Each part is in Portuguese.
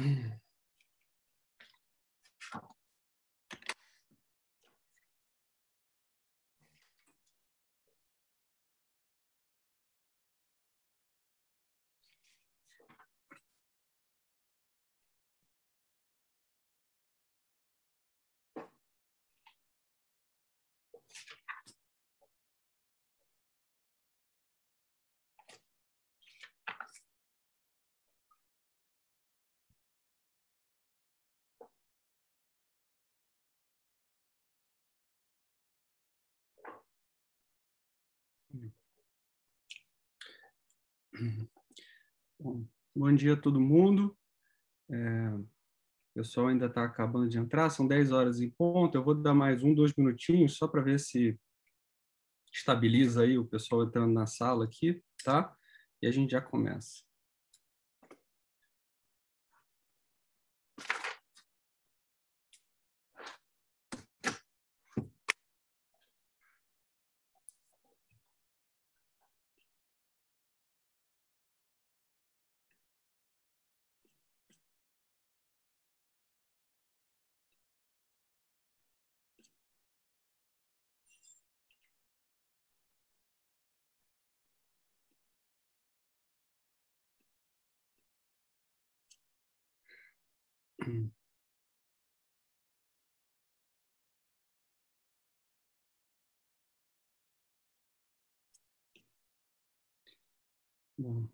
嗯。Bom, uhum. bom, dia a todo mundo. É, o pessoal ainda está acabando de entrar, são 10 horas em ponto. Eu vou dar mais um, dois minutinhos só para ver se estabiliza aí o pessoal entrando na sala aqui, tá? E a gente já começa. 嗯，嗯。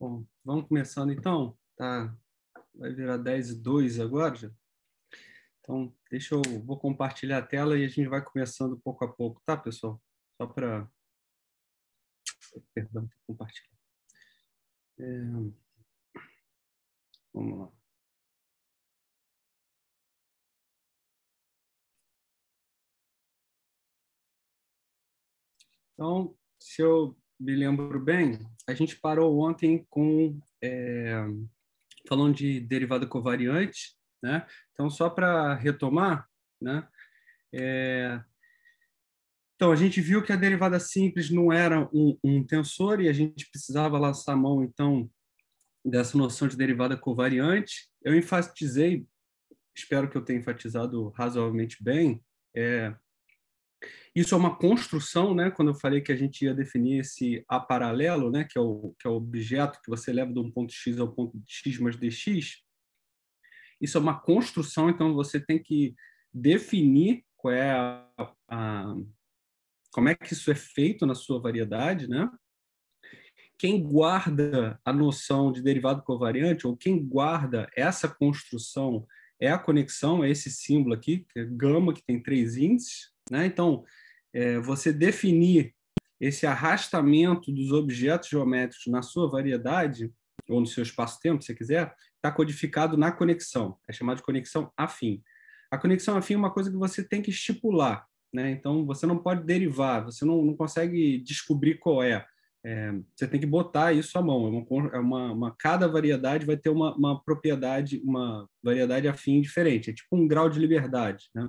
Bom, vamos começando então. Tá, vai virar 10 e 2 agora já. Então, deixa eu vou compartilhar a tela e a gente vai começando pouco a pouco, tá, pessoal? Só para perdão, compartilhar. É... Vamos lá. Então, se eu me lembro bem, a gente parou ontem com é, falando de derivada covariante, né? Então só para retomar, né? É, então a gente viu que a derivada simples não era um, um tensor e a gente precisava lançar a mão então dessa noção de derivada covariante. Eu enfatizei, espero que eu tenha enfatizado razoavelmente bem, é, isso é uma construção, né? Quando eu falei que a gente ia definir esse A paralelo, né? Que é o, que é o objeto que você leva de um ponto X ao ponto X mais dx. Isso é uma construção, então você tem que definir qual é a, a como é que isso é feito na sua variedade, né? Quem guarda a noção de derivado covariante ou quem guarda essa construção é a conexão, é esse símbolo aqui, que é gama que tem três índices, né? Então, é, você definir esse arrastamento dos objetos geométricos na sua variedade, ou no seu espaço-tempo, se quiser, está codificado na conexão. É chamado de conexão afim. A conexão afim é uma coisa que você tem que estipular. Né? Então, você não pode derivar, você não, não consegue descobrir qual é. é. Você tem que botar isso à mão. É uma, é uma, uma cada variedade vai ter uma, uma, propriedade, uma variedade afim diferente. É tipo um grau de liberdade. Né?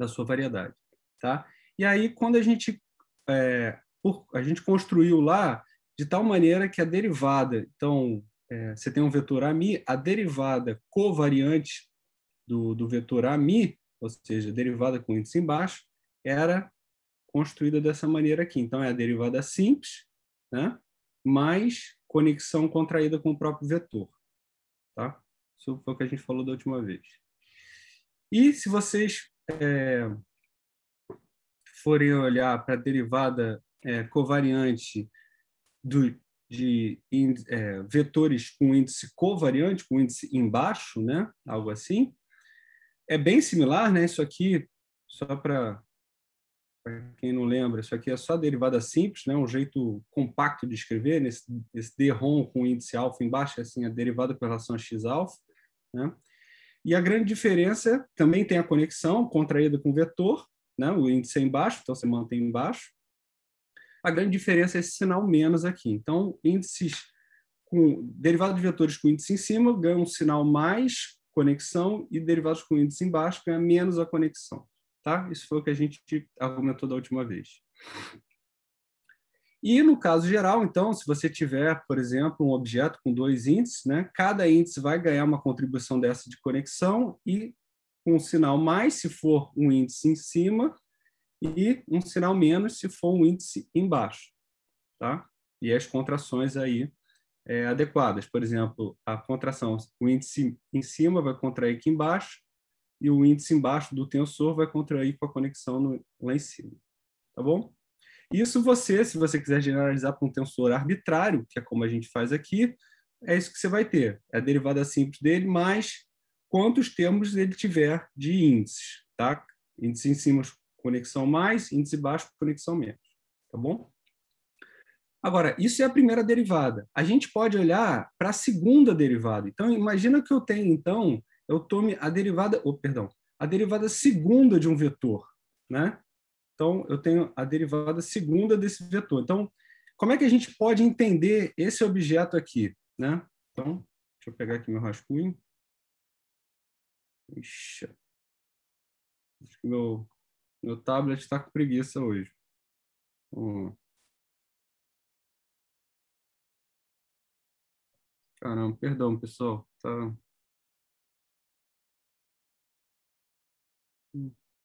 da sua variedade, tá? E aí, quando a gente, é, por, a gente construiu lá, de tal maneira que a derivada, então, é, você tem um vetor AMI, a derivada covariante do, do vetor AMI, ou seja, derivada com índice embaixo, era construída dessa maneira aqui. Então, é a derivada simples, né? mais conexão contraída com o próprio vetor. Tá? Isso foi o que a gente falou da última vez. E se vocês é, forem olhar para a derivada é, covariante do, de in, é, vetores com índice covariante, com índice embaixo, né? algo assim, é bem similar, né? Isso aqui, só para quem não lembra, isso aqui é só derivada simples, né? um jeito compacto de escrever, nesse, nesse d-rom com índice alfa embaixo, é assim, a é derivada com relação a x alfa. Né? E a grande diferença também tem a conexão contraída com o vetor, né? o índice é embaixo, então você mantém embaixo. A grande diferença é esse sinal menos aqui. Então, índices com derivados de vetores com índice em cima ganham um sinal mais conexão e derivados com índice embaixo ganham menos a conexão. Tá? Isso foi o que a gente argumentou da última vez. E no caso geral, então, se você tiver, por exemplo, um objeto com dois índices, né, cada índice vai ganhar uma contribuição dessa de conexão e um sinal mais se for um índice em cima e um sinal menos se for um índice embaixo, tá? E as contrações aí é, adequadas. Por exemplo, a contração, o índice em cima vai contrair aqui embaixo e o índice embaixo do tensor vai contrair com a conexão no, lá em cima, tá bom? Isso você, se você quiser generalizar para um tensor arbitrário, que é como a gente faz aqui, é isso que você vai ter. É a derivada simples dele mais quantos termos ele tiver de índices, tá? Índice em cima, conexão mais, índice baixo, conexão menos, tá bom? Agora, isso é a primeira derivada. A gente pode olhar para a segunda derivada. Então, imagina que eu tenho, então, eu tome a derivada, oh, perdão, a derivada segunda de um vetor, né? Então, eu tenho a derivada segunda desse vetor. Então, como é que a gente pode entender esse objeto aqui? Né? Então, deixa eu pegar aqui meu rascunho. Ixi, acho que meu, meu tablet está com preguiça hoje. Caramba, perdão, pessoal. Tá...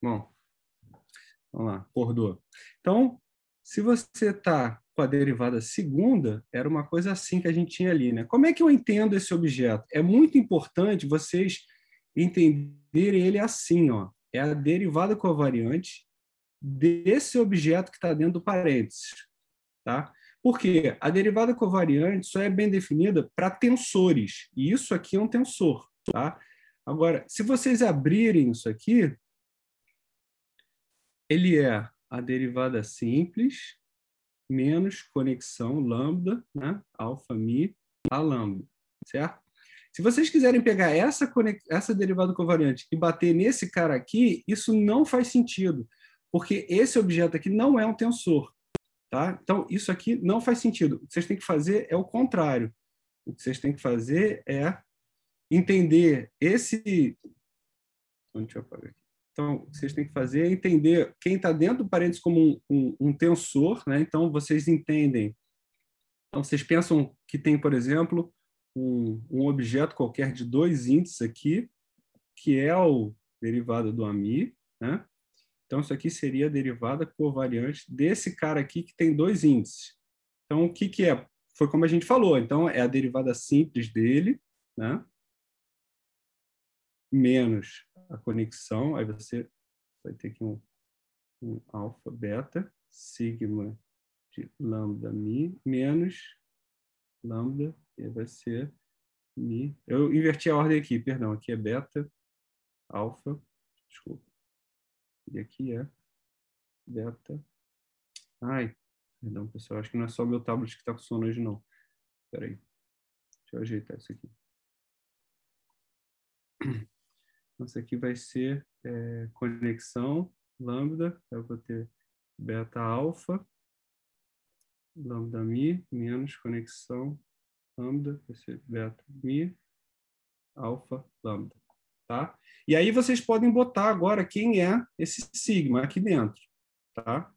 Bom, Vamos lá, acordou. Então, se você está com a derivada segunda, era uma coisa assim que a gente tinha ali. Né? Como é que eu entendo esse objeto? É muito importante vocês entenderem ele assim. Ó. É a derivada covariante desse objeto que está dentro do parênteses. Tá? Porque a derivada covariante só é bem definida para tensores. E isso aqui é um tensor. Tá? Agora, se vocês abrirem isso aqui, ele é a derivada simples menos conexão lambda, né? alfa mi a lambda, certo? Se vocês quiserem pegar essa, essa derivada covariante e bater nesse cara aqui, isso não faz sentido, porque esse objeto aqui não é um tensor. Tá? Então, isso aqui não faz sentido. O que vocês têm que fazer é o contrário. O que vocês têm que fazer é entender esse. Deixa eu apagar aqui. Então, o que vocês têm que fazer é entender quem está dentro do parênteses como um, um, um tensor, né? Então, vocês entendem. Então, vocês pensam que tem, por exemplo, um, um objeto qualquer de dois índices aqui, que é o derivada do AMI, né? Então, isso aqui seria a derivada covariante desse cara aqui que tem dois índices. Então, o que, que é? Foi como a gente falou. Então, é a derivada simples dele, né? menos a conexão, aí você vai ter aqui um, um alfa, beta, sigma de lambda mi, menos lambda, e vai ser mi. Eu inverti a ordem aqui, perdão, aqui é beta, alfa, desculpa. E aqui é beta. Ai, perdão, pessoal, acho que não é só meu tablet que está com sono hoje, não. Espera aí. Deixa eu ajeitar isso aqui. Então, isso aqui vai ser é, conexão lambda, eu vou ter beta alfa, lambda mi, menos conexão lambda, vai ser beta mi, alfa lambda, tá? E aí vocês podem botar agora quem é esse sigma aqui dentro, tá?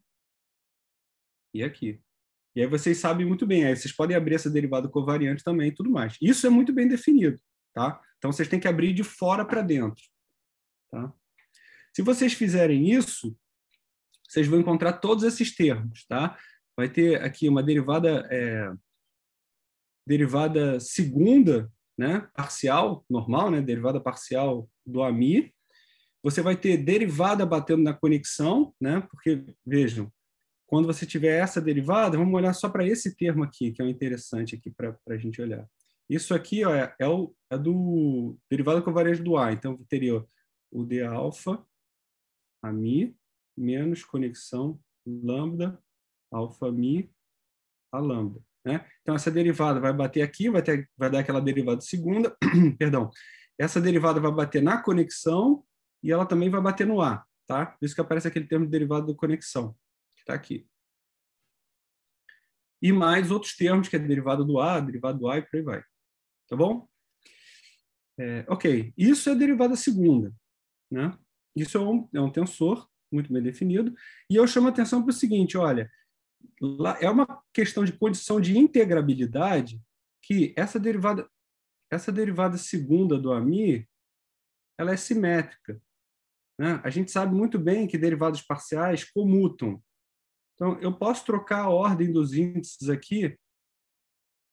E aqui. E aí vocês sabem muito bem, aí vocês podem abrir essa derivada covariante também e tudo mais. Isso é muito bem definido. Tá? Então vocês têm que abrir de fora para dentro. Tá? Se vocês fizerem isso, vocês vão encontrar todos esses termos. Tá? Vai ter aqui uma derivada é, derivada segunda, né? parcial, normal, né? derivada parcial do AMI. Você vai ter derivada batendo na conexão, né? porque, vejam, quando você tiver essa derivada, vamos olhar só para esse termo aqui, que é o interessante aqui para a gente olhar. Isso aqui ó, é, é, o, é do derivado com varejo do A. Então, eu teria o D alfa, a mi, menos conexão lambda, alfa mi, a lambda. Né? Então, essa derivada vai bater aqui, vai, ter, vai dar aquela derivada segunda, perdão. Essa derivada vai bater na conexão e ela também vai bater no A, tá? Por isso que aparece aquele termo de derivada da conexão, que está aqui. E mais outros termos, que é derivada do A, derivada do A e por aí vai tá bom? É, ok, isso é a derivada segunda, né? Isso é um, é um tensor muito bem definido, e eu chamo a atenção para o seguinte, olha, lá é uma questão de condição de integrabilidade que essa derivada essa derivada segunda do AMI, ela é simétrica. Né? A gente sabe muito bem que derivadas parciais comutam. Então, eu posso trocar a ordem dos índices aqui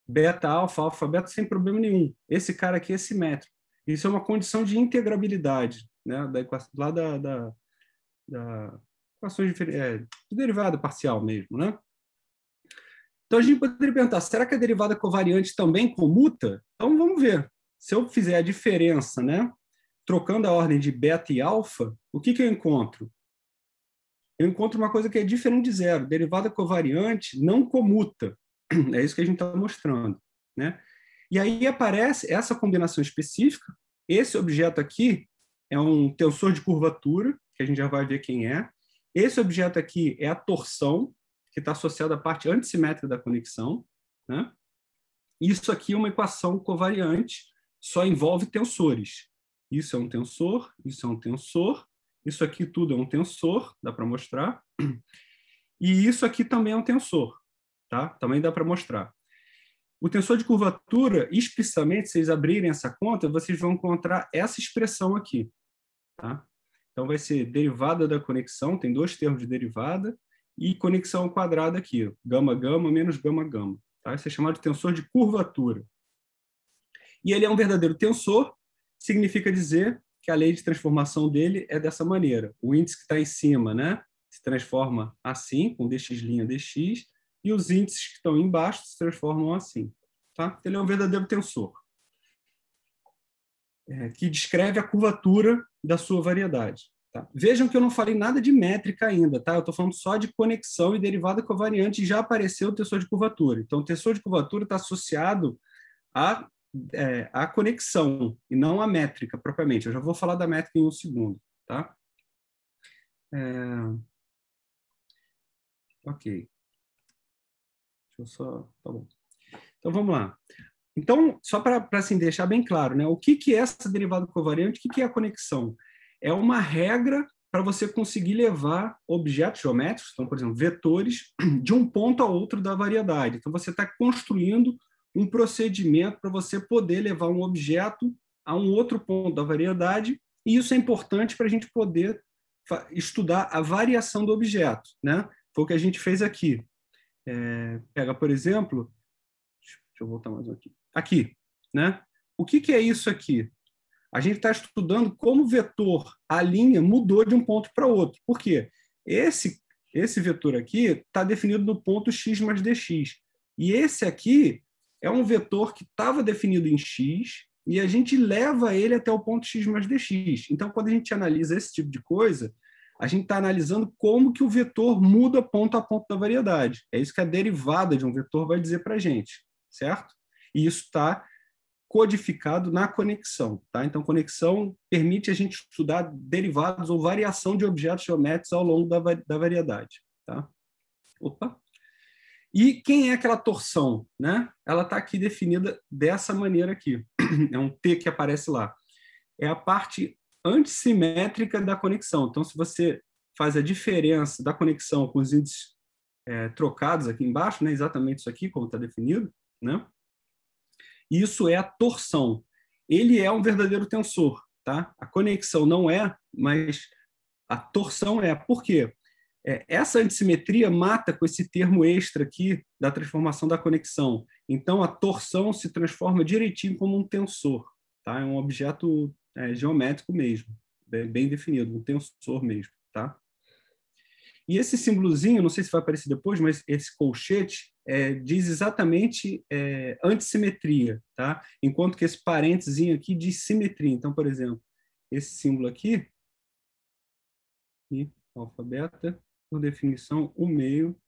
beta, alfa, alfa, beta, sem problema nenhum. Esse cara aqui é simétrico. Isso é uma condição de integrabilidade, né? Da equação, lá da, da, da de, é, de derivada parcial mesmo, né? Então a gente poderia perguntar, será que a derivada covariante também comuta? Então vamos ver. Se eu fizer a diferença, né? Trocando a ordem de beta e alfa, o que, que eu encontro? Eu encontro uma coisa que é diferente de zero. Derivada covariante não comuta. É isso que a gente está mostrando, né? E aí aparece essa combinação específica. Esse objeto aqui é um tensor de curvatura, que a gente já vai ver quem é. Esse objeto aqui é a torção, que está associada à parte antissimétrica da conexão. Né? Isso aqui é uma equação covariante, só envolve tensores. Isso é um tensor, isso é um tensor, isso aqui tudo é um tensor, dá para mostrar. E isso aqui também é um tensor tá? Também dá para mostrar. O tensor de curvatura, explicitamente, se vocês abrirem essa conta, vocês vão encontrar essa expressão aqui, tá? Então vai ser derivada da conexão, tem dois termos de derivada, e conexão ao quadrado aqui, gama gama menos gama gama, tá? Isso é chamado de tensor de curvatura. E ele é um verdadeiro tensor, significa dizer que a lei de transformação dele é dessa maneira. O índice que está em cima, né? se transforma assim, com dx' dx, e os índices que estão embaixo se transformam assim. Tá? Ele é um verdadeiro tensor, é, que descreve a curvatura da sua variedade. Tá? Vejam que eu não falei nada de métrica ainda, tá? eu estou falando só de conexão e derivada covariante, e já apareceu o tensor de curvatura. Então, o tensor de curvatura está associado à, é, à conexão, e não à métrica propriamente. Eu já vou falar da métrica em um segundo. Tá? É... Ok eu só. Tá bom. Então vamos lá. Então, só para assim, deixar bem claro, né? O que, que é essa derivada covariante? O que, que é a conexão? É uma regra para você conseguir levar objetos geométricos, então, por exemplo, vetores, de um ponto a outro da variedade. Então, você está construindo um procedimento para você poder levar um objeto a um outro ponto da variedade, e isso é importante para a gente poder estudar a variação do objeto, né? Foi o que a gente fez aqui. É, pega, por exemplo, deixa eu voltar mais um aqui. Aqui, né? O que, que é isso aqui? A gente está estudando como o vetor, a linha, mudou de um ponto para outro. Por quê? Esse, esse vetor aqui está definido no ponto x mais dx. E esse aqui é um vetor que estava definido em x e a gente leva ele até o ponto x mais dx. Então, quando a gente analisa esse tipo de coisa, a gente está analisando como que o vetor muda ponto a ponto da variedade. É isso que a derivada de um vetor vai dizer para a gente, certo? E isso está codificado na conexão. Tá? Então, conexão permite a gente estudar derivados ou variação de objetos geométricos ao longo da, da variedade. Tá? Opa! E quem é aquela torção? Né? Ela está aqui definida dessa maneira aqui. É um T que aparece lá. É a parte antissimétrica da conexão. Então, se você faz a diferença da conexão com os índices é, trocados aqui embaixo, né, exatamente isso aqui, como está definido, né? isso é a torção. Ele é um verdadeiro tensor. Tá? A conexão não é, mas a torção é. Por quê? É, essa antissimetria mata com esse termo extra aqui da transformação da conexão. Então, a torção se transforma direitinho como um tensor. Tá? É um objeto é, geométrico mesmo, bem, bem, definido, um tensor mesmo, tá? E esse símbolozinho, não sei se vai aparecer depois, mas esse colchete é, diz exatamente é, antissimetria, tá? Enquanto que esse parênteses aqui diz simetria. Então, por exemplo, esse símbolo aqui, e alfa beta, por definição, o meio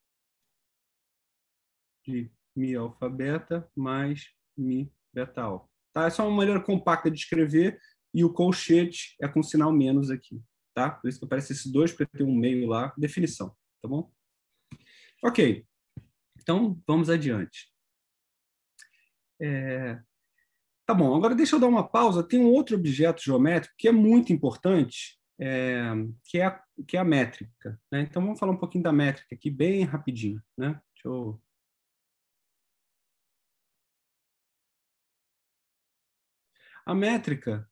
de mi alfa beta mais mi beta alfa. Tá? É só uma maneira compacta de escrever, e o colchete é com sinal menos aqui, tá? Por isso que aparece esses dois, para ter um meio lá, definição, tá bom? Ok, então vamos adiante. É... Tá bom, agora deixa eu dar uma pausa. Tem um outro objeto geométrico que é muito importante, é... Que, é a... que é a métrica. Né? Então vamos falar um pouquinho da métrica aqui, bem rapidinho. Né? Deixa eu A métrica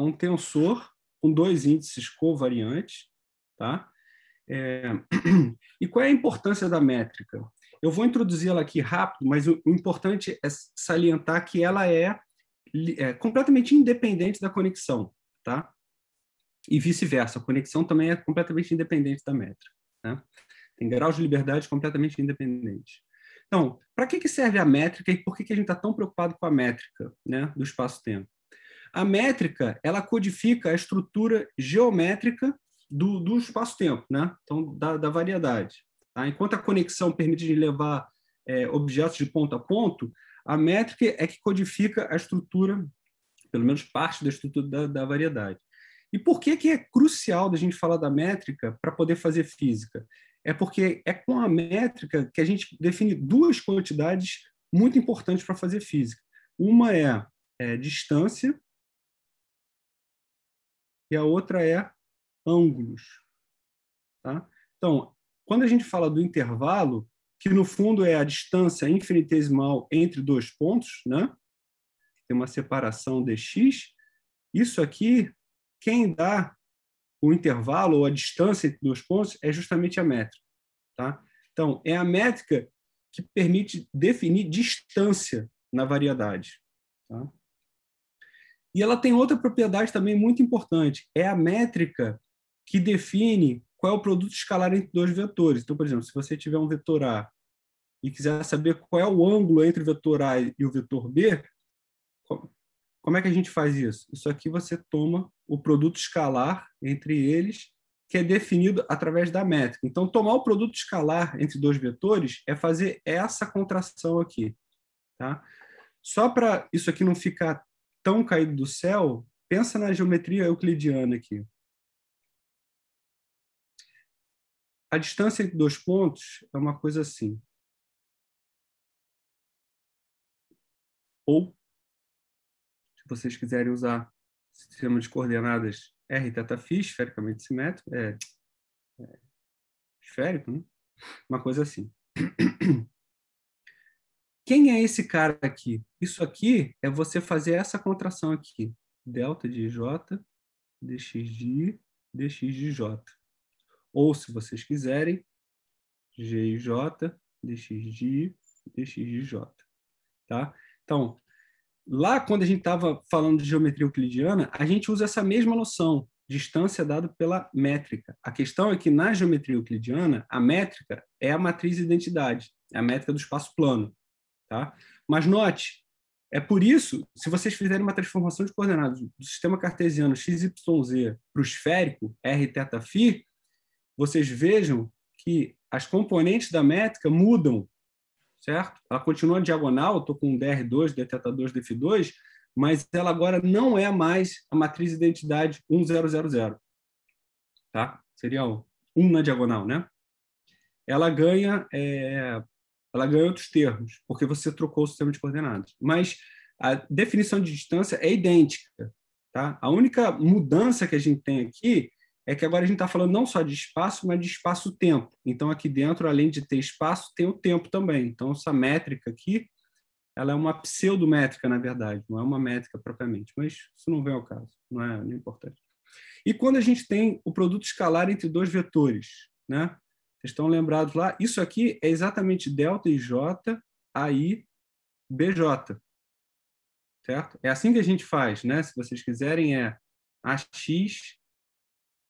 é um tensor com dois índices covariantes, tá? É... E qual é a importância da métrica? Eu vou introduzi-la aqui rápido, mas o importante é salientar que ela é, é completamente independente da conexão, tá? E vice-versa, a conexão também é completamente independente da métrica, né? Tem graus de liberdade completamente independentes. Então, para que, que serve a métrica e por que, que a gente está tão preocupado com a métrica né, do espaço-tempo? A métrica, ela codifica a estrutura geométrica do, do espaço-tempo, né? Então, da, da variedade. Tá? Enquanto a conexão permite levar é, objetos de ponto a ponto, a métrica é que codifica a estrutura, pelo menos parte da estrutura da, da variedade. E por que, que é crucial da gente falar da métrica para poder fazer física? É porque é com a métrica que a gente define duas quantidades muito importantes para fazer física. Uma é, é distância e a outra é ângulos. Tá? Então, quando a gente fala do intervalo, que no fundo é a distância infinitesimal entre dois pontos, né? tem uma separação dx, isso aqui, quem dá o intervalo ou a distância entre dois pontos é justamente a métrica. Tá? Então, é a métrica que permite definir distância na variedade. Tá? E ela tem outra propriedade também muito importante, é a métrica que define qual é o produto escalar entre dois vetores. Então, por exemplo, se você tiver um vetor A e quiser saber qual é o ângulo entre o vetor A e o vetor B, como é que a gente faz isso? Isso aqui você toma o produto escalar entre eles, que é definido através da métrica. Então, tomar o produto escalar entre dois vetores é fazer essa contração aqui. Tá? Só para isso aqui não ficar tão caído do céu, pensa na geometria euclidiana aqui. A distância entre dois pontos é uma coisa assim. Ou, se vocês quiserem usar sistema de coordenadas R θ φ, esfericamente simétrico, é, é esférico, né? uma coisa assim. Quem é esse cara aqui? Isso aqui é você fazer essa contração aqui. Delta de J, dx de, dx de J. Ou, se vocês quiserem, g J, dx de, dx de J. Tá? Então, lá quando a gente estava falando de geometria euclidiana, a gente usa essa mesma noção, distância dada pela métrica. A questão é que na geometria euclidiana, a métrica é a matriz identidade, é a métrica do espaço plano. Tá? Mas note, é por isso, se vocês fizerem uma transformação de coordenadas do sistema cartesiano XYZ para o esférico Rθφ, vocês vejam que as componentes da métrica mudam, certo? Ela continua diagonal, estou com DR2, dθ2, df 2 mas ela agora não é mais a matriz de identidade 1, 0, 0. Tá? Seria 1 um na diagonal, né? Ela ganha é, ela ganha outros termos, porque você trocou o sistema de coordenadas. Mas a definição de distância é idêntica. Tá? A única mudança que a gente tem aqui é que agora a gente está falando não só de espaço, mas de espaço-tempo. Então, aqui dentro, além de ter espaço, tem o tempo também. Então, essa métrica aqui, ela é uma pseudométrica, na verdade, não é uma métrica propriamente, mas isso não vem ao caso, não é, não é importante. E quando a gente tem o produto escalar entre dois vetores, né? Vocês estão lembrados lá? Isso aqui é exatamente delta J, AI, BJ. Certo? É assim que a gente faz, né? Se vocês quiserem, é AX,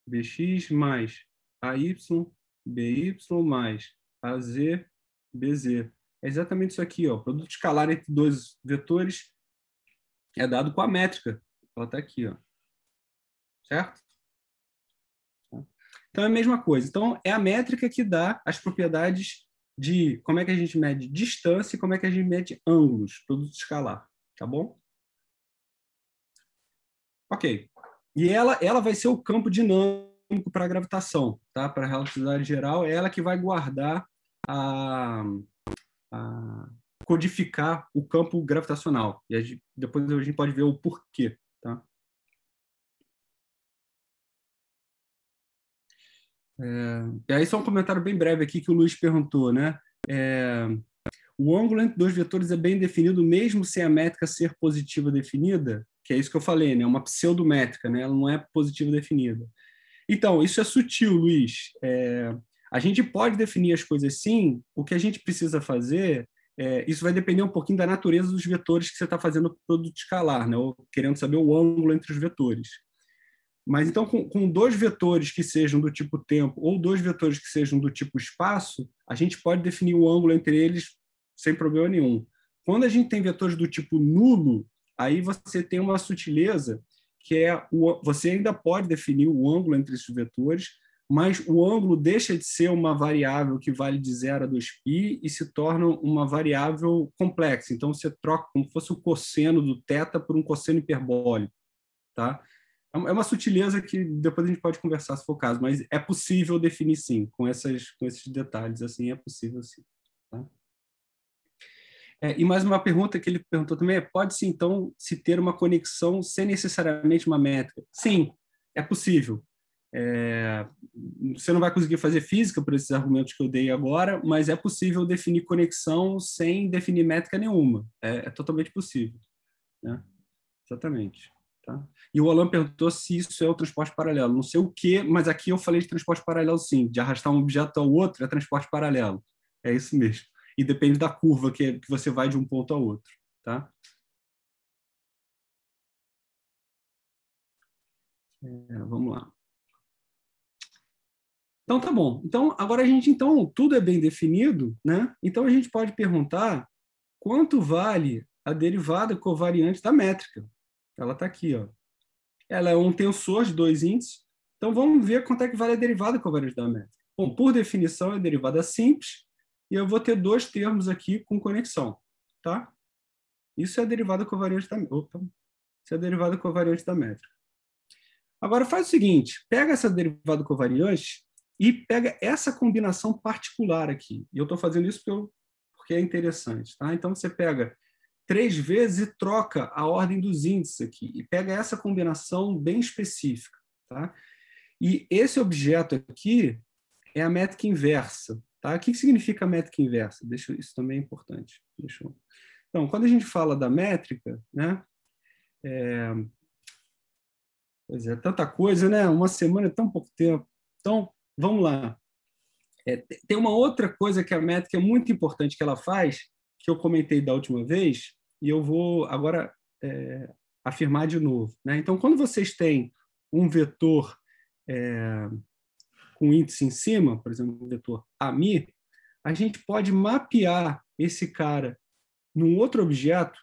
BX mais AY, BY mais AZ, BZ. É exatamente isso aqui, ó. O produto escalar entre dois vetores é dado com a métrica. Ela está aqui, ó. Certo? Então é a mesma coisa. Então é a métrica que dá as propriedades de como é que a gente mede distância e como é que a gente mede ângulos, produto escalar, tá bom? Ok. E ela, ela vai ser o campo dinâmico para a gravitação, tá? Para a relatividade geral, é ela que vai guardar a, a codificar o campo gravitacional. E a gente, depois a gente pode ver o porquê, tá? É, e aí só um comentário bem breve aqui que o Luiz perguntou, né? É, o ângulo entre dois vetores é bem definido mesmo sem a métrica ser positiva definida? Que é isso que eu falei, né? É uma pseudométrica, né? Ela não é positiva definida. Então, isso é sutil, Luiz. É, a gente pode definir as coisas sim, o que a gente precisa fazer é, isso vai depender um pouquinho da natureza dos vetores que você está fazendo o produto escalar, né? ou querendo saber o ângulo entre os vetores. Mas então, com, com, dois vetores que sejam do tipo tempo ou dois vetores que sejam do tipo espaço, a gente pode definir o ângulo entre eles sem problema nenhum. Quando a gente tem vetores do tipo nulo, aí você tem uma sutileza que é o, você ainda pode definir o ângulo entre esses vetores, mas o ângulo deixa de ser uma variável que vale de zero a 2π e se torna uma variável complexa. Então, você troca como se fosse o cosseno do θ por um cosseno hiperbólico. Tá? É, é uma sutileza que depois a gente pode conversar se for o caso, mas é possível definir sim, com, essas, com esses detalhes, assim, é possível sim. Tá? É, e mais uma pergunta que ele perguntou também é: pode-se então se ter uma conexão sem necessariamente uma métrica? Sim, é possível. É, você não vai conseguir fazer física por esses argumentos que eu dei agora, mas é possível definir conexão sem definir métrica nenhuma. É, é totalmente possível. Né? Exatamente. Tá? E o Alan perguntou se isso é o transporte paralelo. Não sei o que, mas aqui eu falei de transporte paralelo sim, de arrastar um objeto ao outro é transporte paralelo. É isso mesmo. E depende da curva que, que você vai de um ponto ao outro. Tá? É, vamos lá. Então tá bom. Então agora a gente então tudo é bem definido, né? Então a gente pode perguntar quanto vale a derivada covariante da métrica, ela está aqui, ó. Ela é um tensor de dois índices. Então vamos ver quanto é que vale a derivada com a da métrica. Bom, por definição é derivada simples e eu vou ter dois termos aqui com conexão, tá? Isso é derivada covariante da isso é derivada covariante da métrica. Agora faz o seguinte, pega essa derivada covariante e pega essa combinação particular aqui. E eu estou fazendo isso porque, porque é interessante, tá? Então você pega três vezes e troca a ordem dos índices aqui, e pega essa combinação bem específica. Tá? E esse objeto aqui é a métrica inversa. Tá? O que, significa métrica inversa? Deixa, isso também é importante. Deixa eu... Então, quando a gente fala da métrica, né? É... Pois é, tanta coisa, né? Uma semana é tão pouco tempo. Então, vamos lá. É, tem uma outra coisa que a métrica é muito importante que ela faz, que eu comentei da última vez, e eu vou agora é, afirmar de novo. Né? Então, quando vocês têm um vetor é, com índice em cima, por exemplo, o vetor AMI, a gente pode mapear esse cara num outro objeto,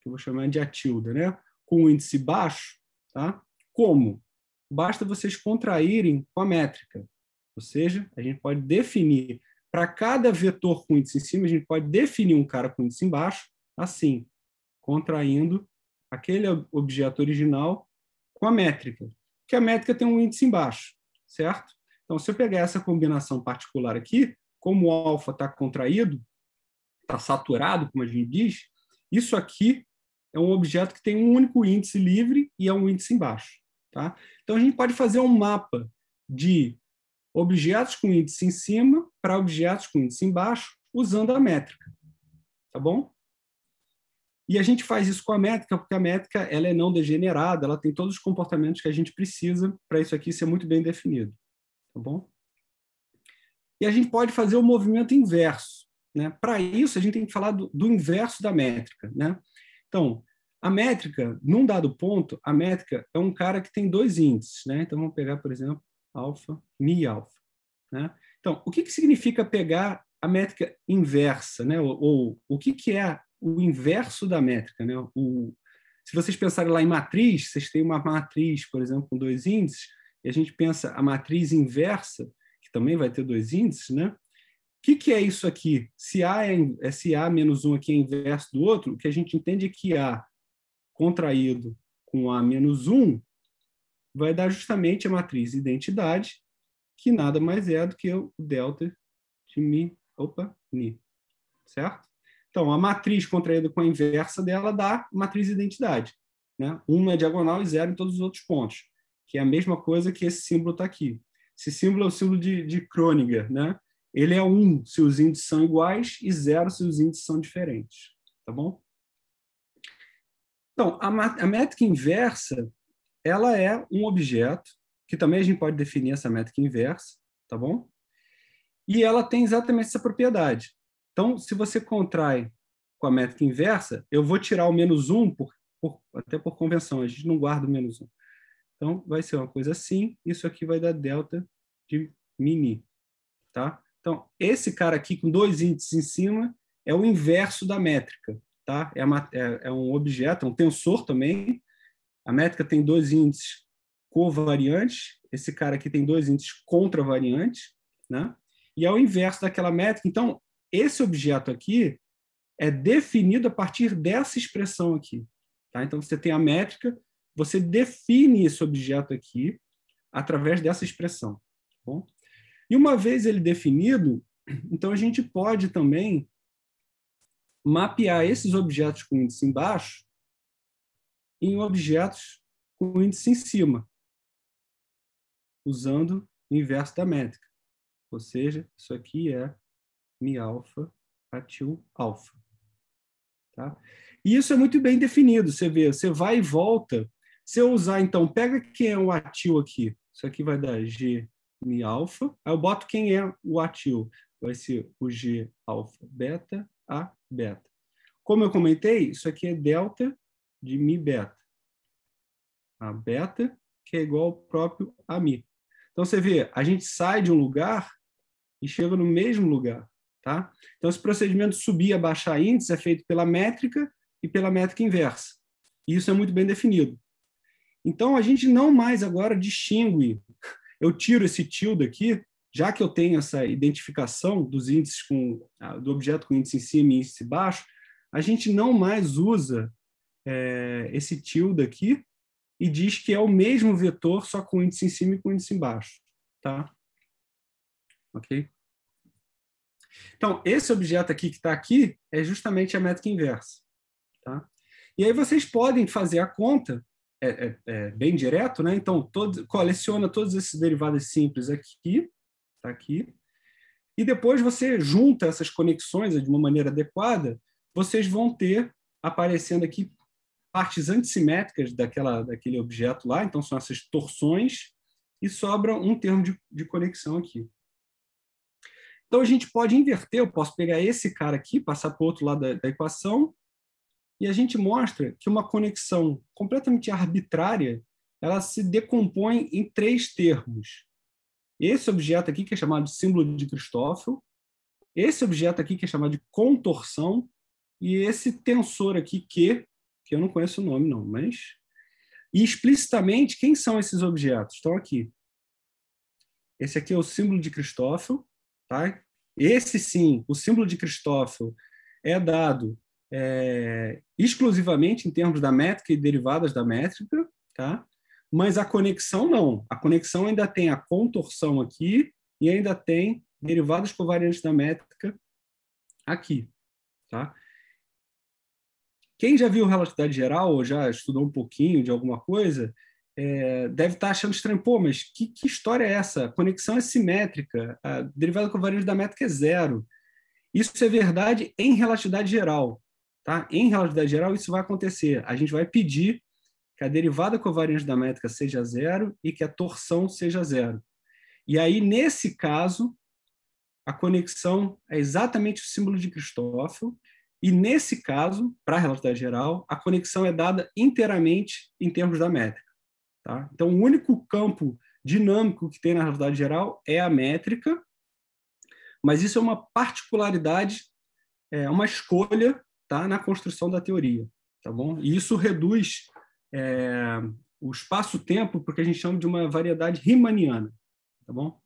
que eu vou chamar de atilda, né? com índice baixo, tá? como? Basta vocês contraírem com a métrica. Ou seja, a gente pode definir, para cada vetor com índice em cima, a gente pode definir um cara com índice embaixo assim, contraindo aquele objeto original com a métrica, que a métrica tem um índice embaixo, certo? Então, se eu pegar essa combinação particular aqui, como o alfa está contraído, está saturado, como a gente diz, isso aqui é um objeto que tem um único índice livre e é um índice embaixo. Tá? Então, a gente pode fazer um mapa de objetos com índice em cima para objetos com índice embaixo usando a métrica. Tá bom? E a gente faz isso com a métrica, porque a métrica ela é não degenerada, ela tem todos os comportamentos que a gente precisa para isso aqui ser muito bem definido. Tá bom? E a gente pode fazer o movimento inverso. Né? Para isso, a gente tem que falar do, do inverso da métrica. Né? Então, a métrica, num dado ponto, a métrica é um cara que tem dois índices. Né? Então, vamos pegar, por exemplo, alfa, mi alfa. Né? Então, o que, que significa pegar a métrica inversa? Né? Ou, ou o que, que é o inverso da métrica. Né? O, se vocês pensarem lá em matriz, vocês têm uma matriz, por exemplo, com dois índices, e a gente pensa a matriz inversa, que também vai ter dois índices, né? O que, que é isso aqui? Se A, é, é se A menos 1 aqui é inverso do outro, o que a gente entende é que A contraído com A menos 1 vai dar justamente a matriz identidade, que nada mais é do que o delta de mi, opa, ni, certo? Então, a matriz contraída com a inversa dela dá matriz identidade. Né? 1 na é diagonal e zero em todos os outros pontos, que é a mesma coisa que esse símbolo está aqui. Esse símbolo é o símbolo de, de Kroninger. Né? Ele é 1 se os índices são iguais e zero se os índices são diferentes. Tá bom? Então, a, a métrica inversa ela é um objeto, que também a gente pode definir essa métrica inversa, tá bom? E ela tem exatamente essa propriedade. Então, se você contrai com a métrica inversa, eu vou tirar o menos 1, por, por, até por convenção, a gente não guarda o menos 1. Então, vai ser uma coisa assim, isso aqui vai dar delta de mini. Tá? Então, esse cara aqui com dois índices em cima é o inverso da métrica. Tá? É, uma, é, é um objeto, é um tensor também. A métrica tem dois índices covariantes, esse cara aqui tem dois índices contravariantes, né? e é o inverso daquela métrica. Então, esse objeto aqui é definido a partir dessa expressão aqui. Tá? Então, você tem a métrica, você define esse objeto aqui através dessa expressão. Tá bom? E uma vez ele definido, então a gente pode também mapear esses objetos com índice embaixo em objetos com índice em cima, usando o inverso da métrica. Ou seja, isso aqui é Mi-alfa, atil alfa. Tá? E isso é muito bem definido, você vê, você vai e volta. Se eu usar, então, pega quem é o atil aqui, isso aqui vai dar G Mi alfa, aí eu boto quem é o atil, vai ser o G alfa beta A beta. Como eu comentei, isso aqui é delta de Mi beta. A beta, que é igual ao próprio a Mi. Então você vê, a gente sai de um lugar e chega no mesmo lugar. Tá? Então, esse procedimento subir e abaixar índice é feito pela métrica e pela métrica inversa. E isso é muito bem definido. Então, a gente não mais agora distingue. Eu tiro esse tilde aqui, já que eu tenho essa identificação dos índices com, ah, do objeto com índice em cima e índice baixo, a gente não mais usa é, esse tilde aqui e diz que é o mesmo vetor, só com índice em cima e com índice embaixo. Tá? Ok? Então, esse objeto aqui que está aqui é justamente a métrica inversa. Tá? E aí vocês podem fazer a conta, é, é, é bem direto, né? então todo, coleciona todas essas derivadas simples aqui, tá aqui, e depois você junta essas conexões é de uma maneira adequada, vocês vão ter aparecendo aqui partes antissimétricas daquela, daquele objeto lá, então são essas torções, e sobra um termo de, de conexão aqui. Então a gente pode inverter, eu posso pegar esse cara aqui, passar para o outro lado da, da equação, e a gente mostra que uma conexão completamente arbitrária ela se decompõe em três termos. Esse objeto aqui, que é chamado de símbolo de Cristófilo, esse objeto aqui, que é chamado de contorção, e esse tensor aqui, Q, que eu não conheço o nome, não, mas. E explicitamente, quem são esses objetos? Estão aqui. Esse aqui é o símbolo de Cristófilo, Tá? Esse sim, o símbolo de Cristófilo é dado é, exclusivamente em termos da métrica e derivadas da métrica, tá? mas a conexão não. A conexão ainda tem a contorção aqui e ainda tem derivadas covariantes da métrica aqui. Tá? Quem já viu relatividade geral ou já estudou um pouquinho de alguma coisa, é, deve estar tá achando estranho, pô, mas que, que história é essa? A conexão é simétrica, a derivada covariante da métrica é zero. Isso é verdade em relatividade geral. Tá? Em relatividade geral, isso vai acontecer. A gente vai pedir que a derivada covariante da métrica seja zero e que a torção seja zero. E aí, nesse caso, a conexão é exatamente o símbolo de Cristófilo, e nesse caso, para a relatividade geral, a conexão é dada inteiramente em termos da métrica. Tá? Então, o único campo dinâmico que tem na realidade geral é a métrica, mas isso é uma particularidade, é uma escolha tá? na construção da teoria. Tá bom? E isso reduz é, o espaço-tempo porque a gente chama de uma variedade riemanniana. Tá bom?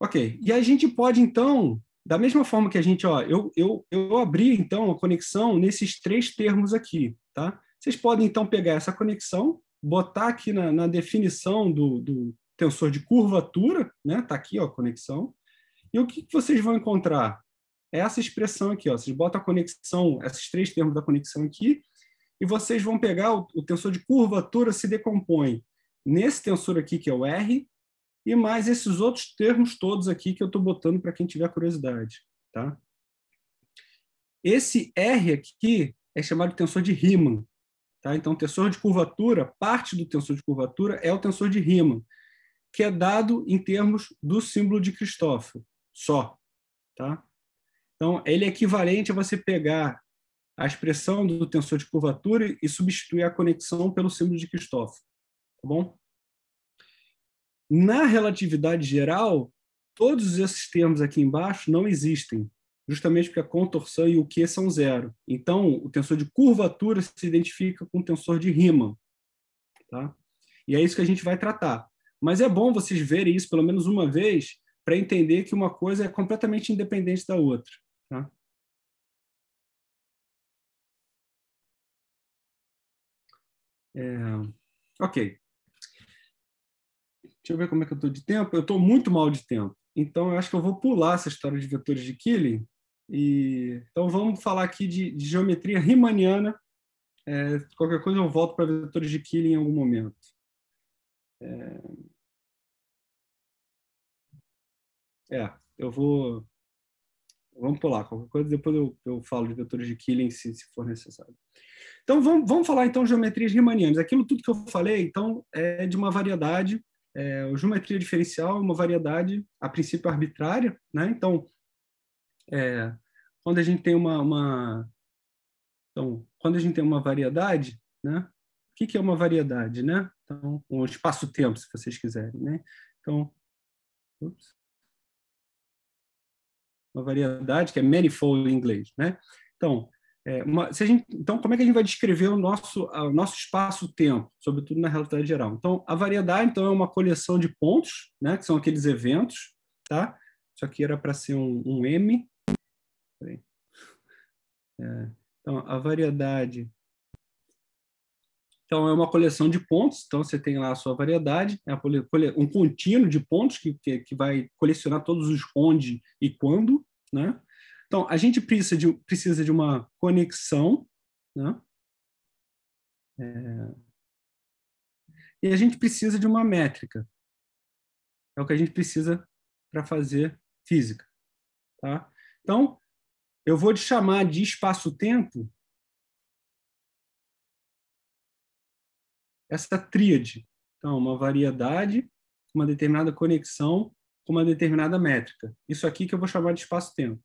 Ok. E a gente pode, então, da mesma forma que a gente, ó, eu, eu, eu abri, então, a conexão nesses três termos aqui, tá? Vocês podem, então, pegar essa conexão, botar aqui na, na definição do, do, tensor de curvatura, né? está aqui, ó, a conexão. E o que, que vocês vão encontrar? É essa expressão aqui, ó. Vocês botam a conexão, esses três termos da conexão aqui, e vocês vão pegar o, o tensor de curvatura se decompõe nesse tensor aqui, que é o R, e mais esses outros termos todos aqui que eu estou botando para quem tiver curiosidade. Tá? Esse R aqui é chamado de tensor de Riemann. Tá? Então, tensor de curvatura, parte do tensor de curvatura é o tensor de Riemann, que é dado em termos do símbolo de Christoffel, só. Tá? Então, ele é equivalente a você pegar a expressão do tensor de curvatura e substituir a conexão pelo símbolo de Christoffel. Tá bom? Na relatividade geral, todos esses termos aqui embaixo não existem justamente porque a contorção e o Q são zero. Então, o tensor de curvatura se identifica com o tensor de Riemann. Tá? E é isso que a gente vai tratar. Mas é bom vocês verem isso pelo menos uma vez para entender que uma coisa é completamente independente da outra. Tá? É... Ok. Deixa eu ver como é que eu estou de tempo. Eu estou muito mal de tempo. Então, eu acho que eu vou pular essa história de vetores de Killing e, então vamos falar aqui de, de geometria riemanniana. É, qualquer coisa eu volto para vetores de Killing em algum momento. É, é eu vou. Vamos pular qualquer coisa, depois eu, eu falo de vetores de Killing se, se for necessário. Então vamos, vamos falar então de geometrias riemannianas. Aquilo tudo que eu falei, então, é de uma variedade é, geometria diferencial é uma variedade, a princípio, arbitrária. Né? Então, é, quando a gente tem uma, uma, então, quando a gente tem uma variedade, né? O que, que é uma variedade, né? Então, um espaço-tempo, se vocês quiserem, né? Então, ups, uma variedade que é manifold em inglês, né? Então, é, uma, se a gente, então como é que a gente vai descrever o nosso, o nosso espaço-tempo, sobretudo na realidade geral? Então, a variedade então é uma coleção de pontos, né? Que são aqueles eventos, tá? Isso aqui era para ser um, um M, é, então, a variedade. Então, é uma coleção de pontos. Então, você tem lá a sua variedade, é um contínuo de pontos que, que, que vai colecionar todos os onde e quando. Né? Então, a gente precisa de, precisa de uma conexão. Né? É... E a gente precisa de uma métrica. É o que a gente precisa para fazer física. Tá? Então, eu vou te chamar de espaço-tempo essa tríade. Então, uma variedade, uma determinada conexão com uma determinada métrica. Isso aqui que eu vou chamar de espaço-tempo.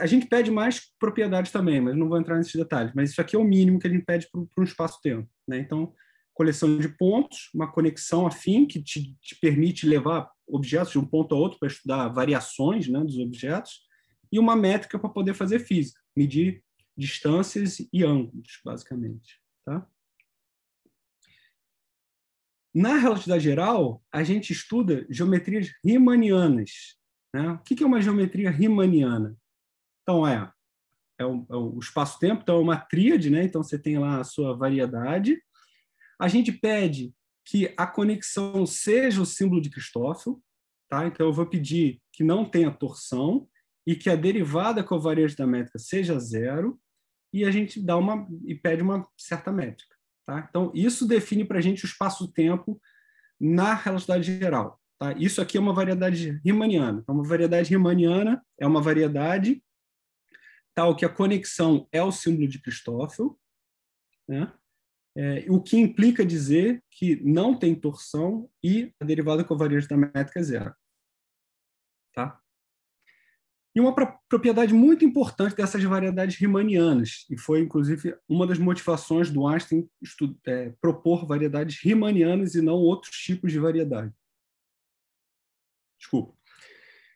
a gente pede mais propriedades também, mas não vou entrar nesses detalhes. Mas isso aqui é o mínimo que a gente pede para um espaço-tempo. Né? Então, coleção de pontos, uma conexão afim que te, te permite levar objetos de um ponto a outro para estudar variações né, dos objetos e uma métrica para poder fazer física, medir distâncias e ângulos, basicamente. Tá? Na relatividade geral, a gente estuda geometrias riemannianas. Né? O que é uma geometria riemanniana? Então, é, é o, é o espaço-tempo, então é uma tríade, né? então você tem lá a sua variedade. A gente pede que a conexão seja o símbolo de Cristóvão, tá? então eu vou pedir que não tenha torção, e que a derivada covariante da métrica seja zero e a gente dá uma e pede uma certa métrica. Tá? Então, isso define para a gente o espaço-tempo na relatividade geral. Tá? Isso aqui é uma variedade riemanniana. Então, uma variedade riemanniana é uma variedade tal que a conexão é o símbolo de Christoffel, né? É, o que implica dizer que não tem torção e a derivada covariante da métrica é zero. Tá? E uma propriedade muito importante dessas variedades riemannianas, e foi, inclusive, uma das motivações do Einstein é, propor variedades riemannianas e não outros tipos de variedade. Desculpa.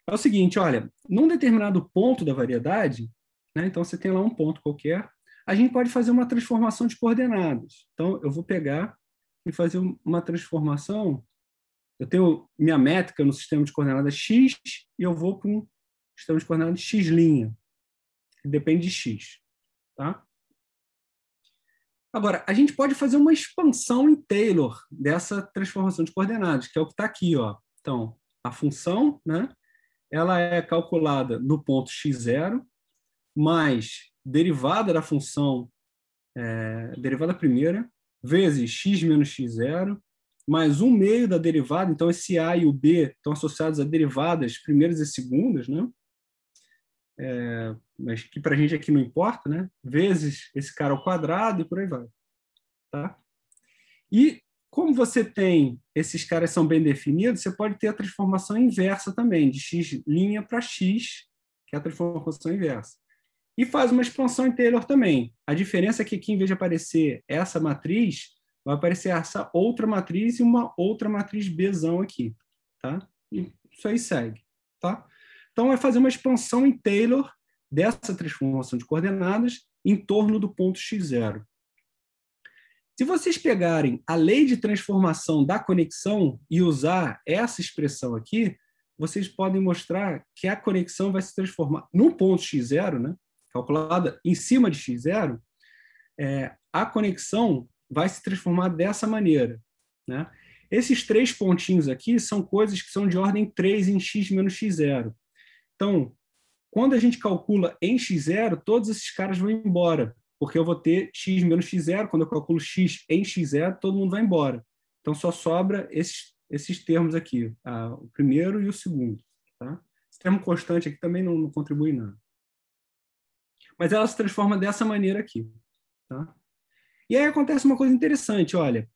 É o seguinte, olha, num determinado ponto da variedade, né, então você tem lá um ponto qualquer, a gente pode fazer uma transformação de coordenadas. Então, eu vou pegar e fazer uma transformação. Eu tenho minha métrica no sistema de coordenadas x e eu vou para um estamos coordenando x', que depende de x. Tá? Agora, a gente pode fazer uma expansão em Taylor dessa transformação de coordenadas, que é o que está aqui. Ó. Então, a função né, ela é calculada no ponto x0, mais derivada da função, é, derivada primeira, vezes x menos x0, mais um meio da derivada, então esse a e o b estão associados a derivadas primeiras e segundas, né? é, mas que para a gente aqui não importa, né? Vezes esse cara ao quadrado e por aí vai, tá? E como você tem esses caras são bem definidos, você pode ter a transformação inversa também, de x' para x, que é a transformação inversa. E faz uma expansão em Taylor também. A diferença é que aqui, em vez de aparecer essa matriz, vai aparecer essa outra matriz e uma outra matriz Bzão aqui. Tá? E isso aí segue. Tá? Então, é fazer uma expansão em Taylor dessa transformação de coordenadas em torno do ponto x0. Se vocês pegarem a lei de transformação da conexão e usar essa expressão aqui, vocês podem mostrar que a conexão vai se transformar no ponto x0, né? calculada em cima de x0, é, a conexão vai se transformar dessa maneira. Né? Esses três pontinhos aqui são coisas que são de ordem 3 em x menos x0. Então, quando a gente calcula em x0, todos esses caras vão embora, porque eu vou ter x menos x0, quando eu calculo x em x0, todo mundo vai embora. Então, só sobra esses, esses termos aqui, o primeiro e o segundo. Tá? Esse termo constante aqui também não, não contribui nada. Mas ela se transforma dessa maneira aqui. Tá? E aí acontece uma coisa interessante, olha.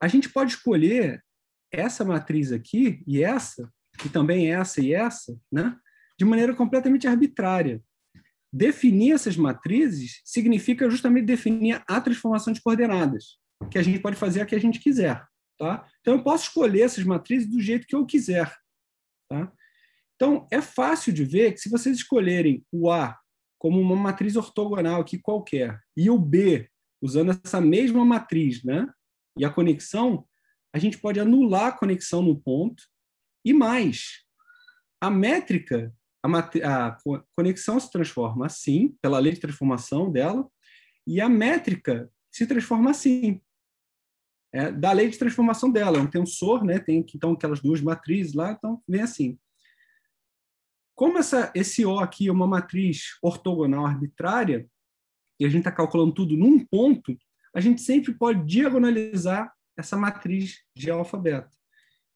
A gente pode escolher essa matriz aqui e essa, e também essa e essa, né? de maneira completamente arbitrária. Definir essas matrizes significa justamente definir a transformação de coordenadas, que a gente pode fazer a que a gente quiser. Tá? Então, eu posso escolher essas matrizes do jeito que eu quiser. Tá? Então, é fácil de ver que se vocês escolherem o A como uma matriz ortogonal aqui qualquer, e o B usando essa mesma matriz, né? E a conexão, a gente pode anular a conexão no ponto. E mais, a métrica a, a conexão se transforma assim, pela lei de transformação dela, e a métrica se transforma assim, é, da lei de transformação dela. É um tensor, né? tem então aquelas duas matrizes lá, então vem assim. Como essa, esse O aqui é uma matriz ortogonal arbitrária, e a gente está calculando tudo num ponto, a gente sempre pode diagonalizar essa matriz de alfa beta.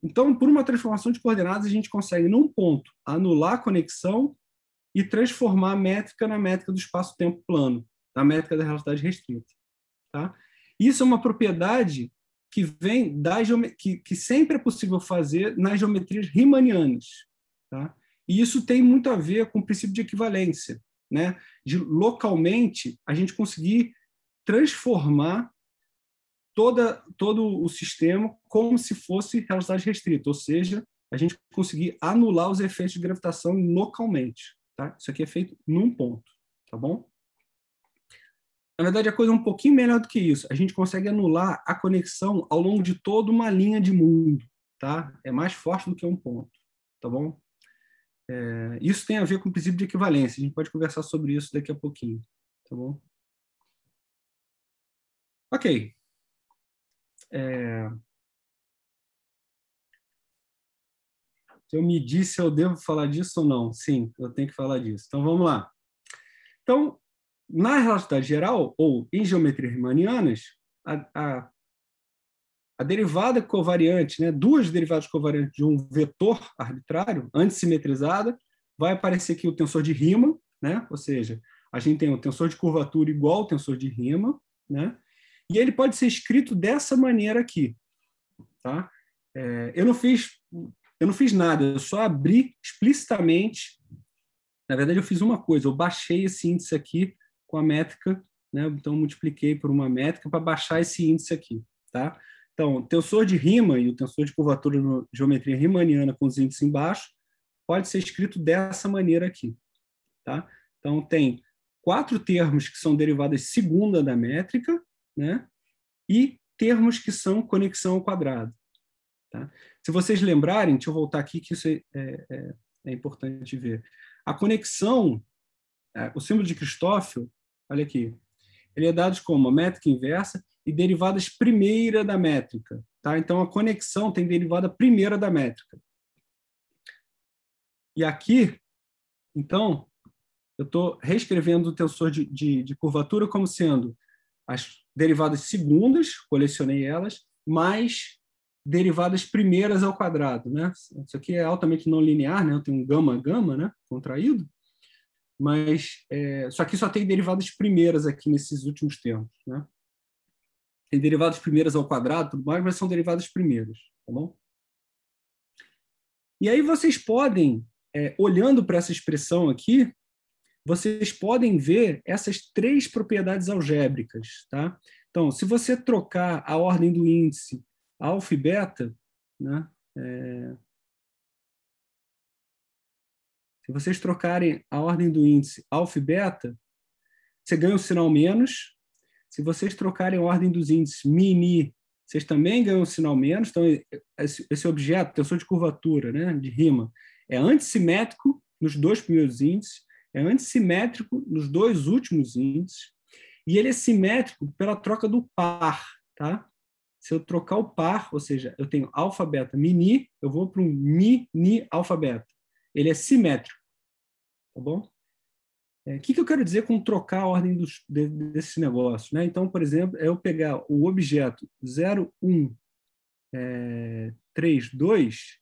Então, por uma transformação de coordenadas, a gente consegue, num ponto, anular a conexão e transformar a métrica na métrica do espaço-tempo plano, na métrica da realidade restrita. Tá? Isso é uma propriedade que vem da que, que sempre é possível fazer nas geometrias riemannianas. Tá? E isso tem muito a ver com o princípio de equivalência, né? de localmente a gente conseguir transformar toda, todo o sistema como se fosse realidade restrita, ou seja, a gente conseguir anular os efeitos de gravitação localmente. Tá? Isso aqui é feito num ponto, tá bom? Na verdade, a coisa é um pouquinho melhor do que isso. A gente consegue anular a conexão ao longo de toda uma linha de mundo, tá? É mais forte do que um ponto, tá bom? É, isso tem a ver com o princípio de equivalência. A gente pode conversar sobre isso daqui a pouquinho, tá bom? Ok. É... Se eu me disse se eu devo falar disso ou não. Sim, eu tenho que falar disso. Então vamos lá. Então, na relatividade geral, ou em geometrias riemannianas, a, a, a, derivada covariante, né, duas derivadas covariantes de um vetor arbitrário, antissimetrizada, vai aparecer aqui o tensor de Riemann, né? ou seja, a gente tem o tensor de curvatura igual ao tensor de Riemann, né? E ele pode ser escrito dessa maneira aqui. Tá? É, eu, não fiz, eu não fiz nada, eu só abri explicitamente. Na verdade, eu fiz uma coisa, eu baixei esse índice aqui com a métrica, né? então multipliquei por uma métrica para baixar esse índice aqui. Tá? Então, o tensor de Riemann e o tensor de curvatura de geometria riemanniana com os índices embaixo pode ser escrito dessa maneira aqui. Tá? Então, tem quatro termos que são derivadas segunda da métrica, né? e termos que são conexão ao quadrado. Tá? Se vocês lembrarem, deixa eu voltar aqui, que isso é, é, é, é importante ver. A conexão, é, o símbolo de Christoffel, olha aqui, ele é dado como métrica inversa e derivadas primeira da métrica. Tá? Então, a conexão tem derivada primeira da métrica. E aqui, então, eu estou reescrevendo o tensor de, de, de curvatura como sendo as derivadas segundas, colecionei elas, mais derivadas primeiras ao quadrado, né? Isso aqui é altamente não linear, né? Eu tenho um gama gama, né? Contraído, mas é, só que só tem derivadas primeiras aqui nesses últimos termos, né? Tem derivadas primeiras ao quadrado, tudo mais, mas são derivadas primeiras, tá bom? E aí vocês podem, é, olhando para essa expressão aqui, vocês podem ver essas três propriedades algébricas. Tá? Então, se você trocar a ordem do índice alfa e beta, né, é... se vocês trocarem a ordem do índice alfa e beta, você ganha um sinal menos. Se vocês trocarem a ordem dos índices mini, vocês também ganham um sinal menos. Então, esse, esse objeto, tensor de curvatura, né, de rima, é antissimétrico nos dois primeiros índices é antissimétrico nos dois últimos índices, e ele é simétrico pela troca do par, tá? Se eu trocar o par, ou seja, eu tenho alfa, beta, mini, eu vou para um mini alfa, beta. Ele é simétrico, tá bom? É, o é, que, que eu quero dizer com trocar a ordem dos, de, desses negócios? Né? Então, por exemplo, é eu pegar o objeto 0, 1, é, 3, 2,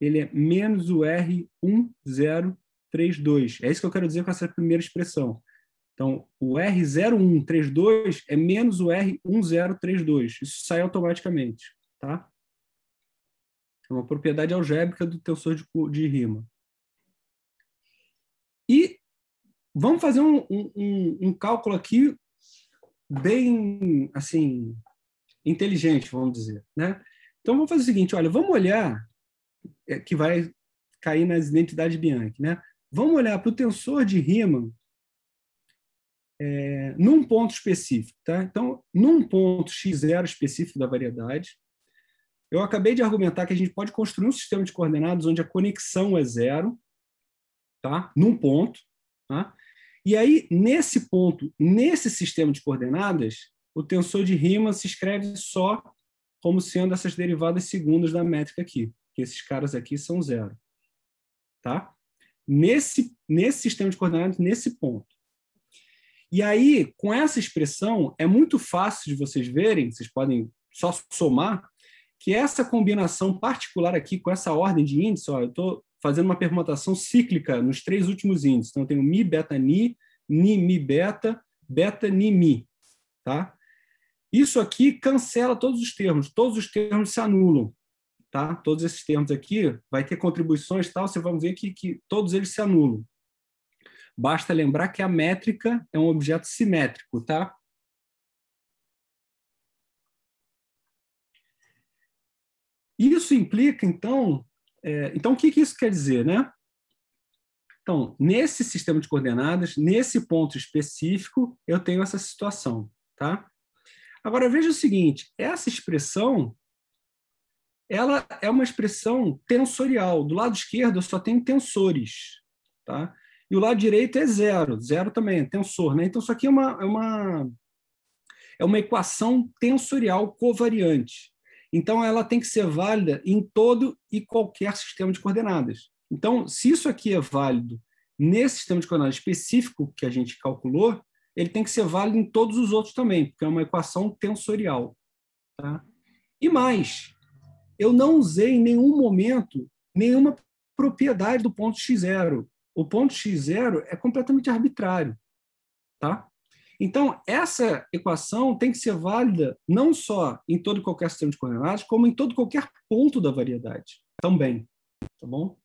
ele é menos o R1, 0, R0132. É isso que eu quero dizer com essa primeira expressão. Então, o R0132 é menos o R1032. Isso sai automaticamente, tá? É uma propriedade algébrica do tensor de, de rima. E vamos fazer um, um, um cálculo aqui bem, assim, inteligente, vamos dizer, né? Então, vamos fazer o seguinte, olha, vamos olhar é, que vai cair nas identidades Bianchi, né? Vamos olhar para o tensor de Riemann é, num ponto específico. Tá? Então, num ponto x0 específico da variedade, eu acabei de argumentar que a gente pode construir um sistema de coordenadas onde a conexão é zero, tá? num ponto. Tá? E aí, nesse ponto, nesse sistema de coordenadas, o tensor de Riemann se escreve só como sendo essas derivadas segundas da métrica aqui, que esses caras aqui são zero. Tá? nesse, nesse sistema de coordenadas, nesse ponto. E aí, com essa expressão, é muito fácil de vocês verem, vocês podem só somar, que essa combinação particular aqui com essa ordem de índice, ó, eu estou fazendo uma permutação cíclica nos três últimos índices. Então, eu tenho mi, beta, ni, ni, mi, beta, beta, ni, mi. Tá? Isso aqui cancela todos os termos, todos os termos se anulam tá? Todos esses termos aqui, vai ter contribuições e tal, vocês vão ver que, que todos eles se anulam. Basta lembrar que a métrica é um objeto simétrico, tá? Isso implica, então, é, então o que, que isso quer dizer, né? Então, nesse sistema de coordenadas, nesse ponto específico, eu tenho essa situação, tá? Agora veja o seguinte, essa expressão ela é uma expressão tensorial. Do lado esquerdo eu só tenho tensores, tá? E o lado direito é zero, zero também é tensor, né? Então isso aqui é uma, é uma, é uma equação tensorial covariante. Então ela tem que ser válida em todo e qualquer sistema de coordenadas. Então, se isso aqui é válido nesse sistema de coordenadas específico que a gente calculou, ele tem que ser válido em todos os outros também, porque é uma equação tensorial. Tá? E mais, eu não usei em nenhum momento nenhuma propriedade do ponto x0. O ponto x0 é completamente arbitrário, tá? Então, essa equação tem que ser válida não só em todo e qualquer sistema de coordenadas, como em todo e qualquer ponto da variedade também, tá bom?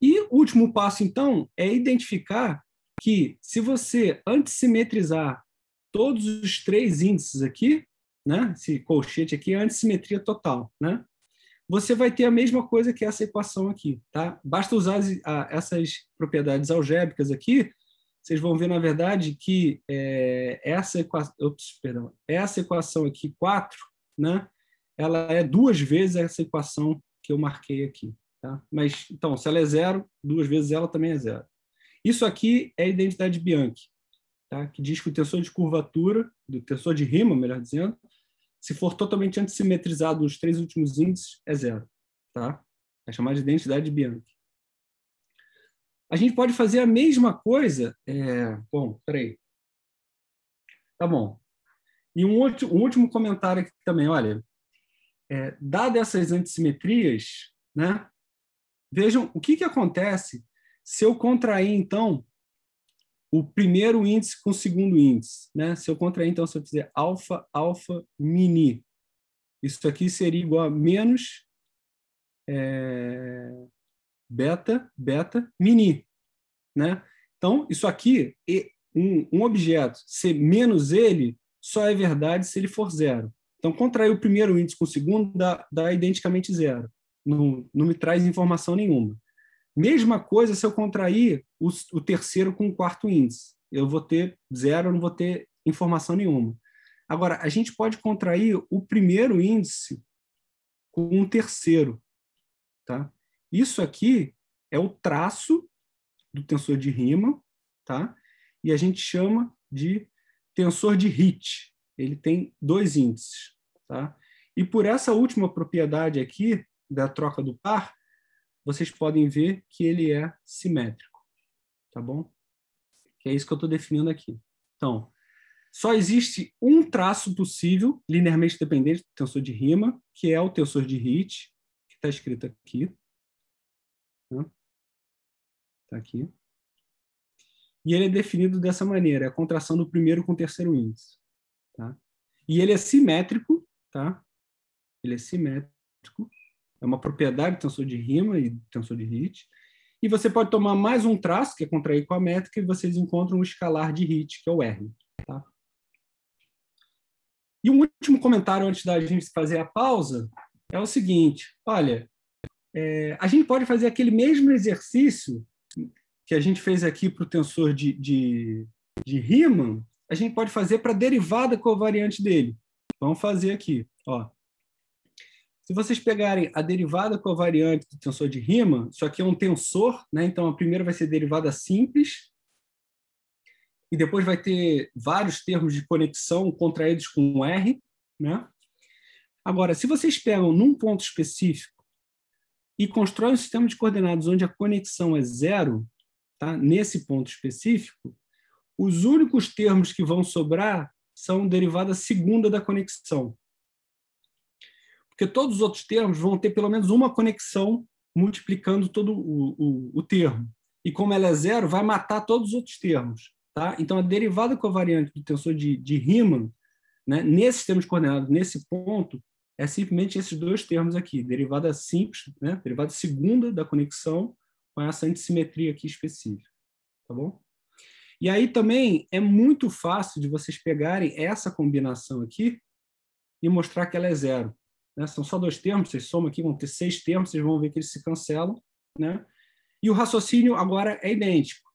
E o último passo, então, é identificar que se você antissimetrizar todos os três índices aqui, né? Esse colchete aqui é antissimetria total, né? Você vai ter a mesma coisa que essa equação aqui, tá? Basta usar as, a, essas propriedades algébricas aqui, vocês vão ver, na verdade, que é, essa, equação, ops, perdão, essa equação aqui, 4, né? Ela é duas vezes essa equação que eu marquei aqui, tá? Mas, então, se ela é zero, duas vezes ela também é zero. Isso aqui é a identidade Bianchi, tá? que diz que o tensor de curvatura, do tensor de rima, melhor dizendo, se for totalmente antissimetrizado os três últimos índices, é zero. Tá? É chamada de identidade Bianchi. A gente pode fazer a mesma coisa. É, bom, peraí. Tá bom. E um, outro, um último comentário aqui também, olha. É, dadas essas antissimetrias, né, vejam o que, que acontece se eu contrair, então, o primeiro índice com o segundo índice. Né? Se eu contrair, então, se eu fizer alfa, alfa, mini, isso aqui seria igual a menos é, beta, beta, mini. Né? Então, isso aqui, um, um objeto ser menos ele, só é verdade se ele for zero. Então, contrair o primeiro índice com o segundo dá, dá identicamente zero. Não, não me traz informação nenhuma. Mesma coisa se eu contrair o, o terceiro com o quarto índice. Eu vou ter zero, não vou ter informação nenhuma. Agora, a gente pode contrair o primeiro índice com um terceiro. Tá? Isso aqui é o traço do tensor de rima tá? e a gente chama de tensor de Hit. Ele tem dois índices. Tá? E por essa última propriedade aqui, da troca do par, vocês podem ver que ele é simétrico, tá bom? Que é isso que eu estou definindo aqui. Então, só existe um traço possível, linearmente dependente do tensor de rima, que é o tensor de Hit, que está escrito aqui. Está né? aqui. E ele é definido dessa maneira, é a contração do primeiro com o terceiro índice. Tá? E ele é simétrico, tá? Ele é simétrico é uma propriedade do então tensor de rima e do então tensor de Hit. E você pode tomar mais um traço, que é contrair com a métrica, e vocês encontram um escalar de Hit, que é o R. Tá? E um último comentário antes da gente fazer a pausa é o seguinte: olha, é, a gente pode fazer aquele mesmo exercício que a gente fez aqui para o tensor de, de, de Riemann, a gente pode fazer para a derivada covariante dele. Vamos fazer aqui. Ó. Se vocês pegarem a derivada com a variante do tensor de Riemann, isso aqui é um tensor, né? então a primeira vai ser derivada simples, e depois vai ter vários termos de conexão contraídos com R. Né? Agora, se vocês pegam num ponto específico e constroem um sistema de coordenadas onde a conexão é zero, tá? nesse ponto específico, os únicos termos que vão sobrar são derivada segunda da conexão porque todos os outros termos vão ter pelo menos uma conexão multiplicando todo o, o, o termo. E como ela é zero, vai matar todos os outros termos. Tá? Então, a derivada covariante do tensor de, de Riemann, né, nesses termos coordenados, nesse ponto, é simplesmente esses dois termos aqui, derivada simples, né, derivada segunda da conexão com essa antissimetria aqui específica. Tá bom? E aí também é muito fácil de vocês pegarem essa combinação aqui e mostrar que ela é zero. Né? São só dois termos, vocês somam aqui, vão ter seis termos, vocês vão ver que eles se cancelam. Né? E o raciocínio agora é idêntico.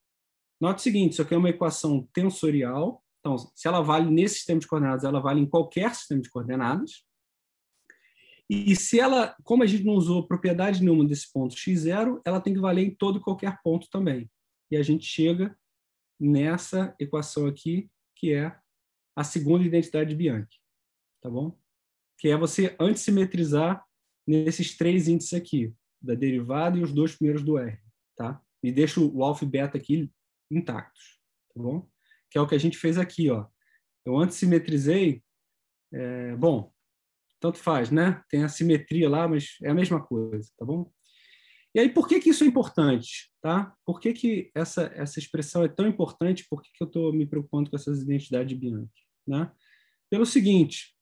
Note o seguinte, isso aqui é uma equação tensorial, então, se ela vale nesse sistema de coordenadas, ela vale em qualquer sistema de coordenadas. E se ela, como a gente não usou propriedade nenhuma desse ponto x0, ela tem que valer em todo e qualquer ponto também. E a gente chega nessa equação aqui, que é a segunda identidade de Bianchi. Tá bom? que é você antissimetrizar nesses três índices aqui, da derivada e os dois primeiros do R, tá? E deixo o alfa e beta aqui intactos, tá bom? Que é o que a gente fez aqui, ó. Eu antissimetrizei, é, bom, tanto faz, né? Tem a simetria lá, mas é a mesma coisa, tá bom? E aí, por que, que isso é importante? Tá? Por que, que essa, essa expressão é tão importante? Por que, que eu estou me preocupando com essas identidades de Bianchi? Né? Pelo seguinte,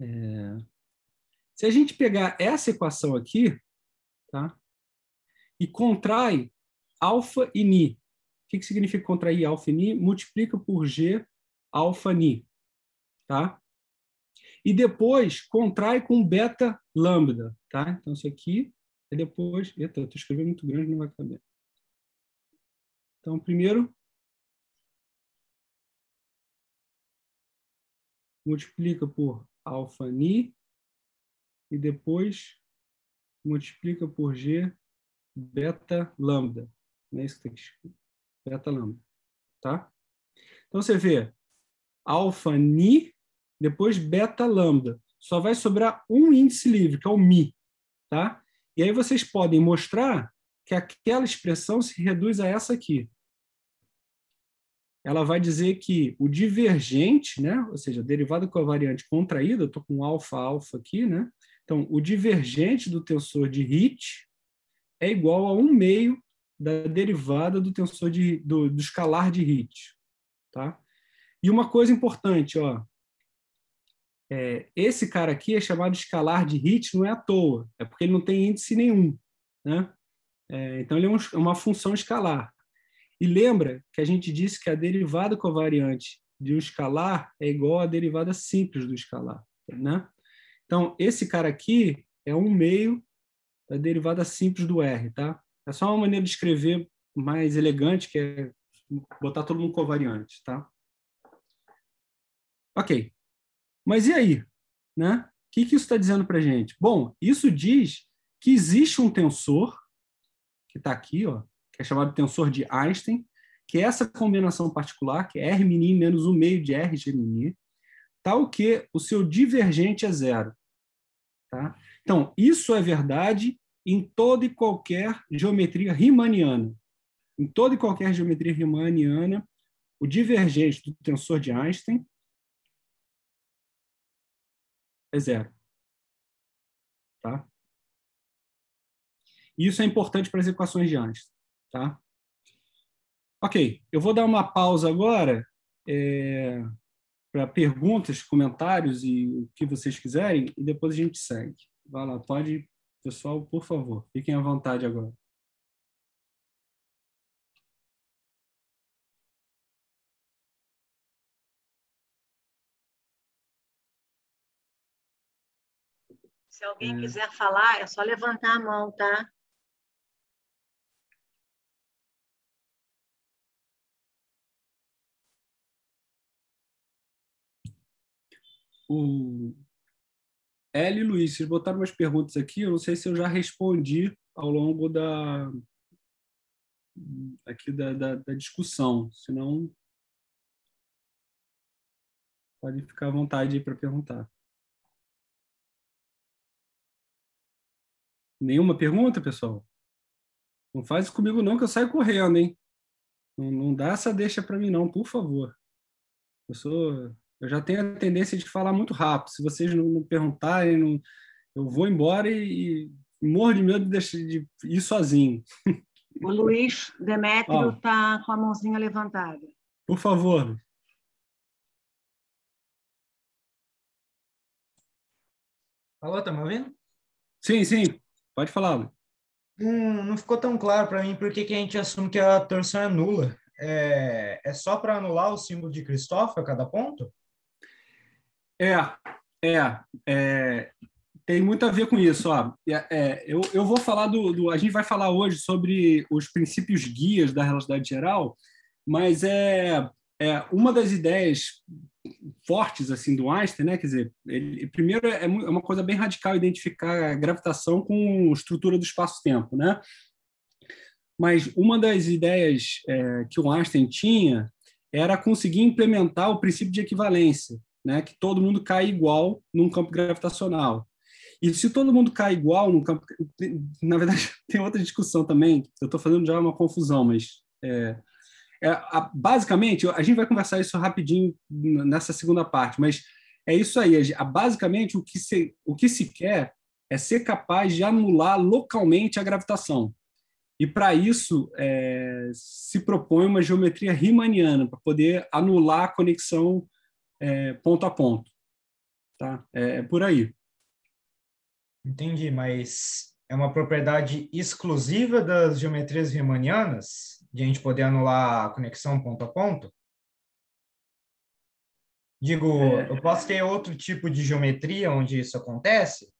é... Se a gente pegar essa equação aqui tá? e contrai alfa e ni, o que, que significa contrair alfa e ni? Multiplica por g alfa ni. Tá? E depois contrai com beta lambda. Tá? Então isso aqui é depois... Eita, estou escrevendo muito grande, não vai caber. Então, primeiro, multiplica por alfa-ni, e depois multiplica por G beta lambda. Não é isso que tem que escrever. Beta lambda. Tá? Então você vê alfa ni, depois beta lambda. Só vai sobrar um índice livre, que é o mi. Tá? E aí vocês podem mostrar que aquela expressão se reduz a essa aqui ela vai dizer que o divergente, né, ou seja, a derivada covariante contraída, eu estou com alfa-alfa aqui, né? Então, o divergente do tensor de Hit é igual a 1 meio da derivada do tensor de, do, do escalar de Hit. Tá? E uma coisa importante, ó, é, esse cara aqui é chamado escalar de Hit, não é à toa, é porque ele não tem índice nenhum. Né? É, então, ele é um, é uma função escalar. E lembra que a gente disse que a derivada covariante de um escalar é igual à derivada simples do escalar, né? Então, esse cara aqui é um meio da derivada simples do R, tá? É só uma maneira de escrever mais elegante, que é botar todo mundo covariante, tá? Ok. Mas e aí? Né? O que, que isso está dizendo para gente? Bom, isso diz que existe um tensor, que está aqui, ó, que é chamado tensor de Einstein, que é essa combinação particular, que é R mini menos o meio de R mini, tal que o seu divergente é zero. Tá? Então, isso é verdade em toda e qualquer geometria riemanniana. Em toda e qualquer geometria riemanniana, o divergente do tensor de Einstein é zero. Tá? Isso é importante para as equações de Einstein. Tá? Ok, eu vou dar uma pausa agora é, para perguntas, comentários e o que vocês quiserem, e depois a gente segue. Vai lá, pode, pessoal, por favor, fiquem à vontade agora. Se alguém é. quiser falar, é só levantar a mão, tá? o L. Luiz, vocês botaram umas perguntas aqui, eu não sei se eu já respondi ao longo da aqui da, da, da discussão, senão pode ficar à vontade para perguntar. Nenhuma pergunta, pessoal? Não faz isso comigo não, que eu saio correndo, hein? Não, não dá essa deixa para mim não, por favor. Eu sou eu já tenho a tendência de falar muito rápido. Se vocês não, não perguntarem, não, eu vou embora e, e morro de medo de, deixar, de ir sozinho. O Luiz Demétrio está com a mãozinha levantada. Por favor. Alô, tá me ouvindo? Sim, sim. Pode falar. Luiz. Hum, não ficou tão claro para mim por que a gente assume que a torção é nula. É, é só para anular o símbolo de Cristóvão a cada ponto? É, é, é, tem muito a ver com isso. Ó. É, é, eu, eu vou falar do, do, A gente vai falar hoje sobre os princípios guias da relatividade geral, mas é, é uma das ideias fortes assim do Einstein, né? Quer dizer, ele, primeiro é, é uma coisa bem radical identificar a gravitação com estrutura do espaço-tempo, né? Mas uma das ideias é, que o Einstein tinha era conseguir implementar o princípio de equivalência né, que todo mundo cai igual num campo gravitacional. E se todo mundo cai igual num campo. Na verdade, tem outra discussão também, eu estou fazendo já uma confusão, mas. É, é, a, basicamente, a gente vai conversar isso rapidinho nessa segunda parte, mas é isso aí. A, basicamente, o que, se, o que se quer é ser capaz de anular localmente a gravitação. E para isso é, se propõe uma geometria riemanniana para poder anular a conexão é, ponto a ponto. Tá? É, é por aí. Entendi, mas é uma propriedade exclusiva das geometrias riemannianas? De a gente poder anular a conexão ponto a ponto? Digo, é, eu posso ter outro tipo de geometria onde isso acontece?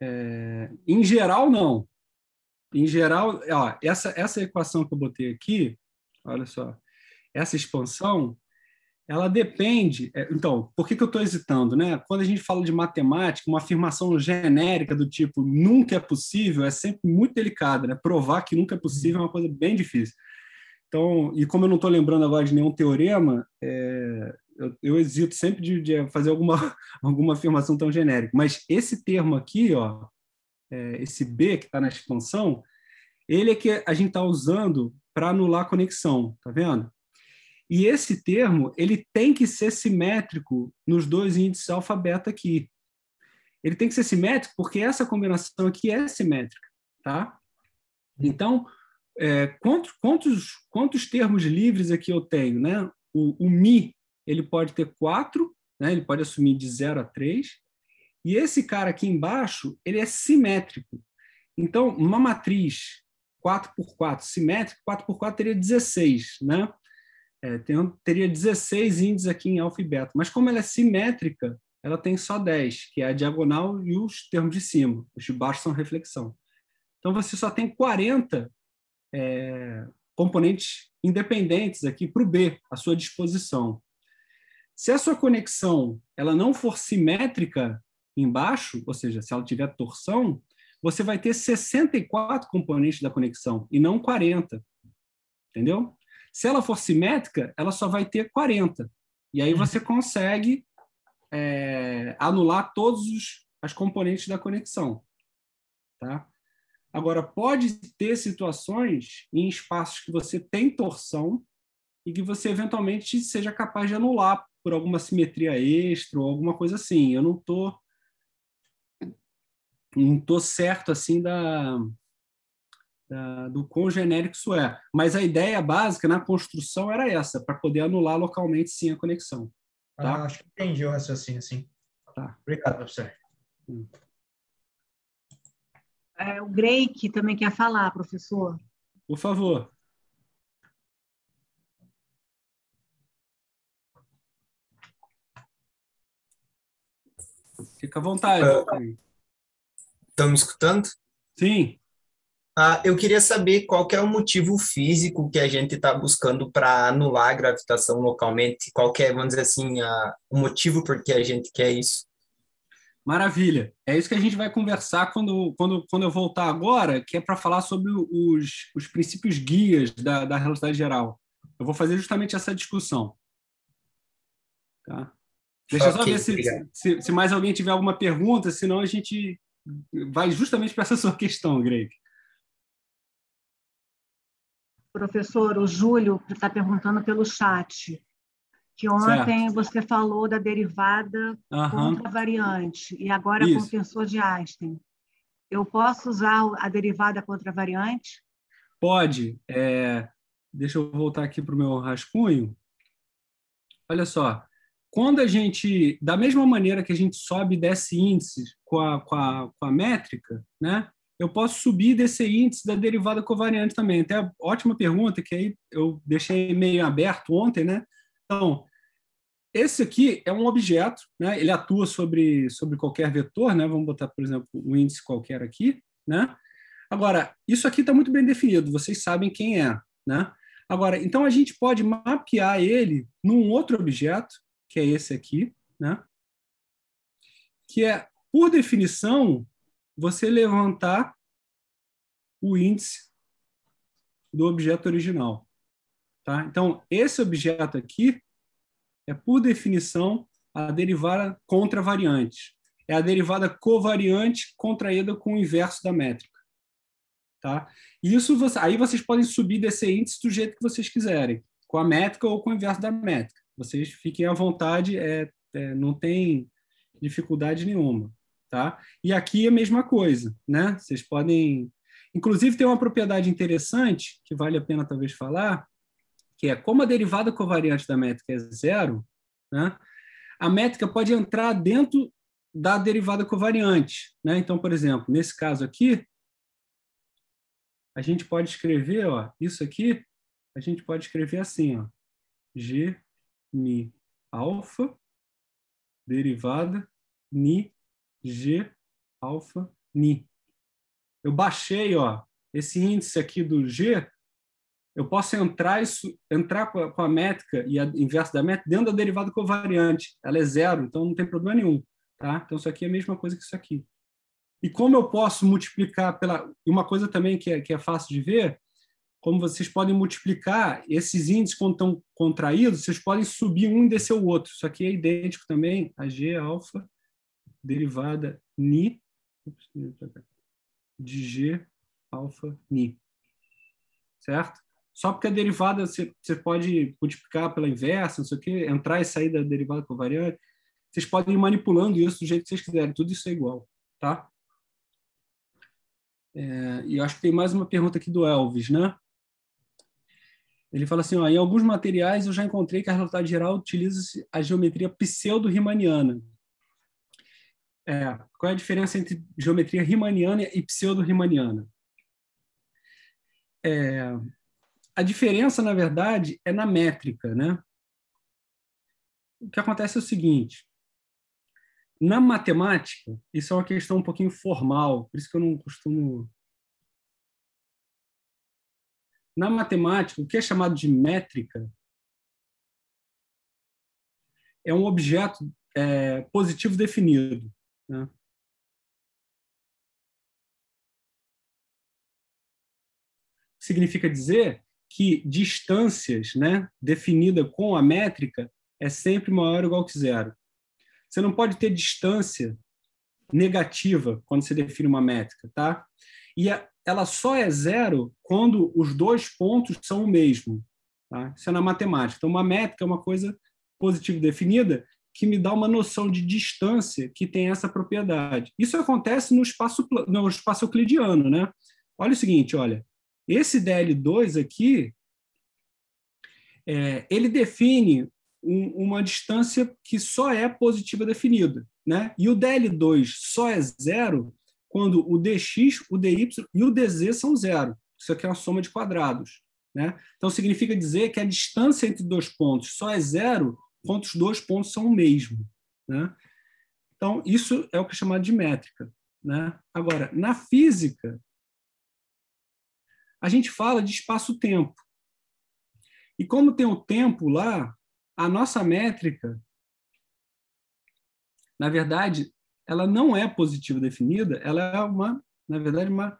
É, em geral, não. Em geral, ó, essa, essa equação que eu botei aqui, olha só, essa expansão, ela depende. É, então, por que, que eu estou hesitando? Né? Quando a gente fala de matemática, uma afirmação genérica do tipo nunca é possível é sempre muito delicada. Né? Provar que nunca é possível é uma coisa bem difícil. Então, e como eu não estou lembrando agora de nenhum teorema, é, eu, eu, hesito sempre de, de, fazer alguma, alguma afirmação tão genérica. Mas esse termo aqui, ó, é, esse B que está na expansão, ele é que a gente está usando para anular a conexão, tá vendo? E esse termo ele tem que ser simétrico nos dois índices alfa beta aqui. Ele tem que ser simétrico porque essa combinação aqui é simétrica, tá? Então, é, quantos, quantos, quantos termos livres aqui eu tenho, né? O, o mi, ele pode ter quatro, né? ele pode assumir de 0 a 3. E esse cara aqui embaixo, ele é simétrico. Então, uma matriz 4 por 4 simétrica, 4 por 4 teria 16, né? É, tem, teria 16 índices aqui em alfa e beta, mas como ela é simétrica, ela tem só 10, que é a diagonal e os termos de cima. Os de baixo são reflexão. Então, você só tem 40 é, componentes independentes aqui para o B, à sua disposição. Se a sua conexão ela não for simétrica embaixo, ou seja, se ela tiver torção, você vai ter 64 componentes da conexão e não 40. Entendeu? Se ela for simétrica, ela só vai ter 40. E aí você consegue é, anular todos os, as componentes da conexão. Tá? Agora, pode ter situações em espaços que você tem torção e que você eventualmente seja capaz de anular por alguma simetria extra ou alguma coisa assim. Eu não estou não tô certo assim da, do quão genérico isso é. Mas a ideia básica na construção era essa, para poder anular localmente sim a conexão. Tá? Ah, acho que entendi o raciocínio, sim. Tá. Obrigado, professor. Hum. É, o Greik também quer falar, professor. Por favor. Fica à vontade. Uh, escutando? Sim. Ah, eu queria saber qual que é o motivo físico que a gente está buscando para anular a gravitação localmente, qual que é, vamos dizer assim, a, o motivo por que a gente quer isso. Maravilha. É isso que a gente vai conversar quando, quando, quando eu voltar agora, que é para falar sobre os, os princípios guias da, da relatividade geral. Eu vou fazer justamente essa discussão. Tá? Deixa okay, só ver se, se, se, mais alguém tiver alguma pergunta, senão a gente vai justamente para essa sua questão, Greg. Professor, o Júlio está perguntando pelo chat que ontem certo. você falou da derivada uhum. contra a variante e agora Isso. com o tensor de Einstein. Eu posso usar a derivada contra a variante? Pode. É... Deixa eu voltar aqui para o meu rascunho. Olha só. Quando a gente, da mesma maneira que a gente sobe e desce índices com a, com a, com a métrica, né? eu posso subir desse índice da derivada covariante também? Até ótima pergunta, que aí eu deixei meio aberto ontem, né? Então, esse aqui é um objeto, né? ele atua sobre, sobre qualquer vetor, né? vamos botar, por exemplo, um índice qualquer aqui. Né? Agora, isso aqui está muito bem definido, vocês sabem quem é. Né? Agora, então a gente pode mapear ele num outro objeto, que é esse aqui, né? que é, por definição, você levantar o índice do objeto original. Tá? Então, esse objeto aqui é, por definição, a derivada contravariante. É a derivada covariante contraída com o inverso da métrica. Tá? Isso você, aí vocês podem subir desse índice do jeito que vocês quiserem, com a métrica ou com o inverso da métrica. Vocês fiquem à vontade, é, é não tem dificuldade nenhuma. Tá? E aqui é a mesma coisa, né? Vocês podem. Inclusive, tem uma propriedade interessante que vale a pena talvez falar, que é como a derivada covariante da métrica é zero, né? a métrica pode entrar dentro da derivada covariante. Né? Então, por exemplo, nesse caso aqui, a gente pode escrever ó, isso aqui, a gente pode escrever assim, ó, G, mi, alfa, derivada, ni, G alfa ni. Eu baixei, ó, esse índice aqui do G, eu posso entrar isso, entrar com a, com a métrica e a inversa da métrica dentro da derivada covariante. Ela é zero, então não tem problema nenhum, tá? Então isso aqui é a mesma coisa que isso aqui. E como eu posso multiplicar pela uma coisa também que é, que é fácil de ver, como vocês podem multiplicar esses índices quando estão contraídos, vocês podem subir um e descer o outro. Isso aqui é idêntico também a G alfa derivada ni de g alfa ni. Certo? Só porque a derivada você pode multiplicar pela inversa, não sei o quê, entrar e sair da derivada covariante. Vocês podem ir manipulando isso do jeito que vocês quiserem, tudo isso é igual, tá? É, e acho que tem mais uma pergunta aqui do Elvis, né? Ele fala assim: ó, em alguns materiais eu já encontrei que a realidade geral utiliza a geometria pseudo-riemanniana, é, qual é a diferença entre geometria riemanniana e pseudo-riemanniana? É, a diferença, na verdade, é na métrica. Né? O que acontece é o seguinte: na matemática, isso é uma questão um pouquinho formal, por isso que eu não costumo. Na matemática, o que é chamado de métrica é um objeto é, positivo definido. Né? Significa dizer que distâncias, né, definida com a métrica, é sempre maior ou igual que zero. Você não pode ter distância negativa quando você define uma métrica, tá? E a, ela só é zero quando os dois pontos são o mesmo. Tá? Isso é na matemática. Então, uma métrica é uma coisa positiva definida que me dá uma noção de distância que tem essa propriedade. Isso acontece no espaço, no espaço euclidiano, né? Olha o seguinte, olha, esse DL2 aqui, é, ele define um, uma distância que só é positiva definida, né? E o DL2 só é zero quando o dx, o dy e o dz são zero. Isso aqui é uma soma de quadrados. Né? Então, significa dizer que a distância entre dois pontos só é zero quanto os dois pontos são o mesmo. Né? Então, isso é o que é chamado de métrica. Né? Agora, na física, a gente fala de espaço-tempo. E como tem o tempo lá, a nossa métrica, na verdade, ela não é positiva definida, ela é uma, na verdade, uma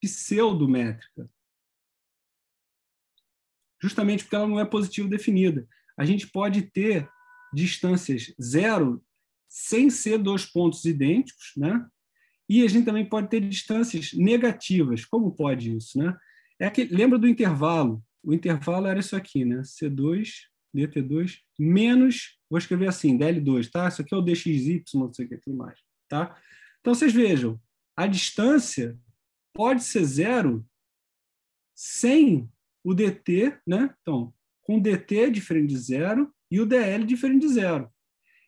pseudométrica. Justamente porque ela não é positiva definida a gente pode ter distâncias zero sem ser dois pontos idênticos, né? E a gente também pode ter distâncias negativas. Como pode isso, né? É que lembra do intervalo? O intervalo era isso aqui, né? C2 dt2 menos, vou escrever assim, dl2, tá? Isso aqui é o dxy, não sei o que aqui mais, tá? Então vocês vejam, a distância pode ser zero sem o dt, né? Então, com DT diferente de zero e o DL diferente de zero.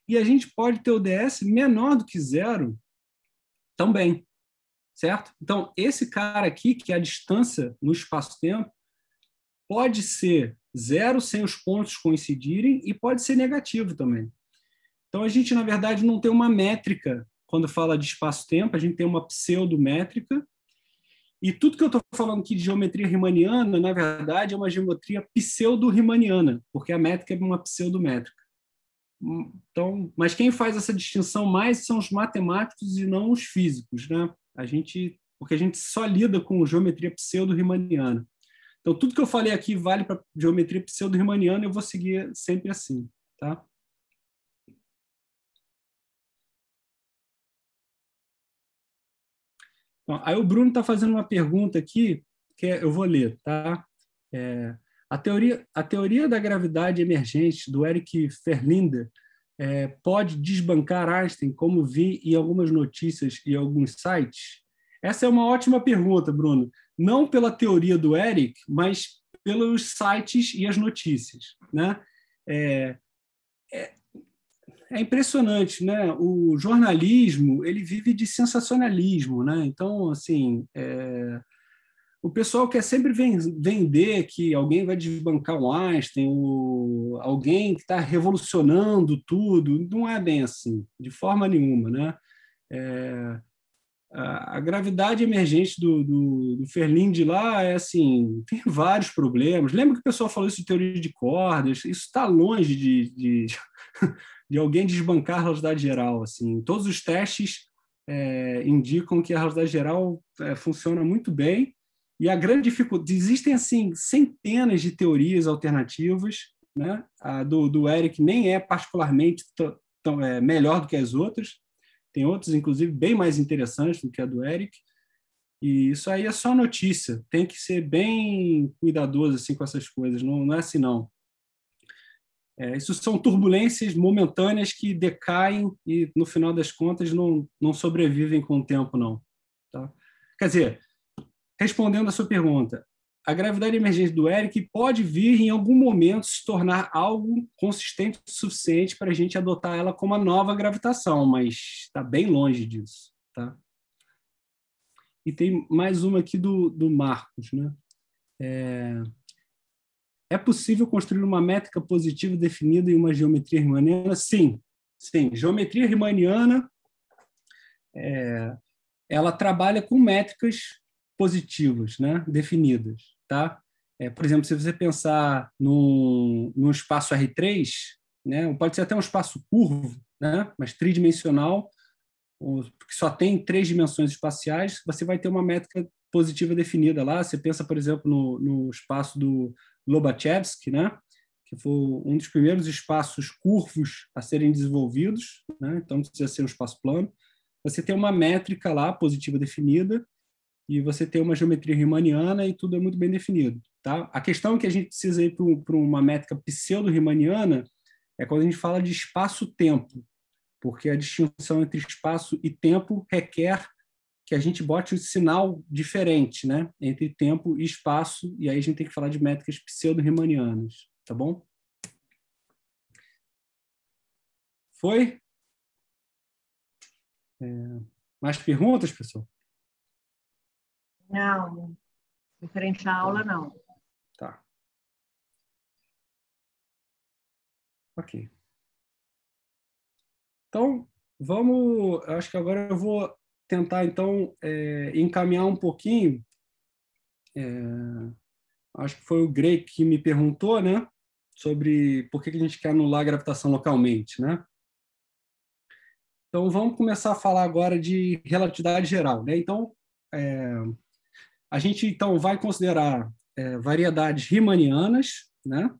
E a gente pode ter o DS menor do que zero também, certo? Então, esse cara aqui, que é a distância no espaço-tempo, pode ser zero sem os pontos coincidirem e pode ser negativo também. Então, a gente, na verdade, não tem uma métrica quando fala de espaço-tempo, a gente tem uma pseudométrica, e tudo que eu estou falando aqui de geometria riemanniana, na verdade, é uma geometria pseudo-riemanniana, porque a métrica é uma pseudométrica. Então, mas quem faz essa distinção mais são os matemáticos e não os físicos, né? A gente, porque a gente só lida com geometria pseudo-riemanniana. Então, tudo que eu falei aqui vale para geometria pseudo-riemanniana, eu vou seguir sempre assim, tá? Bom, aí o Bruno está fazendo uma pergunta aqui, que é, eu vou ler, tá? É, a, teoria, a teoria da gravidade emergente do Eric Ferlinder é, pode desbancar Einstein, como vi em algumas notícias e alguns sites? Essa é uma ótima pergunta, Bruno. Não pela teoria do Eric, mas pelos sites e as notícias. Né? É, é, é impressionante, né? O jornalismo ele vive de sensacionalismo, né? Então, assim, é... o pessoal quer sempre vender que alguém vai desbancar o Einstein, o... alguém que está revolucionando tudo. Não é bem assim, de forma nenhuma, né? É... A gravidade emergente do, do, do Ferlin de lá é assim, tem vários problemas. Lembra que o pessoal falou isso de teoria de cordas? Isso está longe de, de de alguém desbancar a realidade geral. Assim, todos os testes é, indicam que a realidade geral é, funciona muito bem. E a grande dificuldade existem assim centenas de teorias alternativas, né? A do, do Eric nem é particularmente é, melhor do que as outras. Tem outras, inclusive, bem mais interessantes do que a do Eric. E isso aí é só notícia. Tem que ser bem cuidadoso assim com essas coisas. Não, não é assim não. É, isso são turbulências momentâneas que decaem e, no final das contas, não, não sobrevivem com o tempo, não. Tá? Quer dizer, respondendo a sua pergunta, a gravidade emergente do Eric pode vir, em algum momento, se tornar algo consistente o suficiente para a gente adotar ela como a nova gravitação, mas está bem longe disso. Tá? E tem mais uma aqui do, do Marcos. Né? É... É possível construir uma métrica positiva definida em uma geometria riemanniana? Sim, sim. Geometria riemanniana é, ela trabalha com métricas positivas, né? definidas, tá? É, por exemplo, se você pensar num, num espaço R3, né? pode ser até um espaço curvo, né? mas tridimensional, que só tem três dimensões espaciais, você vai ter uma métrica positiva definida lá. Você pensa, por exemplo, no, no espaço do Lobachevsky, né? que foi um dos primeiros espaços curvos a serem desenvolvidos, né? então precisa ser um espaço plano. Você tem uma métrica lá positiva definida e você tem uma geometria riemanniana e tudo é muito bem definido. Tá? A questão é que a gente precisa ir para uma métrica pseudo-riemanniana é quando a gente fala de espaço-tempo, porque a distinção entre espaço e tempo requer que a gente bote o um sinal diferente, né? Entre tempo e espaço, e aí a gente tem que falar de métricas pseudo-riemannianas, tá bom? Foi? É... Mais perguntas, pessoal? Não, diferente à tá. aula, não. Tá. Ok. Então, vamos. Acho que agora eu vou tentar, então, é, encaminhar um pouquinho. É, acho que foi o Greg que me perguntou, né? Sobre por que a gente quer anular a gravitação localmente, né? Então, vamos começar a falar agora de relatividade geral, né? Então, é, a gente, então, vai considerar é, variedades riemannianas, né?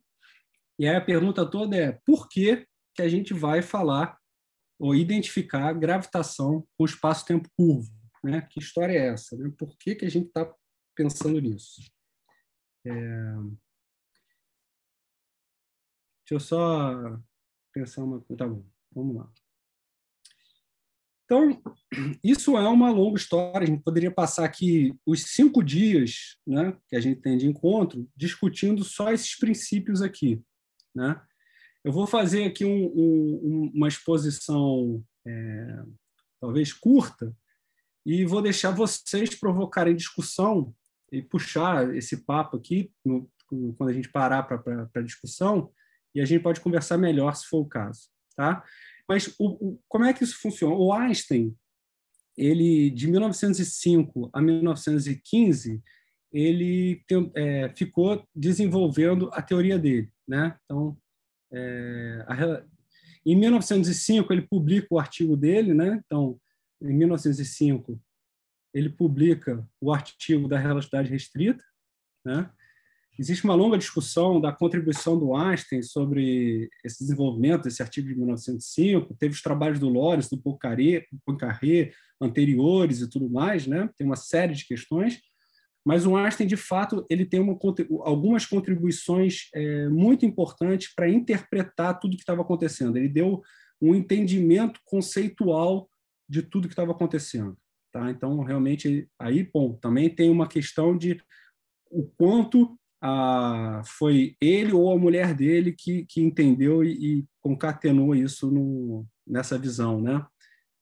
E aí a pergunta toda é por que, que a gente vai falar ou identificar a gravitação com o espaço-tempo curvo. Né? Que história é essa? Né? Por que, que a gente está pensando nisso? É... Deixa eu só pensar uma coisa. Tá bom, vamos lá. Então, isso é uma longa história. A gente poderia passar aqui os cinco dias né, que a gente tem de encontro discutindo só esses princípios aqui. Né? Eu vou fazer aqui um, um, uma exposição é, talvez curta e vou deixar vocês provocarem discussão e puxar esse papo aqui no, quando a gente parar para discussão e a gente pode conversar melhor se for o caso, tá? Mas o, o, como é que isso funciona? O Einstein, ele de 1905 a 1915 ele tem, é, ficou desenvolvendo a teoria dele, né? Então é, a, em 1905, ele publica o artigo dele, né? Então, em 1905, ele publica o artigo da relatividade restrita, né? Existe uma longa discussão da contribuição do Einstein sobre esse desenvolvimento desse artigo de 1905. Teve os trabalhos do Lores, do Poincaré, Poincaré anteriores e tudo mais, né? Tem uma série de questões. Mas o Einstein, de fato, ele tem uma, algumas contribuições é, muito importantes para interpretar tudo o que estava acontecendo. Ele deu um entendimento conceitual de tudo que estava acontecendo. Tá? Então, realmente, aí, bom, também tem uma questão de o quanto ah, foi ele ou a mulher dele que, que entendeu e, e concatenou isso no, nessa visão, né?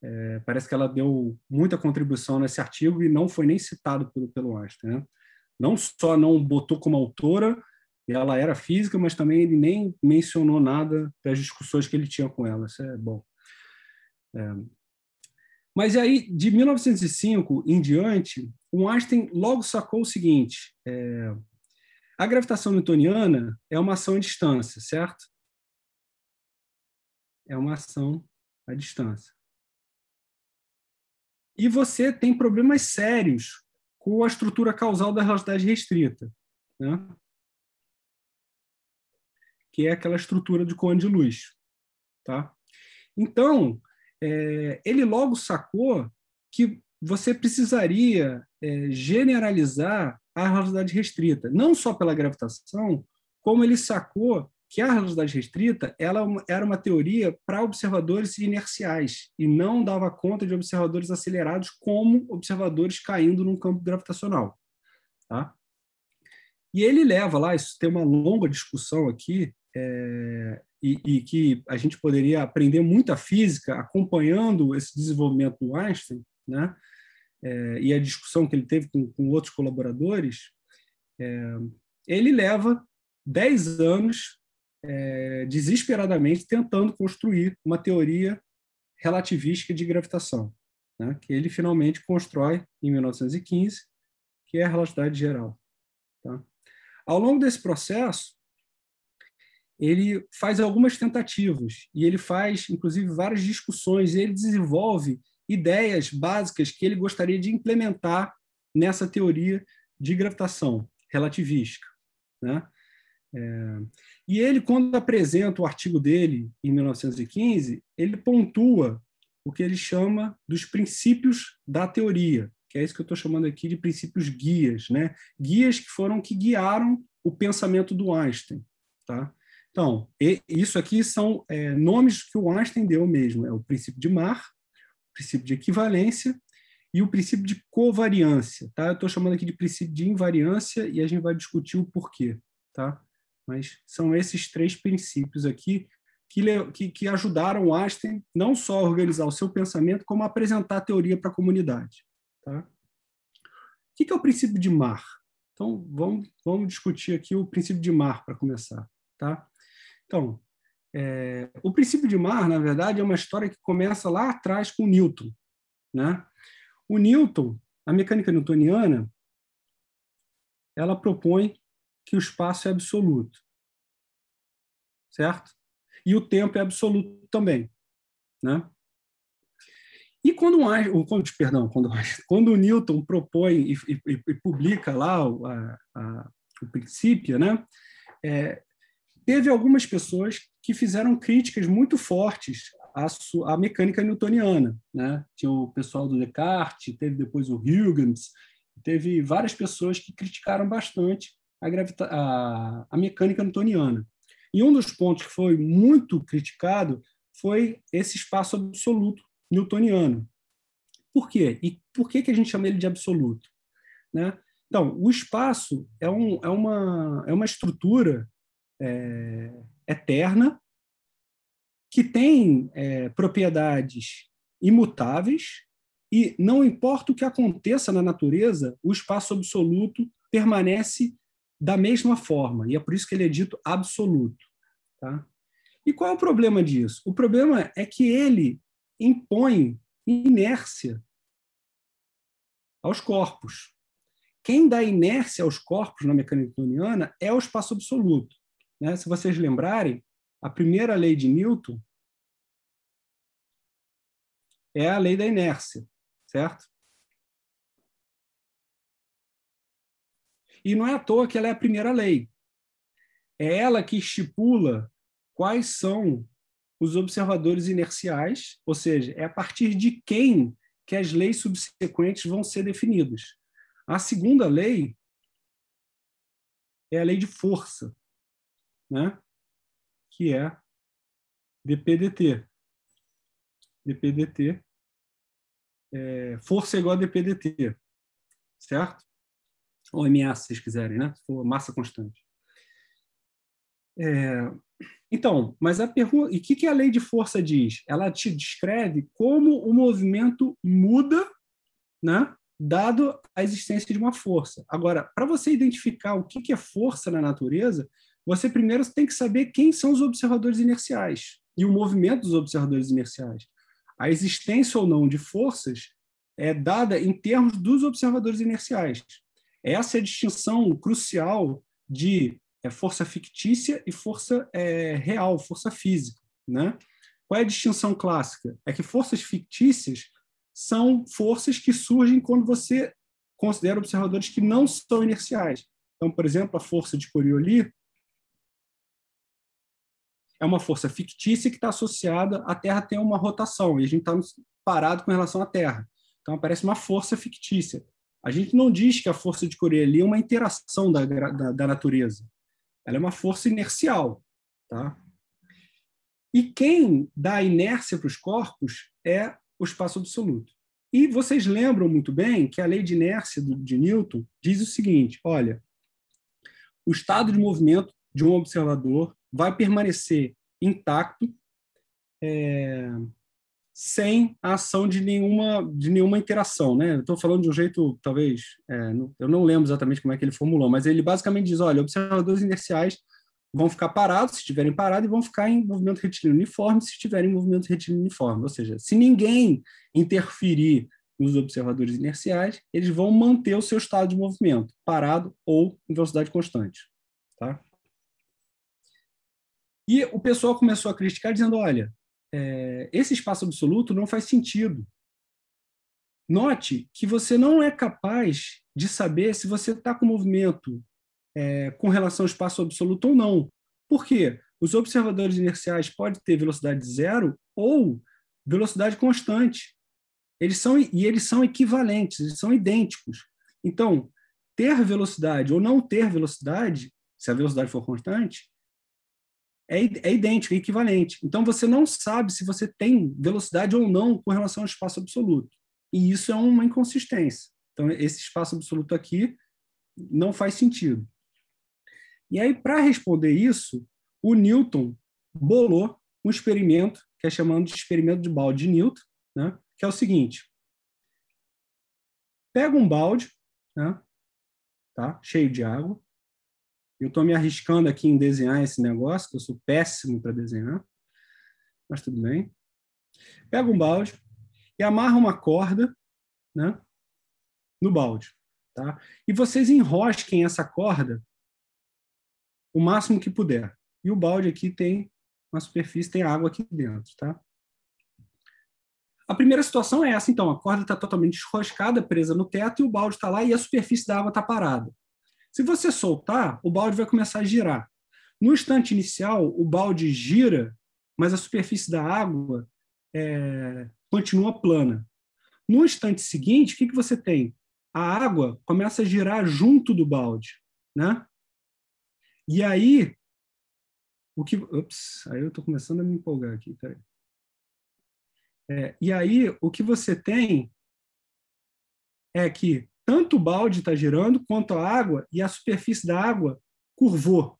É, parece que ela deu muita contribuição nesse artigo e não foi nem citado pelo, pelo Einstein. Né? Não só não botou como autora, ela era física, mas também ele nem mencionou nada das discussões que ele tinha com ela. Isso é bom. É. Mas aí, de 1905 em diante, o Einstein logo sacou o seguinte: é, a gravitação newtoniana é uma ação à distância, certo? É uma ação à distância e você tem problemas sérios com a estrutura causal da relatividade restrita, né? que é aquela estrutura de cone de luz. Tá? Então, é, ele logo sacou que você precisaria é, generalizar a relatividade restrita, não só pela gravitação, como ele sacou que a relatividade restrita ela é era uma teoria para observadores inerciais e não dava conta de observadores acelerados como observadores caindo num campo gravitacional. Tá? E ele leva lá, isso tem uma longa discussão aqui, é, e, e, que a gente poderia aprender muita física acompanhando esse desenvolvimento do Einstein, né? É, e a discussão que ele teve com, com outros colaboradores, é, ele leva 10 anos é, desesperadamente tentando construir uma teoria relativística de gravitação, né, que ele finalmente constrói em 1915, que é a relatividade geral. Tá? Ao longo desse processo, ele faz algumas tentativas e ele faz, inclusive, várias discussões e ele desenvolve ideias básicas que ele gostaria de implementar nessa teoria de gravitação relativística. Né? É, e ele, quando apresenta o artigo dele, em 1915, ele pontua o que ele chama dos princípios da teoria, que é isso que eu estou chamando aqui de princípios guias, né? Guias que foram que guiaram o pensamento do Einstein, tá? Então, e, isso aqui são é, nomes que o Einstein deu mesmo, é o princípio de Mar, o princípio de equivalência e o princípio de covariância, tá? Eu estou chamando aqui de princípio de invariância e a gente vai discutir o porquê, tá? Mas são esses três princípios aqui que, que, que ajudaram Einstein não só a organizar o seu pensamento, como a apresentar a teoria para a comunidade. Tá? O que, que é o princípio de Mar? Então, vamos, vamos discutir aqui o princípio de Mar para começar. Tá? Então, é, o princípio de Mar, na verdade, é uma história que começa lá atrás com Newton. Né? O Newton, a mecânica newtoniana, ela propõe que o espaço é absoluto. Certo? E o tempo é absoluto também. Né? E quando, quando, perdão, quando, quando o Newton propõe e, e, e publica lá o, a, a, o princípio, né? É, teve algumas pessoas que fizeram críticas muito fortes à, à, mecânica newtoniana. Né? Tinha o pessoal do Descartes, teve depois o Huygens, teve várias pessoas que criticaram bastante a, gravita a, a mecânica newtoniana. E um dos pontos que foi muito criticado foi esse espaço absoluto newtoniano. Por quê? E por que, que a gente chama ele de absoluto? Né? Então, o espaço é, um, é, uma, é uma estrutura é, eterna que tem é, propriedades imutáveis e não importa o que aconteça na natureza, o espaço absoluto permanece da mesma forma, e é por isso que ele é dito absoluto. Tá? E qual é o problema disso? O problema é que ele impõe inércia aos corpos. Quem dá inércia aos corpos na mecânica newtoniana é o espaço absoluto. Né? Se vocês lembrarem, a primeira lei de Newton é a lei da inércia, certo? E não é à toa que ela é a primeira lei. É ela que estipula quais são os observadores inerciais, ou seja, é a partir de quem que as leis subsequentes vão ser definidas. A segunda lei é a lei de força, né? que é DPDT. DPDT, é, força é igual a DPDT, certo? ou MA, se vocês quiserem, né? se for massa constante. É, então, mas a pergunta. E o que, que a lei de força diz? Ela te descreve como o movimento muda, né? dado a existência de uma força. Agora, para você identificar o que, que é força na natureza, você primeiro tem que saber quem são os observadores inerciais e o movimento dos observadores inerciais. A existência ou não de forças é dada em termos dos observadores inerciais. Essa é a distinção crucial de é, força fictícia e força é, real, força física. Né? Qual é a distinção clássica? É que forças fictícias são forças que surgem quando você considera observadores que não são inerciais. Então, por exemplo, a força de Coriolis é uma força fictícia que está associada à Terra tem uma rotação e a gente está parado com relação à Terra. Então aparece uma força fictícia. A gente não diz que a força de Coriolis é uma interação da, da, da natureza. Ela é uma força inercial. Tá? E quem dá inércia para os corpos é o espaço absoluto. E vocês lembram muito bem que a lei de inércia de Newton diz o seguinte: olha, o estado de movimento de um observador vai permanecer intacto é, sem a ação de nenhuma, de nenhuma interação. Né? Estou falando de um jeito, talvez, é, eu não lembro exatamente como é que ele formulou, mas ele basicamente diz: olha, observadores inerciais vão ficar parados se estiverem parados e vão ficar em movimento retilíneo uniforme se estiverem em movimento retilíneo uniforme. Ou seja, se ninguém interferir nos observadores inerciais, eles vão manter o seu estado de movimento, parado ou em velocidade constante. Tá? E o pessoal começou a criticar dizendo, olha, é, esse espaço absoluto não faz sentido. Note que você não é capaz de saber se você está com movimento é, com relação ao espaço absoluto ou não. Por quê? Os observadores inerciais podem ter velocidade zero ou velocidade constante. Eles são, e eles são equivalentes, eles são idênticos. Então, ter velocidade ou não ter velocidade, se a velocidade for constante, é, é idêntico, é equivalente. Então você não sabe se você tem velocidade ou não com relação ao espaço absoluto. E isso é uma inconsistência. Então esse espaço absoluto aqui não faz sentido. E aí para responder isso, o Newton bolou um experimento que é chamado de experimento de balde de Newton, né? que é o seguinte: pega um balde, né? tá? cheio de água, eu estou me arriscando aqui em desenhar esse negócio, que eu sou péssimo para desenhar, mas tudo bem. Pega um balde e amarra uma corda né, no balde. Tá? E vocês enrosquem essa corda o máximo que puder. E o balde aqui tem uma superfície, tem água aqui dentro. Tá? A primeira situação é essa, então. A corda está totalmente enroscada, presa no teto, e o balde está lá e a superfície da água está parada. Se você soltar, o balde vai começar a girar. No instante inicial, o balde gira, mas a superfície da água é, continua plana. No instante seguinte, o que, que você tem? A água começa a girar junto do balde, né? E aí, o que... Ups, aí eu estou começando a me empolgar aqui, peraí. É, e aí, o que você tem é que tanto o balde está girando quanto a água e a superfície da água curvou,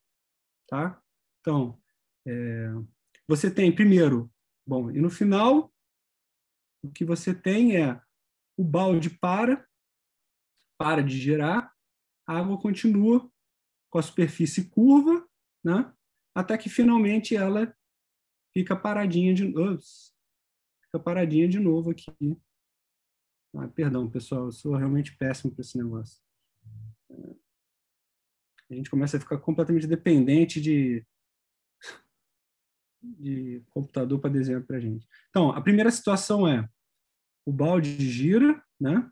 tá? Então, é, você tem primeiro, bom, e no final o que você tem é o balde para, para de girar, a água continua com a superfície curva, né? Até que finalmente ela fica paradinha de, novo, fica paradinha de novo aqui ah, perdão, pessoal, eu sou realmente péssimo para esse negócio. É, a gente começa a ficar completamente dependente de, de computador para desenhar para a gente. Então, a primeira situação é o balde gira, né?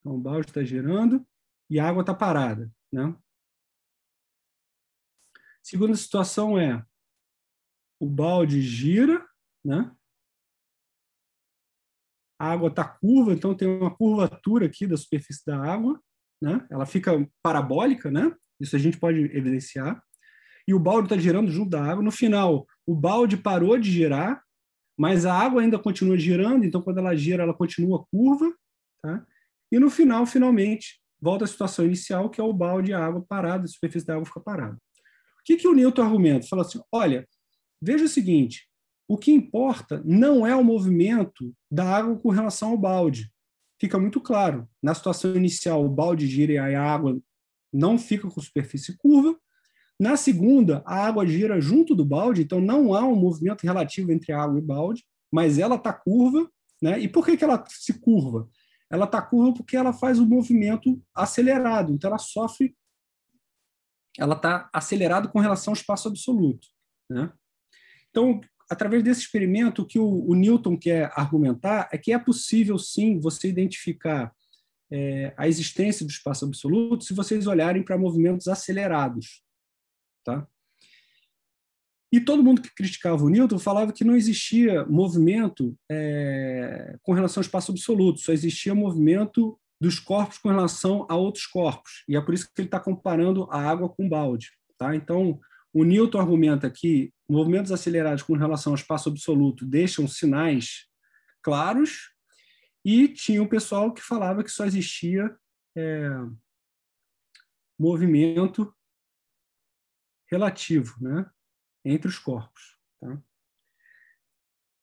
Então, o balde está girando e a água está parada, né? Segunda situação é o balde gira, né? a água está curva, então tem uma curvatura aqui da superfície da água, né? ela fica parabólica, né? isso a gente pode evidenciar, e o balde está girando junto da água. No final, o balde parou de girar, mas a água ainda continua girando, então quando ela gira, ela continua curva, tá? e no final, finalmente, volta à situação inicial, que é o balde e a água parada, a superfície da água fica parada. O que, que o Newton argumenta? Fala assim, olha, veja o seguinte, o que importa não é o movimento da água com relação ao balde. Fica muito claro. Na situação inicial, o balde gira e a água não fica com superfície curva. Na segunda, a água gira junto do balde, então não há um movimento relativo entre água e balde, mas ela está curva. Né? E por que, que ela se curva? Ela está curva porque ela faz um movimento acelerado, então ela sofre, ela está acelerada com relação ao espaço absoluto. Né? Então, através desse experimento, o que o, o Newton quer argumentar é que é possível, sim, você identificar é, a existência do espaço absoluto se vocês olharem para movimentos acelerados. Tá? E todo mundo que criticava o Newton falava que não existia movimento é, com relação ao espaço absoluto, só existia movimento dos corpos com relação a outros corpos. E é por isso que ele está comparando a água com balde. Tá? Então, o Newton argumenta que movimentos acelerados com relação ao espaço absoluto deixam sinais claros, e tinha o um pessoal que falava que só existia é, movimento relativo né, entre os corpos. Tá?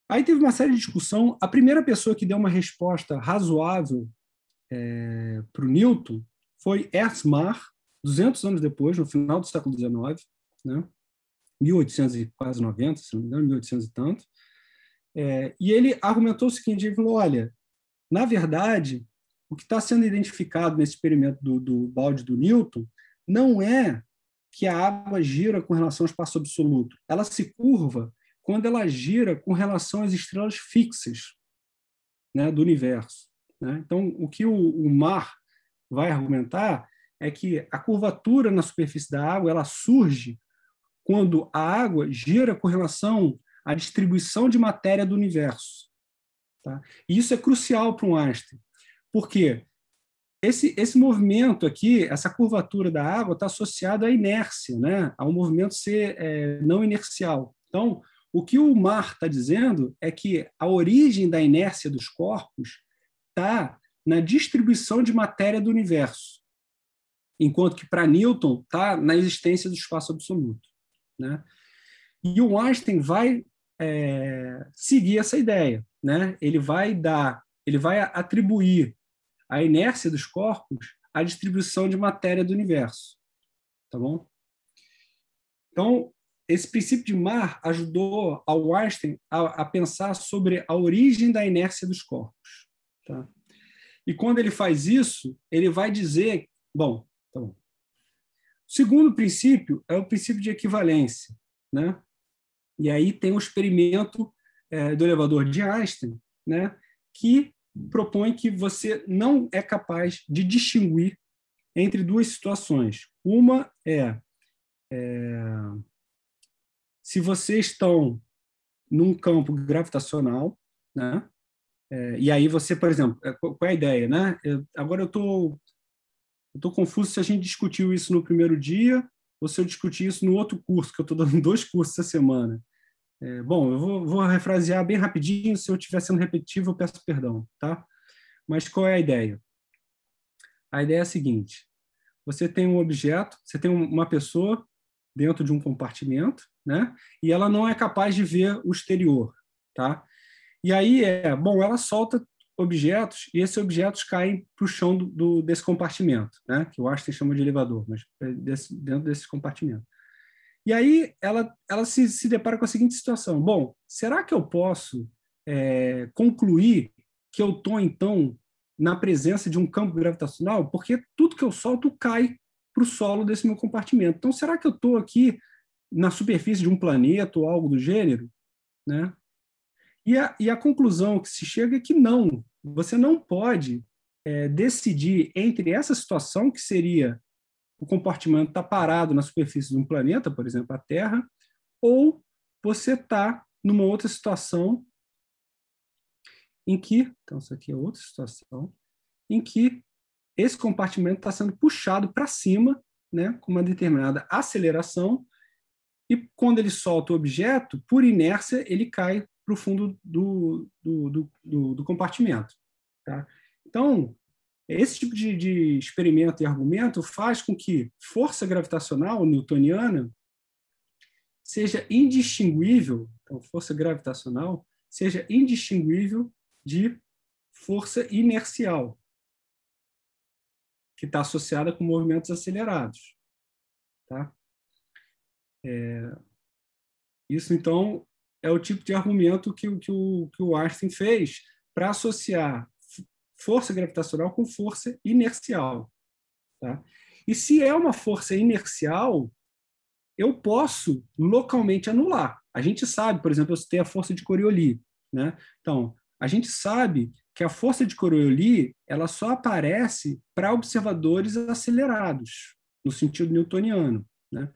Aí teve uma série de discussão. A primeira pessoa que deu uma resposta razoável é, para o Newton foi Ersmar, 200 anos depois, no final do século XIX né? 1800 quase se não me engano, 1800 e tanto. É, e ele argumentou o seguinte, ele falou, olha, na verdade, o que está sendo identificado nesse experimento do, do balde do Newton não é que a água gira com relação ao espaço absoluto. Ela se curva quando ela gira com relação às estrelas fixas né, do universo. Né? Então, o que o, o, mar vai argumentar é que a curvatura na superfície da água ela surge quando a água gira com relação à distribuição de matéria do universo. Tá? E isso é crucial para um Einstein, porque esse, esse movimento aqui, essa curvatura da água, está associada à inércia, né? Ao movimento ser é, não inercial. Então, o que o Mar está dizendo é que a origem da inércia dos corpos está na distribuição de matéria do universo, enquanto que para Newton está na existência do espaço absoluto. Né? E o Einstein vai é, seguir essa ideia. Né? Ele vai dar, ele vai atribuir a inércia dos corpos à distribuição de matéria do universo. Tá bom? Então, esse princípio de Mar ajudou ao Einstein a, a pensar sobre a origem da inércia dos corpos. Tá? E quando ele faz isso, ele vai dizer, bom, tá bom segundo princípio é o princípio de equivalência. Né? E aí tem o experimento é, do elevador de Einstein, né, que propõe que você não é capaz de distinguir entre duas situações. Uma é, é se vocês estão num campo gravitacional, né, é, e aí você, por exemplo, é, qual é a ideia? Né? Eu, agora eu estou eu estou confuso se a gente discutiu isso no primeiro dia ou se eu discuti isso no outro curso, que eu estou dando dois cursos essa semana. É, bom, eu vou, vou refrasear bem rapidinho, se eu estiver sendo repetitivo, eu peço perdão, tá? Mas qual é a ideia? A ideia é a seguinte: você tem um objeto, você tem uma pessoa dentro de um compartimento, né? E ela não é capaz de ver o exterior, tá? E aí é, bom, ela solta objetos e esses objetos caem para o chão do, do, desse compartimento, né? que o Einstein chama de elevador, mas é, desse, dentro desse compartimento. E aí ela, ela se, se depara com a seguinte situação: bom, será que eu posso é, concluir que eu estou, então, na presença de um campo gravitacional? Porque tudo que eu solto cai para o solo desse meu compartimento. Então, será que eu estou aqui na superfície de um planeta ou algo do gênero? Né? E a, e a conclusão que se chega é que não, você não pode é, decidir entre essa situação, que seria o compartimento estar tá parado na superfície de um planeta, por exemplo, a Terra, ou você está numa outra situação em que, então isso aqui é outra situação, em que esse compartimento está sendo puxado para cima, né, com uma determinada aceleração, e quando ele solta o objeto, por inércia, ele cai para o fundo do, do, do, do compartimento. Tá? Então, esse tipo de, de, experimento e argumento faz com que força gravitacional newtoniana seja indistinguível, então força gravitacional seja indistinguível de força inercial, que está associada com movimentos acelerados. Tá? É, isso, então, é o tipo de argumento que, que, o, que o Einstein fez para associar força gravitacional com força inercial. Tá? E se é uma força inercial, eu posso localmente anular. A gente sabe, por exemplo, eu citei a força de Coriolis. Né? Então, a gente sabe que a força de Coriolis ela só aparece para observadores acelerados, no sentido newtoniano. Né?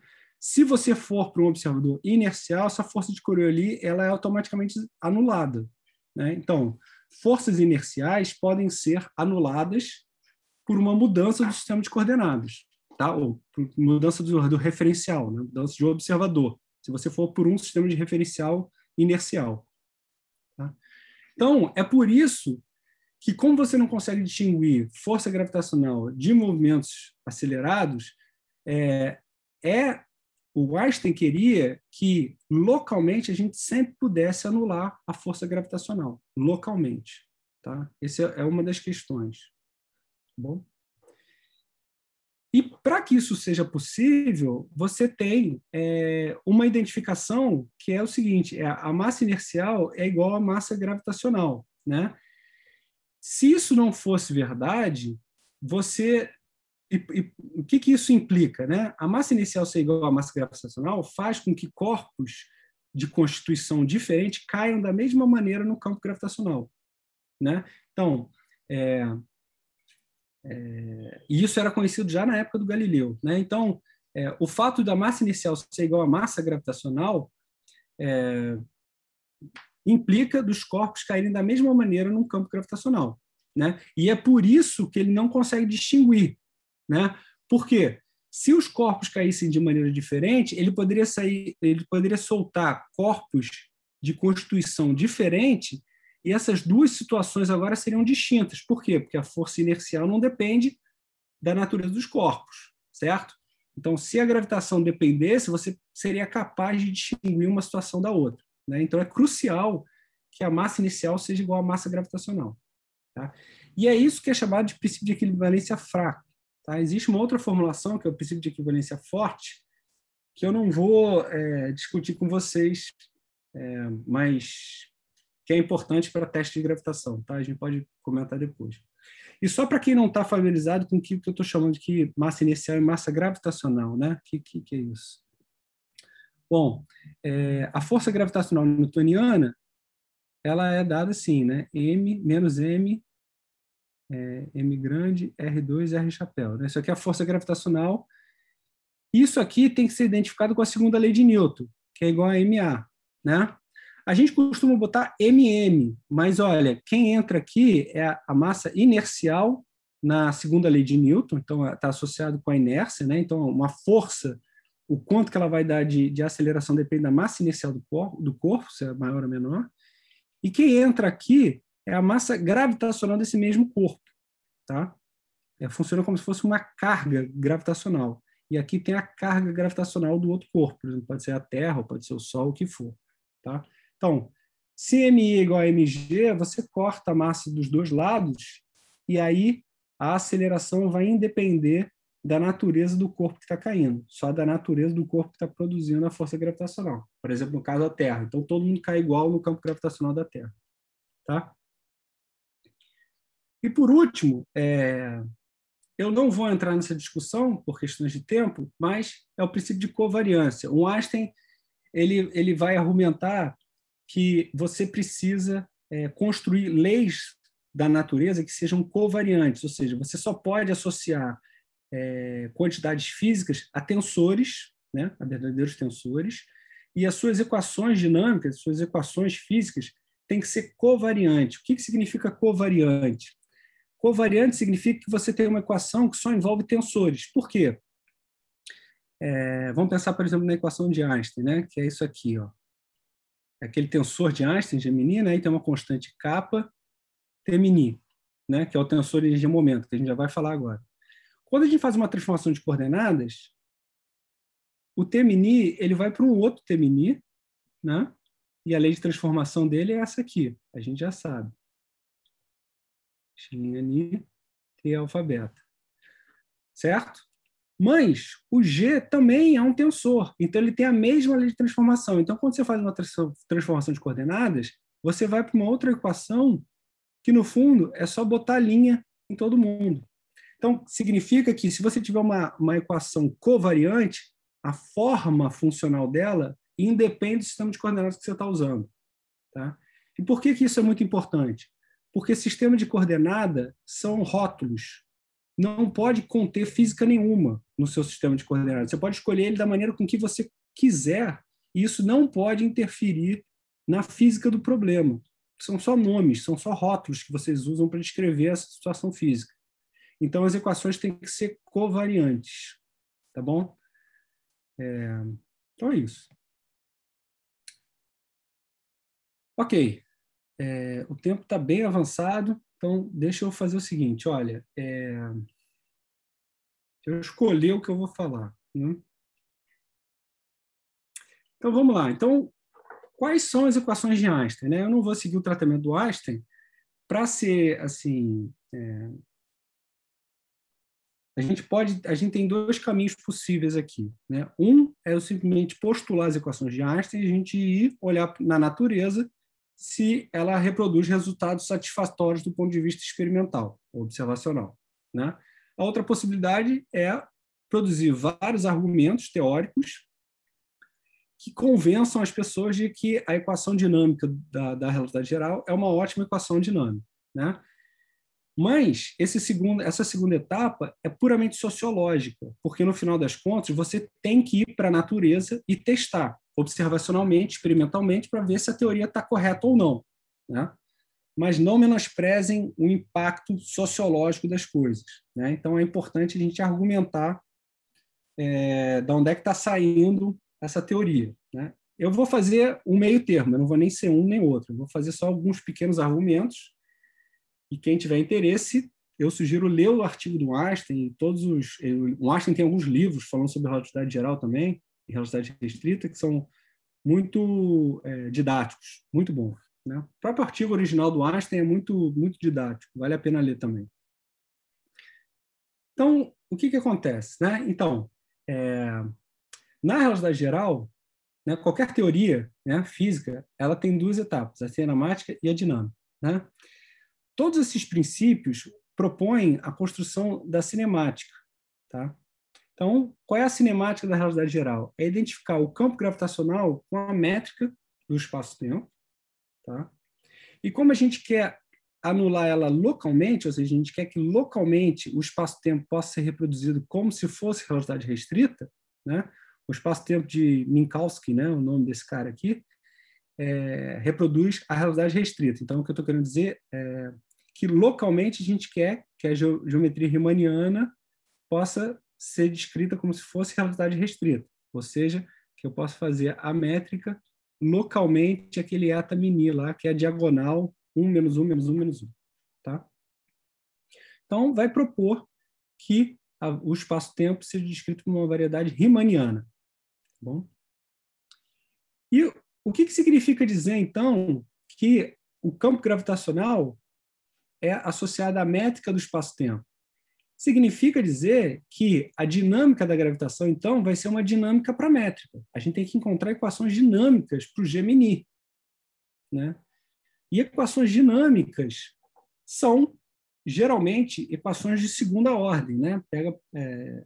Se você for para um observador inercial, essa força de Coriolis ela é automaticamente anulada. Né? Então, forças inerciais podem ser anuladas por uma mudança do sistema de coordenadas, tá? ou por mudança do, do referencial, né? mudança de observador, se você for por um sistema de referencial inercial. Tá? Então, é por isso que, como você não consegue distinguir força gravitacional de movimentos acelerados, é, é o Einstein queria que localmente a gente sempre pudesse anular a força gravitacional, localmente. Tá? Essa é, é uma das questões. Tá bom? E para que isso seja possível, você tem é, uma identificação que é o seguinte: é, a massa inercial é igual à massa gravitacional. Né? Se isso não fosse verdade, você e, e, o que, que isso implica? Né? A massa inicial ser igual à massa gravitacional faz com que corpos de constituição diferente caiam da mesma maneira no campo gravitacional. Né? Então, é, é, e isso era conhecido já na época do Galileu. Né? Então, é, o fato da massa inicial ser igual à massa gravitacional é, implica dos corpos caírem da mesma maneira num campo gravitacional. Né? E é por isso que ele não consegue distinguir né? Por quê? Se os corpos caíssem de maneira diferente, ele poderia sair, ele poderia soltar corpos de constituição diferente, e essas duas situações agora seriam distintas. Por quê? Porque a força inercial não depende da natureza dos corpos, certo? Então, se a gravitação dependesse, você seria capaz de distinguir uma situação da outra. Né? Então, é crucial que a massa inicial seja igual à massa gravitacional. Tá? E é isso que é chamado de princípio de equivalência fraco. Tá? Existe uma outra formulação, que é o princípio de equivalência forte, que eu não vou é, discutir com vocês, é, mas que é importante para teste de gravitação. Tá? A gente pode comentar depois. E só para quem não está familiarizado com o que eu estou chamando de que massa inicial e massa gravitacional, né? O que, que, que, é isso? Bom, é, a força gravitacional newtoniana ela é dada assim, né? M menos M é, M grande, R2 R chapéu. Né? Isso aqui é a força gravitacional. Isso aqui tem que ser identificado com a segunda lei de Newton, que é igual a MA. Né? A gente costuma botar MM, mas olha, quem entra aqui é a, a massa inercial na segunda lei de Newton, então está é, associado com a inércia, né? então uma força, o quanto que ela vai dar de, de aceleração depende da massa inercial do corpo, do corpo, se é maior ou menor. E quem entra aqui é a massa gravitacional desse mesmo corpo, tá? É, funciona como se fosse uma carga gravitacional. E aqui tem a carga gravitacional do outro corpo, por exemplo, pode ser a Terra, pode ser o Sol, o que for, tá? Então, se MI igual a mg, você corta a massa dos dois lados e aí a aceleração vai independer da natureza do corpo que está caindo, só da natureza do corpo que está produzindo a força gravitacional. Por exemplo, no caso da Terra. Então, todo mundo cai igual no campo gravitacional da Terra. Tá? E, por último, é, eu não vou entrar nessa discussão por questões de tempo, mas é o princípio de covariância. O Einstein ele, ele vai argumentar que você precisa é, construir leis da natureza que sejam covariantes, ou seja, você só pode associar é, quantidades físicas a tensores, né, a verdadeiros tensores, e as suas equações dinâmicas, suas equações físicas, têm que ser covariantes. O que, que significa covariante? Covariante significa que você tem uma equação que só envolve tensores. Por quê? É, vamos pensar, por exemplo, na equação de Einstein, né? que é isso aqui. Ó. É aquele tensor de Einstein, de né? tem uma constante K, Temini, né? que é o tensor de energia momento, que a gente já vai falar agora. Quando a gente faz uma transformação de coordenadas, o Temini ele vai para um outro Temini, né? e a lei de transformação dele é essa aqui, a gente já sabe. Xinani, T é alfabeta, Certo? Mas o G também é um tensor, então ele tem a mesma lei de transformação. Então, quando você faz uma transformação de coordenadas, você vai para uma outra equação que, no fundo, é só botar linha em todo mundo. Então, significa que se você tiver uma, uma equação covariante, a forma funcional dela independe do sistema de coordenadas que você está usando. Tá? E por que, que isso é muito importante? porque sistema de coordenada são rótulos. Não pode conter física nenhuma no seu sistema de coordenada. Você pode escolher ele da maneira com que você quiser, e isso não pode interferir na física do problema. São só nomes, são só rótulos que vocês usam para descrever essa situação física. Então, as equações têm que ser covariantes, tá bom? É... Então, é isso. Ok é, o tempo está bem avançado, então deixa eu fazer o seguinte, olha, é, eu escolhi o que eu vou falar. Né? Então vamos lá. Então, quais são as equações de Einstein? Né? Eu não vou seguir o tratamento do Einstein para ser assim. É, a gente pode, a gente tem dois caminhos possíveis aqui. Né? Um é eu simplesmente postular as equações de Einstein e a gente ir olhar na natureza se ela reproduz resultados satisfatórios do ponto de vista experimental, observacional. Né? A outra possibilidade é produzir vários argumentos teóricos que convençam as pessoas de que a equação dinâmica da, da, relatividade geral é uma ótima equação dinâmica. Né? Mas esse segundo, essa segunda etapa é puramente sociológica, porque no final das contas você tem que ir para a natureza e testar observacionalmente, experimentalmente, para ver se a teoria está correta ou não. Né? Mas não menosprezem o impacto sociológico das coisas. Né? Então é importante a gente argumentar é, de onde é que está saindo essa teoria. Né? Eu vou fazer um meio termo, eu não vou nem ser um nem outro, eu vou fazer só alguns pequenos argumentos e quem tiver interesse, eu sugiro ler o artigo do Einstein. Todos os, eh, o Einstein tem alguns livros falando sobre relatividade geral também, e relatividade restrita, que são muito é, didáticos, muito bons. Né? O próprio artigo original do Einstein é muito, muito didático, vale a pena ler também. Então, o que, que acontece? Né? Então, é, na realidade geral, né, qualquer teoria né, física ela tem duas etapas, a cinemática e a dinâmica. Né? Todos esses princípios propõem a construção da cinemática. Tá? Então, qual é a cinemática da realidade geral? É identificar o campo gravitacional com a métrica do espaço-tempo. Tá? E como a gente quer anular ela localmente, ou seja, a gente quer que localmente o espaço-tempo possa ser reproduzido como se fosse realidade restrita, né? o espaço-tempo de Minkowski, né? o nome desse cara aqui, é, reproduz a realidade restrita. Então, o que eu estou querendo dizer é, que localmente a gente quer que a geometria riemanniana possa ser descrita como se fosse realidade restrita, ou seja, que eu possa fazer a métrica localmente aquele eta mini lá, que é a diagonal 1 menos 1 menos 1 menos 1. Tá? Então, vai propor que a, o espaço-tempo seja descrito como uma variedade riemanniana. Tá bom? E o que, que significa dizer, então, que o campo gravitacional é associada à métrica do espaço-tempo. Significa dizer que a dinâmica da gravitação, então, vai ser uma dinâmica métrica. A gente tem que encontrar equações dinâmicas para o Gemini. Né? E equações dinâmicas são, geralmente, equações de segunda ordem. Né? Pega, é,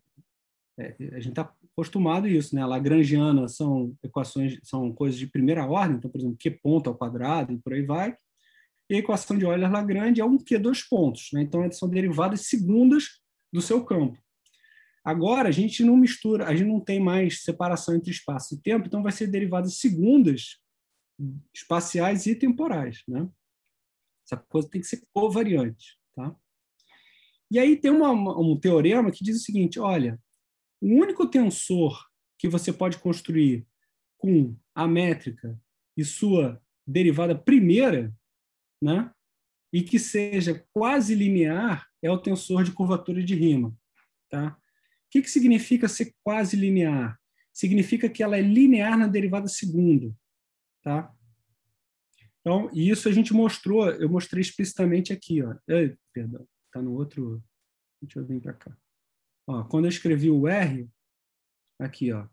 é, a gente está acostumado a isso, né? Lagrangiana são equações, são coisas de primeira ordem, então, por exemplo, Q ponto ao quadrado e por aí vai. E a equação de Euler-Lagrange é um q dois pontos, né? então são derivadas segundas do seu campo. Agora, a gente não mistura, a gente não tem mais separação entre espaço e tempo, então vai ser derivadas segundas espaciais e temporais. Né? Essa coisa tem que ser covariante. Tá? E aí tem uma, um teorema que diz o seguinte: olha, o único tensor que você pode construir com a métrica e sua derivada primeira né? e que seja quase linear é o tensor de curvatura de Riemann. Tá? O que, que significa ser quase linear? Significa que ela é linear na derivada segundo. Tá? Então, e isso a gente mostrou, eu mostrei explicitamente aqui. Ó. Ei, perdão, está no outro. Deixa eu vir para cá. Ó, quando eu escrevi o R, aqui, ó.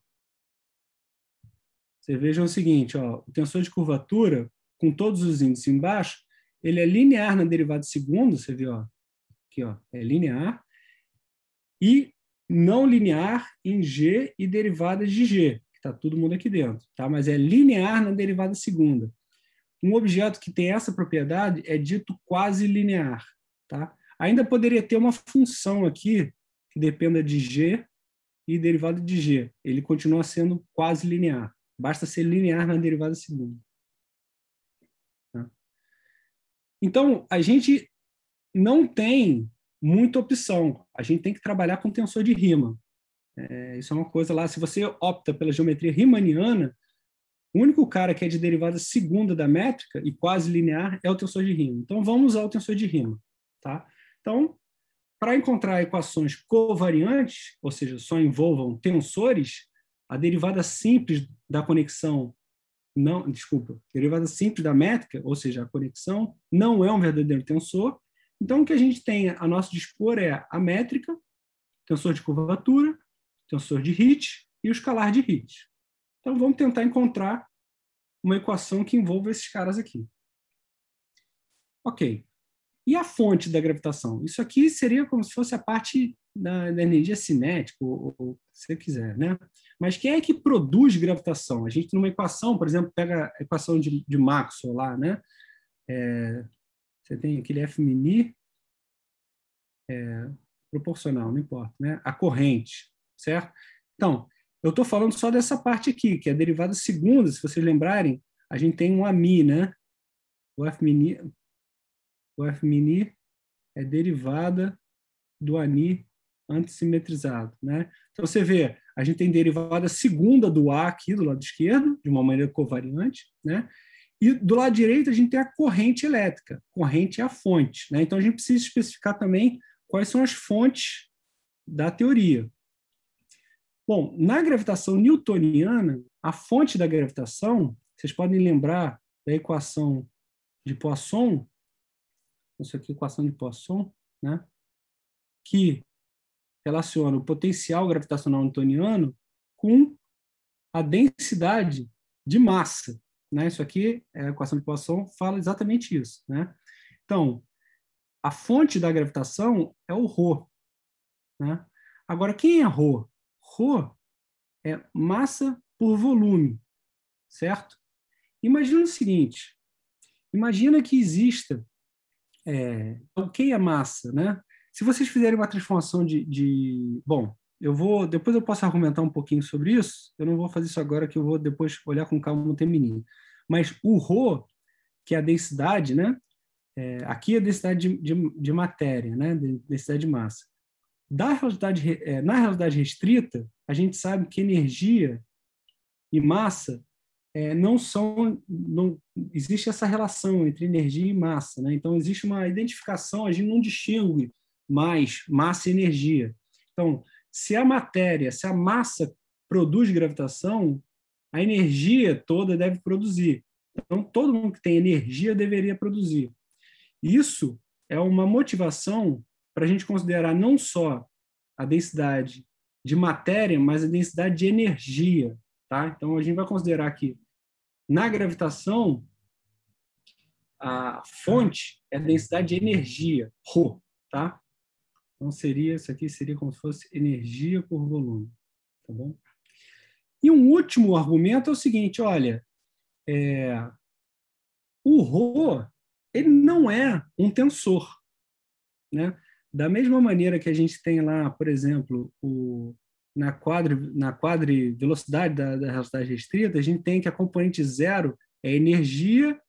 Vocês vejam o seguinte, ó, o tensor de curvatura, com todos os índices embaixo, ele é linear na derivada segunda, você vê, ó, aqui, ó, é linear, e não linear em g e derivadas de g, que está todo mundo aqui dentro, tá? Mas é linear na derivada segunda. Um objeto que tem essa propriedade é dito quase linear, tá? Ainda poderia ter uma função aqui que dependa de g e derivada de g. Ele continua sendo quase linear. Basta ser linear na derivada segunda. Então, a gente não tem muita opção. A gente tem que trabalhar com tensor de rima. É, isso é uma coisa lá. Se você opta pela geometria riemanniana, o único cara que é de derivada segunda da métrica e quase linear é o tensor de rima. Então, vamos ao tensor de rima. Tá? Então, para encontrar equações covariantes, ou seja, só envolvam tensores, a derivada simples da conexão não, desculpa, derivada simples da métrica, ou seja, a conexão, não é um verdadeiro tensor. Então, o que a gente tem a nosso dispor é a métrica, tensor de curvatura, tensor de Hit e o escalar de Hit. Então, vamos tentar encontrar uma equação que envolva esses caras aqui. Ok. E a fonte da gravitação? Isso aqui seria como se fosse a parte da, da energia cinética, ou, ou, se você quiser, né? Mas quem é que produz gravitação? A gente, numa equação, por exemplo, pega a equação de, de Maxwell lá, né? É, você tem aquele F mini é, proporcional, não importa, né? A corrente, certo? Então, eu estou falando só dessa parte aqui, que é a derivada segunda, se vocês lembrarem, a gente tem um AMI, né? O F mini, o F mini é derivada do ANI antissimetrizado. Né? Então, você vê, a gente tem derivada segunda do A aqui do lado esquerdo, de uma maneira covariante, né? e do lado direito a gente tem a corrente elétrica, corrente é a fonte. Né? Então, a gente precisa especificar também quais são as fontes da teoria. Bom, na gravitação newtoniana, a fonte da gravitação, vocês podem lembrar da equação de Poisson, isso aqui é a equação de Poisson, né? que relaciona o potencial gravitacional newtoniano com a densidade de massa. Né? Isso aqui, é, a equação de Poisson fala exatamente isso. Né? Então, a fonte da gravitação é o Rho. Né? Agora, quem é Rho? Rho é massa por volume, certo? Imagina o seguinte, imagina que exista é, o que é massa, né? Se vocês fizerem uma transformação de, de, Bom, eu vou. Depois eu posso argumentar um pouquinho sobre isso. Eu não vou fazer isso agora, que eu vou depois olhar com calma no feminino. Mas o Rho, que é a densidade, né? É, aqui é a densidade de, de, de, matéria, né? densidade de massa. Da realidade, é, na realidade restrita, a gente sabe que energia e massa é, não são. Não, existe essa relação entre energia e massa. Né? Então, existe uma identificação, a gente não distingue mais massa e energia. Então, se a matéria, se a massa produz gravitação, a energia toda deve produzir. Então, todo mundo que tem energia deveria produzir. Isso é uma motivação para a gente considerar não só a densidade de matéria, mas a densidade de energia. Tá? Então, a gente vai considerar que na gravitação, a fonte é a densidade de energia, ρ. Tá? Então, seria, isso aqui seria como se fosse energia por volume, tá bom? E um último argumento é o seguinte, olha, é, o Rho, ele não é um tensor, né? Da mesma maneira que a gente tem lá, por exemplo, o, na, quadri, na quadri velocidade da, da velocidade restrita, a gente tem que a componente zero é energia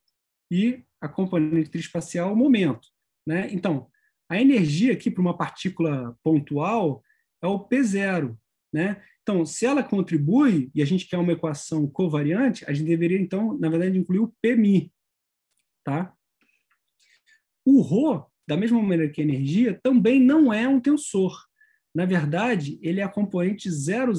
e a componente espacial é o momento. Né? Então, a energia aqui para uma partícula pontual é o P0. Né? Então, se ela contribui e a gente quer uma equação covariante, a gente deveria, então, na verdade, incluir o PMI. Tá? O Rho, da mesma maneira que a energia, também não é um tensor. Na verdade, ele é a componente 00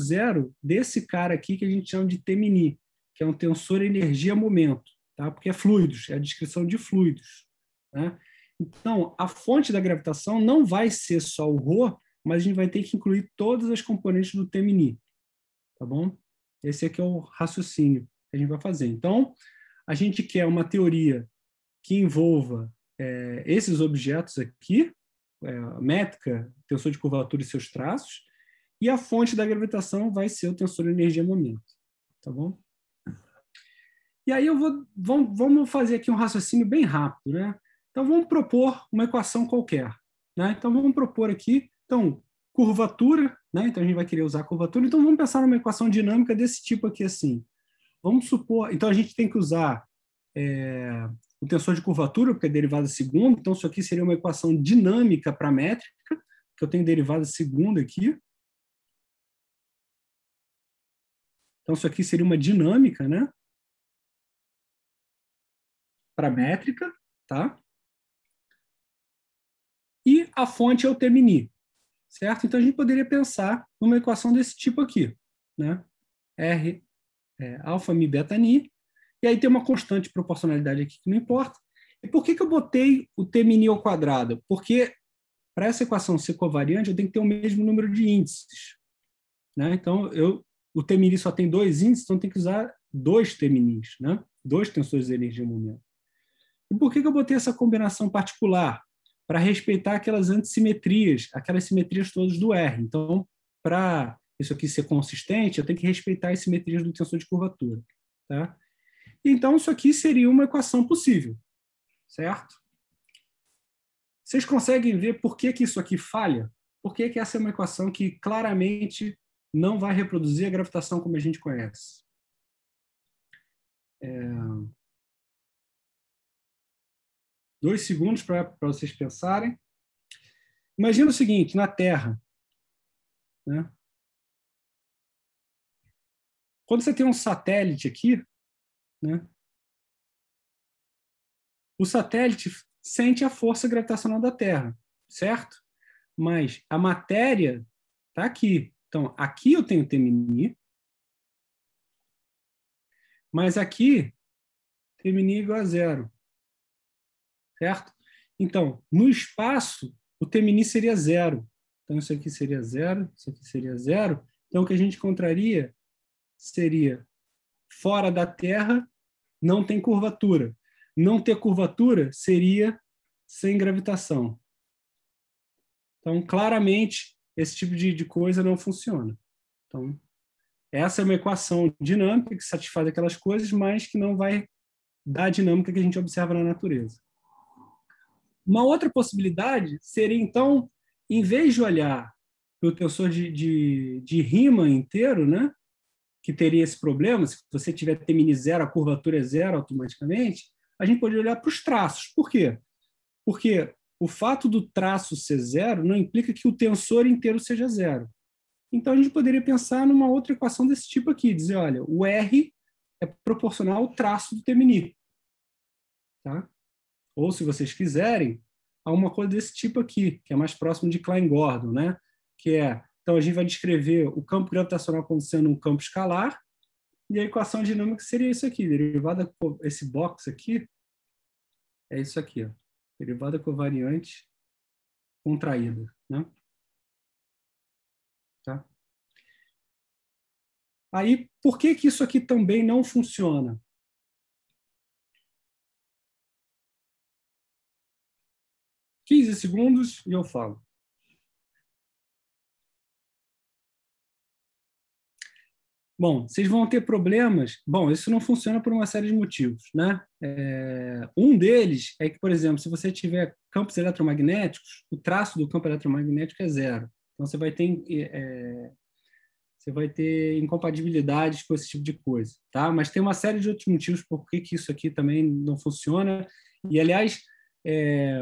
desse cara aqui que a gente chama de TMNI, que é um tensor energia-momento, tá? porque é fluidos, é a descrição de fluidos. Né? Então, a fonte da gravitação não vai ser só o Rho, mas a gente vai ter que incluir todas as componentes do TMNI, tá bom? Esse aqui é, é o raciocínio que a gente vai fazer. Então, a gente quer uma teoria que envolva é, esses objetos aqui, é, métrica, tensor de curvatura e seus traços, e a fonte da gravitação vai ser o tensor de energia-momento, tá bom? E aí eu vou, vamos fazer aqui um raciocínio bem rápido, né? Então vamos propor uma equação qualquer. Né? Então vamos propor aqui, então, curvatura, né? então a gente vai querer usar curvatura, então vamos pensar numa equação dinâmica desse tipo aqui assim. Vamos supor, então a gente tem que usar é, o tensor de curvatura, porque é derivada segunda, então isso aqui seria uma equação dinâmica para métrica, que eu tenho derivada segunda aqui. Então isso aqui seria uma dinâmica, né? Para métrica, tá? a fonte é o temini, certo? Então a gente poderia pensar numa equação desse tipo aqui, né? R é, alfa mi beta ni, e aí tem uma constante de proporcionalidade aqui que não importa. E por que, que eu botei o termini ao quadrado? Porque para essa equação ser covariante, eu tenho que ter o mesmo número de índices. Né? Então, eu, o termini só tem dois índices, então tem que usar dois terminis, né? dois tensores de energia momento. E por que, que eu botei essa combinação particular? para respeitar aquelas antissimetrias, aquelas simetrias todas do R. Então, para isso aqui ser consistente, eu tenho que respeitar as simetrias do tensor de curvatura. Tá? Então, isso aqui seria uma equação possível, certo? Vocês conseguem ver por que, que isso aqui falha? Por que, que essa é uma equação que claramente não vai reproduzir a gravitação como a gente conhece? É... Dois segundos para vocês pensarem. Imagina o seguinte, na Terra, né? quando você tem um satélite aqui, né? o satélite sente a força gravitacional da Terra, certo? Mas a matéria está aqui. Então, aqui eu tenho Temini, mas aqui Temini é igual a zero certo? Então, no espaço, o Temini seria zero. Então, isso aqui seria zero, isso aqui seria zero. Então, o que a gente encontraria seria fora da Terra, não tem curvatura. Não ter curvatura seria sem gravitação. Então, claramente, esse tipo de, de coisa não funciona. Então, essa é uma equação dinâmica que satisfaz aquelas coisas, mas que não vai dar a dinâmica que a gente observa na natureza. Uma outra possibilidade seria, então, em vez de olhar para o tensor de, de, de, rima inteiro, né, que teria esse problema, se você tiver temine zero, a curvatura é zero automaticamente, a gente pode olhar para os traços. Por quê? Porque o fato do traço ser zero não implica que o tensor inteiro seja zero. Então, a gente poderia pensar numa outra equação desse tipo aqui, dizer, olha, o R é proporcional ao traço do temini. Tá? ou se vocês quiserem, a uma coisa desse tipo aqui, que é mais próximo de Klein-Gordon, né? Que é, então a gente vai descrever o campo gravitacional como sendo um campo escalar, e a equação dinâmica seria isso aqui, derivada esse box aqui é isso aqui, ó, derivada covariante contraída, né? Tá? Aí, por que que isso aqui também não funciona? 15 segundos e eu falo. Bom, vocês vão ter problemas. Bom, isso não funciona por uma série de motivos, né? É, um deles é que, por exemplo, se você tiver campos eletromagnéticos, o traço do campo eletromagnético é zero. Então você vai ter é, você vai ter incompatibilidades com esse tipo de coisa, tá? Mas tem uma série de outros motivos por que, isso aqui também não funciona. E aliás, é,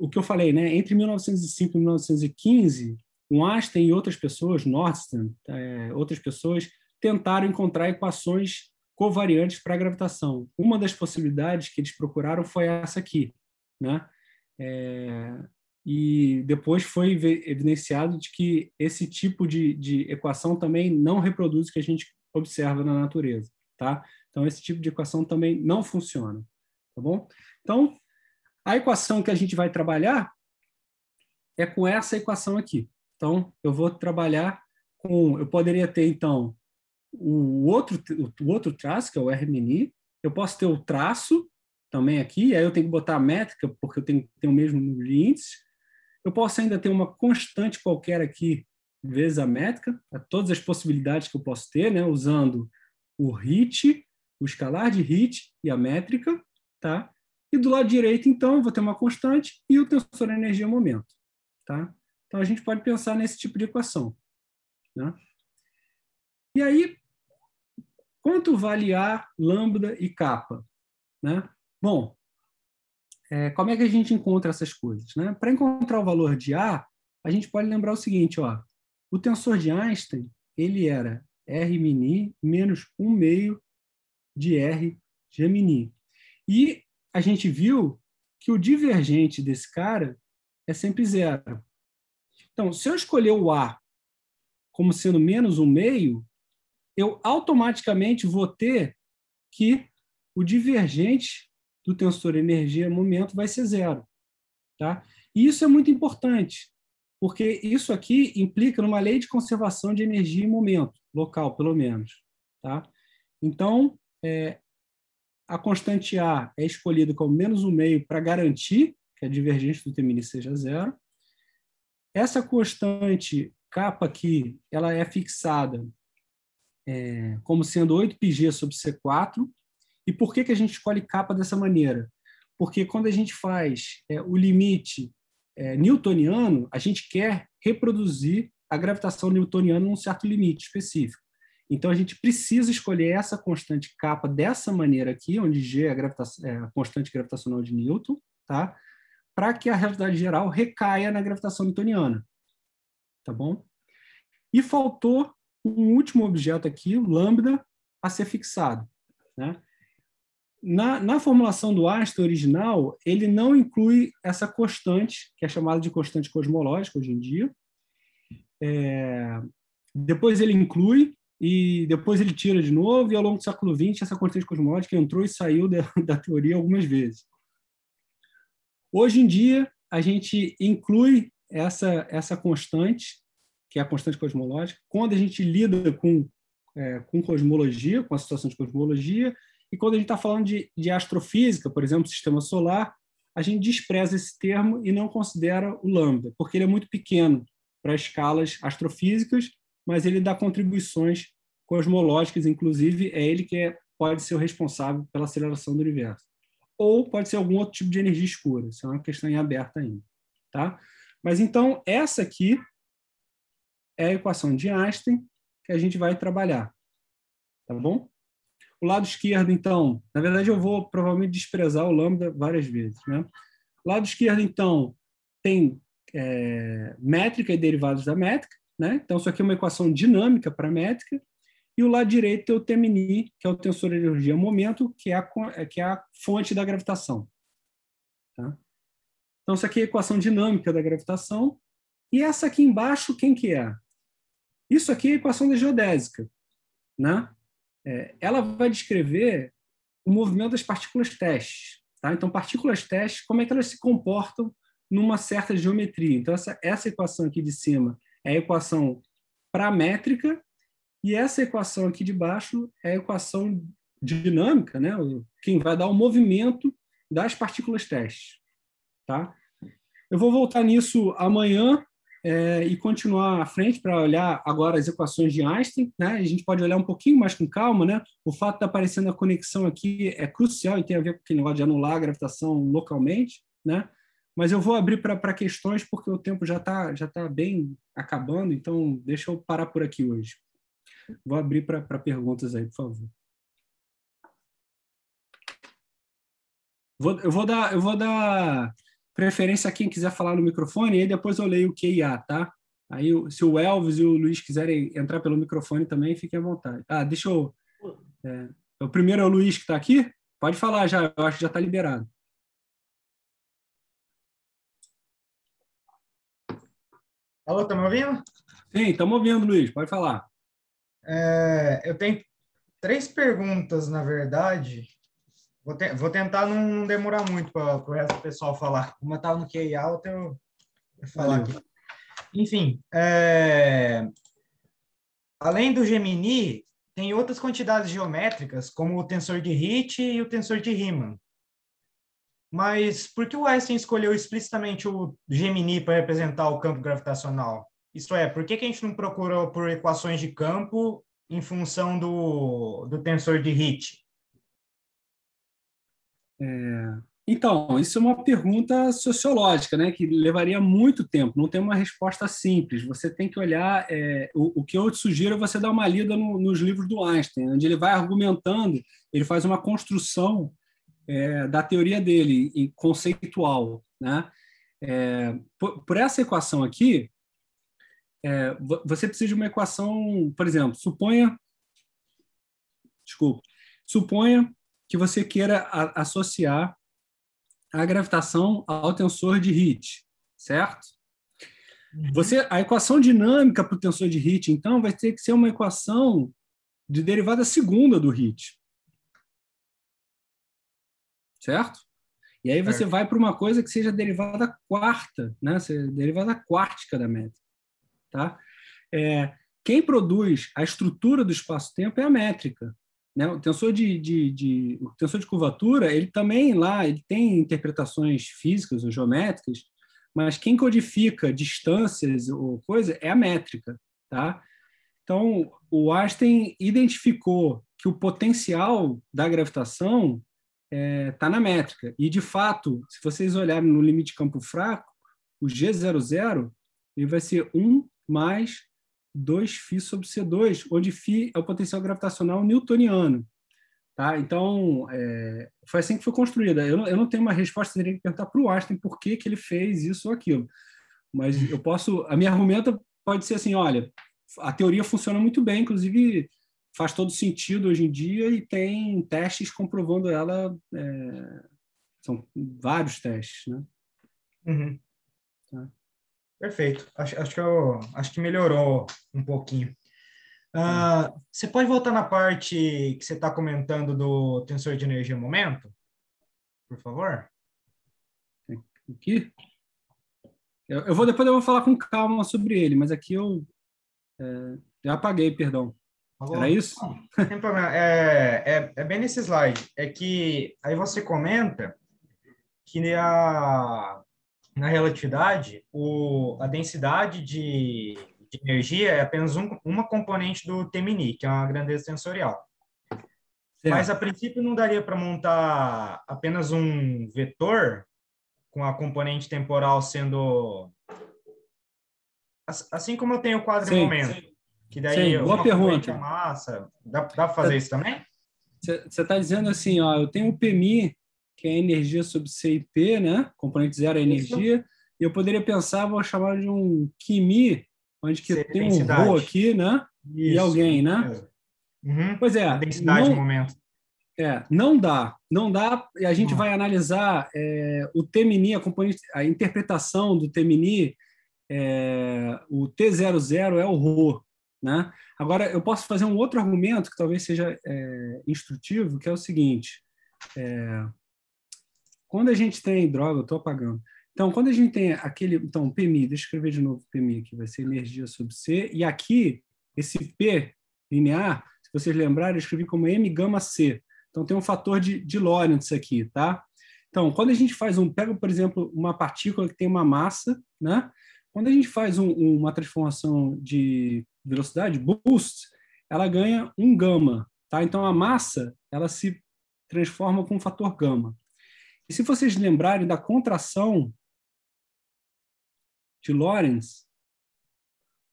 o que eu falei, né? Entre 1905 e 1915, o Einstein e outras pessoas, Nordstrom, tá, é, outras pessoas, tentaram encontrar equações covariantes para a gravitação. Uma das possibilidades que eles procuraram foi essa aqui, né? É, e depois foi evidenciado de que esse tipo de, de equação também não reproduz o que a gente observa na natureza, tá? Então esse tipo de equação também não funciona, tá bom? Então a equação que a gente vai trabalhar é com essa equação aqui. Então, eu vou trabalhar com... Eu poderia ter, então, o outro, o outro traço, que é o r mini. Eu posso ter o traço também aqui, aí eu tenho que botar a métrica, porque eu tenho que ter o mesmo número de índices. Eu posso ainda ter uma constante qualquer aqui, vezes a métrica, todas as possibilidades que eu posso ter, né, usando o HIT, o escalar de HIT e a métrica, tá? E do lado direito, então, eu vou ter uma constante e o tensor energia-momento. É tá? Então, a gente pode pensar nesse tipo de equação. Né? E aí, quanto vale A, lambda e kappa, Né? Bom, é, como é que a gente encontra essas coisas? Né? Para encontrar o valor de A, a gente pode lembrar o seguinte, ó, o tensor de Einstein ele era R mini menos 1 meio de R mini E a gente viu que o divergente desse cara é sempre zero. Então, se eu escolher o A como sendo menos um meio, eu automaticamente vou ter que o divergente do tensor energia momento vai ser zero. Tá? E isso é muito importante, porque isso aqui implica numa lei de conservação de energia e momento, local, pelo menos. Tá? Então, é, a constante A é escolhida como menos um meio para garantir que a divergência do termine seja zero. Essa constante capa aqui, ela é fixada é, como sendo 8πg sobre C4. E por que, que a gente escolhe capa dessa maneira? Porque quando a gente faz é, o limite é, newtoniano, a gente quer reproduzir a gravitação newtoniana num certo limite específico. Então a gente precisa escolher essa constante capa dessa maneira aqui, onde G é a, é a constante gravitacional de Newton, tá? Para que a realidade geral recaia na gravitação newtoniana. Tá bom? E faltou um último objeto aqui, lambda, a ser fixado, né? Na, na, formulação do Einstein original, ele não inclui essa constante, que é chamada de constante cosmológica hoje em dia. É, depois ele inclui, e depois ele tira de novo, e ao longo do século XX essa constante cosmológica entrou e saiu da, da teoria algumas vezes. Hoje em dia, a gente inclui essa, essa constante, que é a constante cosmológica, quando a gente lida com, é, com cosmologia, com a situação de cosmologia, e quando a gente está falando de, de astrofísica, por exemplo, sistema solar, a gente despreza esse termo e não considera o lambda, porque ele é muito pequeno para escalas astrofísicas mas ele dá contribuições cosmológicas, inclusive é ele que é, pode ser o responsável pela aceleração do universo. Ou pode ser algum outro tipo de energia escura, isso é uma questão em aberta ainda. Tá? Mas então, essa aqui é a equação de Einstein que a gente vai trabalhar. Tá bom? O lado esquerdo, então, na verdade eu vou provavelmente desprezar o lambda várias vezes. Né? O lado esquerdo, então, tem é, métrica e derivados da métrica, né? Então, isso aqui é uma equação dinâmica paramétrica. E o lado direito é o TMNI, que é o tensor de energia momento, que é a, é, que é a fonte da gravitação. Tá? Então, isso aqui é a equação dinâmica da gravitação. E essa aqui embaixo, quem que é? Isso aqui é a equação da geodésica. Né? É, ela vai descrever o movimento das partículas testes. Tá? Então, partículas testes, como é que elas se comportam numa certa geometria. Então, essa, essa equação aqui de cima é a equação paramétrica, e essa equação aqui de baixo é a equação dinâmica, né? quem vai dar o movimento das partículas teste. Tá? Eu vou voltar nisso amanhã é, e continuar à frente para olhar agora as equações de Einstein. Né? A gente pode olhar um pouquinho mais com calma. Né? O fato de tá aparecendo a conexão aqui é crucial e tem a ver com aquele negócio de anular a gravitação localmente. Né? Mas eu vou abrir para questões porque o tempo já está já tá bem acabando, então deixa eu parar por aqui hoje. Vou abrir para perguntas aí, por favor. Vou, eu, vou dar, eu vou dar preferência a quem quiser falar no microfone e aí depois eu leio o QIA, tá? Aí, se o Elvis e o Luiz quiserem entrar pelo microfone também, fiquem à vontade. Ah, deixa eu. É, o primeiro é o Luiz que está aqui? Pode falar já, eu acho que já está liberado. Alô, tá me ouvindo? Sim, estamos ouvindo, Luiz, pode falar. É, eu tenho três perguntas, na verdade. Vou, te, vou tentar não demorar muito para o resto do pessoal falar. Uma estava tá no QI alto, eu vou falar aqui. Enfim, é, além do Gemini, tem outras quantidades geométricas, como o tensor de Hit e o tensor de Riemann. Mas por que o Einstein escolheu explicitamente o Gemini para representar o campo gravitacional? Isso é, por que, que a gente não procura por equações de campo em função do, do tensor de Hit? É, então, isso é uma pergunta sociológica, né, que levaria muito tempo, não tem uma resposta simples. Você tem que olhar. É, o, o, que eu te sugiro é você dar uma lida no, nos livros do Einstein, onde ele vai argumentando, ele faz uma construção é, da teoria dele, em conceitual. Né? É, por, por, essa equação aqui, é, você precisa de uma equação, por exemplo, suponha, desculpa, suponha que você queira a, associar a gravitação ao tensor de Heath, certo? Uhum. Você, a equação dinâmica para o tensor de Heath, então, vai ter que ser uma equação de derivada segunda do Heath certo? E aí você vai para uma coisa que seja derivada quarta, né? derivada quártica da métrica. Tá? É, quem produz a estrutura do espaço-tempo é a métrica. Né? O, tensor de, de, de, o tensor de curvatura, ele também lá, ele tem interpretações físicas ou geométricas, mas quem codifica distâncias ou coisa é a métrica. Tá? Então, o Einstein identificou que o potencial da gravitação está é, tá na métrica. E, de fato, se vocês olharem no limite campo fraco, o G00 ele vai ser 1 mais 2 φ sobre C2, onde φ é o potencial gravitacional newtoniano. Tá? Então, é, foi assim que foi construída. Eu não, eu não tenho uma resposta, teria que perguntar para o Einstein por que, que ele fez isso ou aquilo. Mas eu posso. A minha argumenta pode ser assim: olha, a teoria funciona muito bem, inclusive faz todo sentido hoje em dia e tem testes comprovando ela. É, são vários testes, né? Uhum. Tá. Perfeito. Acho, acho, que eu, acho que melhorou um pouquinho. Ah, você pode voltar na parte que você está comentando do tensor de energia momento? Por favor. Aqui? Eu, eu vou depois eu vou falar com calma sobre ele, mas aqui eu é, apaguei, perdão. Era isso? Não, tem É, é, é, bem nesse slide. É que aí você comenta que a, na relatividade o, a densidade de, de energia é apenas um, uma componente do TMNI, que é uma grandeza tensorial. Mas a princípio não daria para montar apenas um vetor com a componente temporal sendo assim como eu tenho o quadro sim, momento. Sim. Que daí Sim, boa pergunta. Massa, dá, dá para fazer é, isso também? Você está dizendo assim, ó, eu tenho o PMI, que é energia sobre CIP, né? Componente zero é energia. E eu poderia pensar, vou chamar de um QMI, onde que tem um rho aqui, né? Isso. E alguém, né? É. Uhum. Pois é. A densidade de momento. É, não dá, não dá. E a gente uhum. vai analisar é, o Temini, a, a interpretação do Temini, é, o T00 é o Rho, né? Agora, eu posso fazer um outro argumento que talvez seja é, instrutivo, que é o seguinte: é, quando a gente tem droga, eu estou apagando. Então, quando a gente tem aquele. Então, PMI, deixa eu escrever de novo PMI aqui, vai ser energia sobre C. E aqui, esse P linear, se vocês lembrarem, eu escrevi como M gama C. Então, tem um fator de, de Lorentz aqui, tá? Então, quando a gente faz um. Pega, por exemplo, uma partícula que tem uma massa, né? Quando a gente faz um, uma transformação de velocidade, boost, ela ganha um gama. Tá? Então, a massa ela se transforma com um fator gama. E se vocês lembrarem da contração de Lorentz,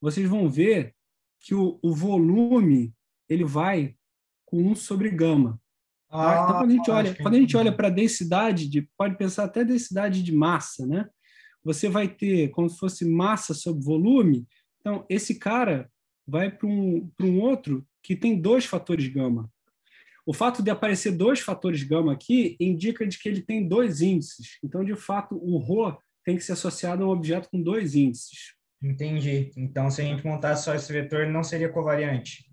vocês vão ver que o, o volume ele vai com 1 sobre gama. Tá? Ah, então, quando a gente olha, quando a gente olha para densidade, de, pode pensar até densidade de massa, né? Você vai ter como se fosse massa sobre volume. Então, esse cara, vai para um, um outro que tem dois fatores gama. O fato de aparecer dois fatores gama aqui indica de que ele tem dois índices. Então, de fato, o Rho tem que ser associado a um objeto com dois índices. Entendi. Então, se a gente montasse só esse vetor, não seria covariante.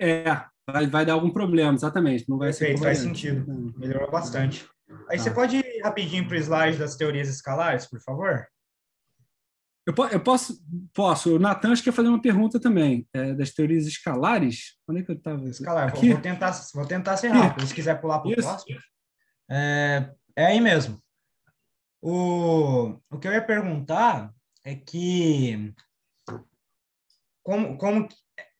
É, vai, vai dar algum problema, exatamente. Não vai Perfeito, ser covariante. faz sentido. Melhorou bastante. Aí tá. você pode ir rapidinho para o slide das teorias escalares, por favor? Eu, po eu posso, posso. O Natan acho que ia fazer uma pergunta também é, das teorias escalares. Onde é que eu estava? Escalar, Aqui? vou tentar, vou tentar ser rápido. Aqui. Se quiser pular para o próximo. É, é aí mesmo. O, o que eu ia perguntar é que como, como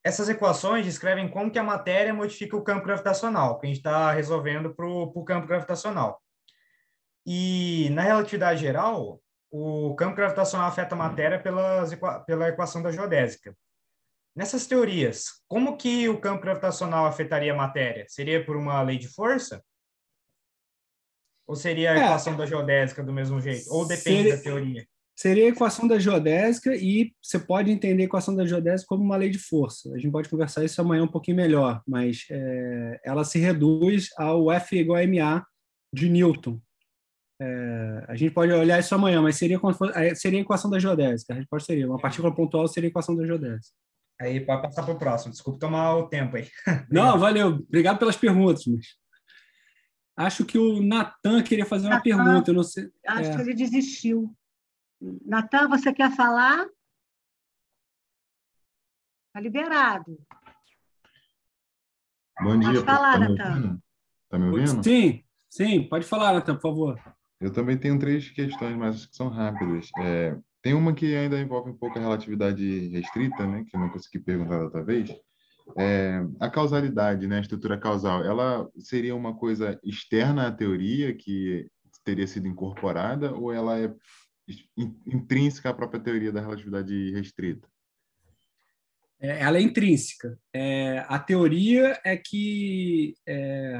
essas equações descrevem como que a matéria modifica o campo gravitacional, que a gente está resolvendo para o campo gravitacional. E na relatividade geral, o campo gravitacional afeta a uhum. matéria pelas, pela equação da geodésica. Nessas teorias, como que o campo gravitacional afetaria a matéria? Seria por uma lei de força? Ou seria a é. equação da geodésica do mesmo jeito? Ou depende seria, da teoria? Seria a equação da geodésica e você pode entender a equação da geodésica como uma lei de força. A gente pode conversar isso amanhã um pouquinho melhor, mas é, ela se reduz ao F igual a MA de Newton, é, a gente pode olhar isso amanhã, mas seria, fosse, seria a equação da geodésica. A gente pode seria. Uma é. partícula pontual seria a equação da geodésica. Aí pode passar para o próximo. Desculpa tomar o tempo aí. Não, valeu. Obrigado pelas perguntas. Mas... Acho que o Natan queria fazer uma pergunta. Eu não sei, acho é... que ele desistiu. Natan, você quer falar? Está liberado. Bom dia. Pode falar, tá Natan. Está me ouvindo? Sim, sim. Pode falar, Natan, por favor. Eu também tenho três questões, mas que são rápidas. É, tem uma que ainda envolve um pouco a relatividade restrita, né, que eu não consegui perguntar da outra vez. É, a causalidade, né, a estrutura causal, ela seria uma coisa externa à teoria que teria sido incorporada ou ela é intrínseca à própria teoria da relatividade restrita? É, ela é intrínseca. É, a teoria é que é,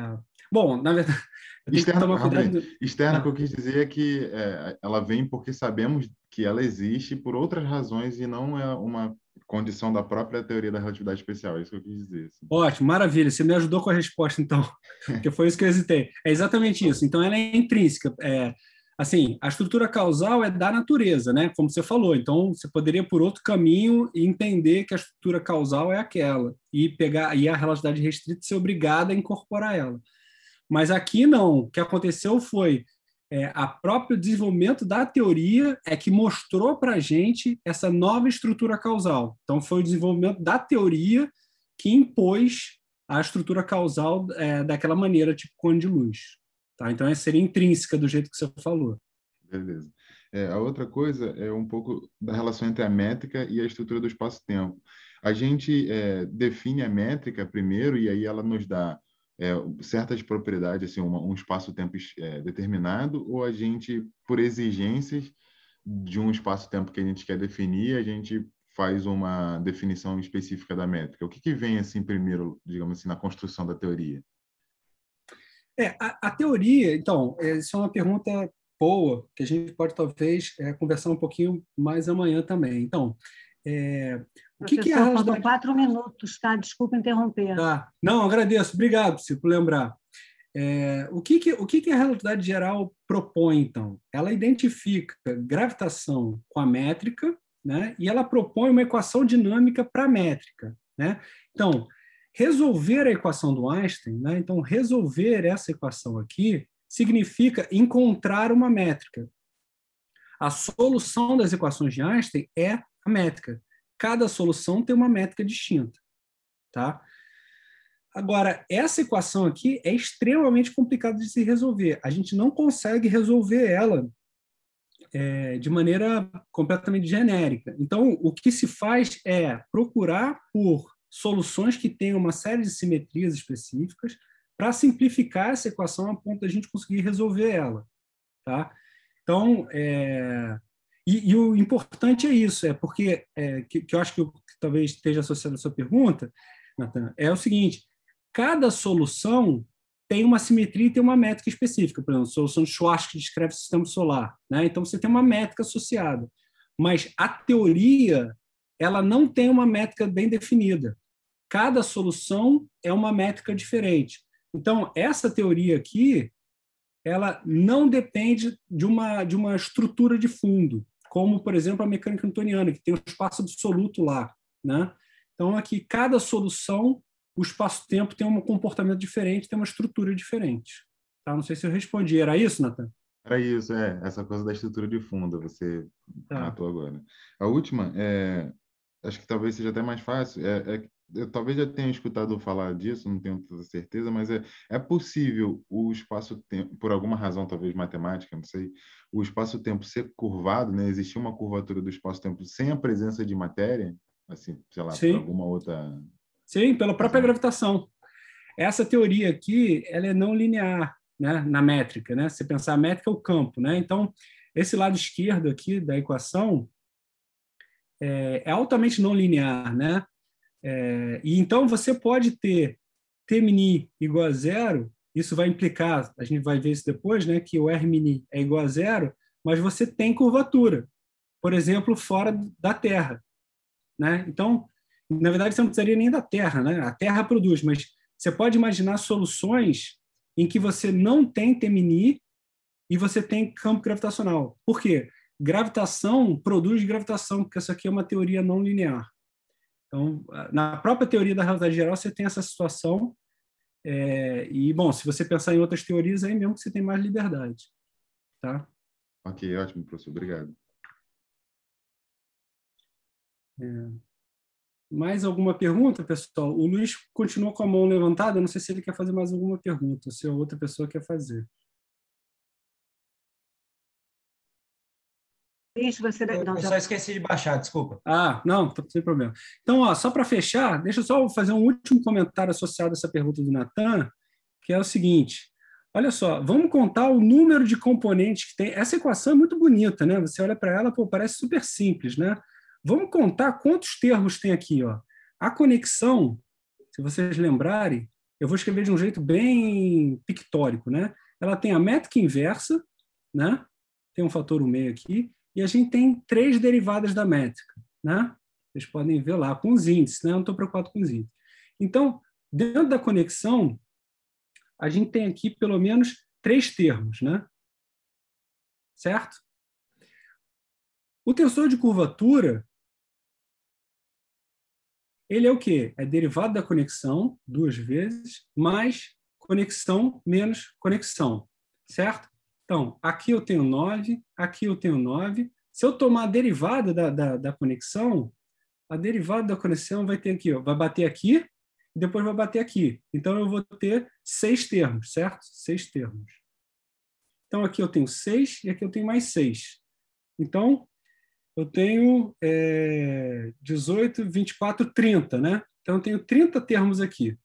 Bom, na verdade. Externa, cuidado... externa ah. que eu quis dizer é que é, ela vem porque sabemos que ela existe por outras razões e não é uma condição da própria teoria da relatividade especial. É isso que eu quis dizer. Assim. Ótimo, maravilha. Você me ajudou com a resposta, então, porque foi isso que eu hesitei. É exatamente isso. Então, ela é intrínseca. É, assim, a estrutura causal é da natureza, né? Como você falou. Então, você poderia por outro caminho entender que a estrutura causal é aquela e pegar e a relatividade restrita ser obrigada a incorporar ela. Mas aqui não. O que aconteceu foi é, a próprio desenvolvimento da teoria é que mostrou para a gente essa nova estrutura causal. Então, foi o desenvolvimento da teoria que impôs a estrutura causal é, daquela maneira, tipo cone de luz. Tá? Então, essa seria intrínseca do jeito que você falou. Beleza. É, a outra coisa é um pouco da relação entre a métrica e a estrutura do espaço-tempo. A gente é, define a métrica primeiro e aí ela nos dá é, certas propriedades, assim, uma, um espaço-tempo é, determinado, ou a gente, por exigências de um espaço-tempo que a gente quer definir, a gente faz uma definição específica da métrica? O que, que vem assim primeiro, digamos assim, na construção da teoria? É, a, a teoria, então, essa é, é uma pergunta boa que a gente pode talvez é, conversar um pouquinho mais amanhã também. Então, é, o que, que, é a relatividade quatro minutos, tá? Desculpa interromper. Tá. Não, agradeço. Obrigado, Cico, por lembrar. É, o que, que, o que, que a geral propõe, então? Ela identifica gravitação com a métrica né? e ela propõe uma equação dinâmica para a métrica. Né? Então, resolver a equação do Einstein, né? então, resolver essa equação aqui, significa encontrar uma métrica. A solução das equações de Einstein é a métrica. Cada solução tem uma métrica distinta, tá? Agora, essa equação aqui é extremamente complicada de se resolver. A gente não consegue resolver ela é, de maneira completamente genérica. Então, o que se faz é procurar por soluções que tenham uma série de simetrias específicas para simplificar essa equação a ponto de a gente conseguir resolver ela. Tá? Então, é, e, e, o importante é isso, é porque é, que, que, eu acho que, eu, que talvez esteja associado à sua pergunta, Nathan, é o seguinte: cada solução tem uma simetria e tem uma métrica específica. Por exemplo, a solução de Schwarzschild descreve o sistema solar, né? então você tem uma métrica associada. Mas a teoria ela não tem uma métrica bem definida. Cada solução é uma métrica diferente. Então, essa teoria aqui, ela não depende de uma, de uma estrutura de fundo como, por exemplo, a mecânica newtoniana, que tem um espaço absoluto lá. Né? Então, aqui, cada solução, o espaço-tempo tem um comportamento diferente, tem uma estrutura diferente. Tá? Não sei se eu respondi. Era isso, Nathan? Era isso, é. Essa coisa da estrutura de fundo, você tá. matou agora. A última, é, acho que talvez seja até mais fácil, é, é eu talvez já tenha escutado falar disso, não tenho tanta certeza, mas é, é possível o espaço-tempo, por alguma razão, talvez matemática, não sei, o espaço-tempo ser curvado, né? Existir uma curvatura do espaço-tempo sem a presença de matéria, assim, sei lá, Sim. por alguma outra. Sim, pela própria gravitação. Essa teoria aqui, ela é não linear, né? Na métrica, né? Se pensar a métrica é o campo, né? Então, esse lado esquerdo aqui da equação é, é altamente não linear, né? É, e então você pode ter T-mini igual a zero, isso vai implicar, a gente vai ver isso depois, né, que o R-mini é igual a zero, mas você tem curvatura, por exemplo, fora da Terra. Né? Então, na verdade, você não precisaria nem da Terra, né? a Terra produz, mas você pode imaginar soluções em que você não tem T-mini e você tem campo gravitacional. Por quê? Gravitação produz gravitação, porque essa aqui é uma teoria não linear. Então, na própria teoria da realidade geral, você tem essa situação. É, e, bom, se você pensar em outras teorias, aí mesmo que você tem mais liberdade. Tá? Ok, ótimo, professor. Obrigado. É. Mais alguma pergunta, pessoal? O Luiz continua com a mão levantada. Não sei se ele quer fazer mais alguma pergunta, se a outra pessoa quer fazer. Isso você deve... não, eu só esqueci de baixar, desculpa. Ah, não, sem problema. Então, ó, só para fechar, deixa eu só fazer um último comentário associado a essa pergunta do Natan, que é o seguinte. Olha só, vamos contar o número de componentes que tem. Essa equação é muito bonita, né? Você olha para ela, pô, parece super simples, né? Vamos contar quantos termos tem aqui, ó. A conexão, se vocês lembrarem, eu vou escrever de um jeito bem pictórico, né? Ela tem a métrica inversa, né? Tem um fator um meio aqui, e a gente tem três derivadas da métrica, né? Vocês podem ver lá, com os índices, né? Eu não estou preocupado com os índices. Então, dentro da conexão, a gente tem aqui pelo menos três termos, né? Certo? O tensor de curvatura, ele é o quê? É derivado da conexão, duas vezes, mais conexão menos conexão, certo? Então, aqui eu tenho 9, aqui eu tenho 9. Se eu tomar a derivada da, da, da conexão, a derivada da conexão vai ter aqui, ó, vai bater aqui e depois vai bater aqui. Então, eu vou ter seis termos, certo? Seis termos. Então, aqui eu tenho seis e aqui eu tenho mais seis. Então, eu tenho é, 18, 24, 30, né? Então, eu tenho 30 termos aqui,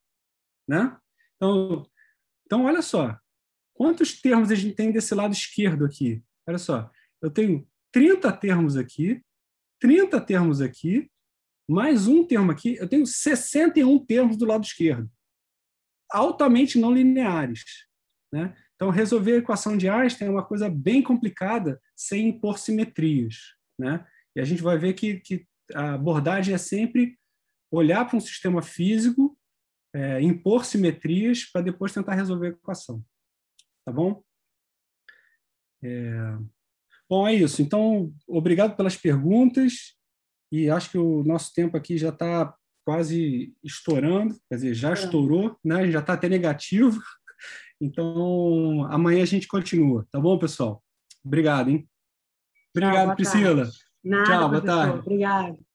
né? Então, então olha só, Quantos termos a gente tem desse lado esquerdo aqui? Olha só, eu tenho 30 termos aqui, 30 termos aqui, mais um termo aqui, eu tenho 61 termos do lado esquerdo, altamente não lineares. Né? Então, resolver a equação de Einstein é uma coisa bem complicada sem impor simetrias. Né? E a gente vai ver que, que a abordagem é sempre olhar para um sistema físico, é, impor simetrias, para depois tentar resolver a equação tá bom? É... Bom, é isso. Então, obrigado pelas perguntas e acho que o nosso tempo aqui já está quase estourando, quer dizer, já é. estourou, né? Já está até negativo. Então, amanhã a gente continua, tá bom, pessoal? Obrigado, hein? Obrigado, Tchau, Priscila. Nada, Tchau, boa tarde. Obrigado.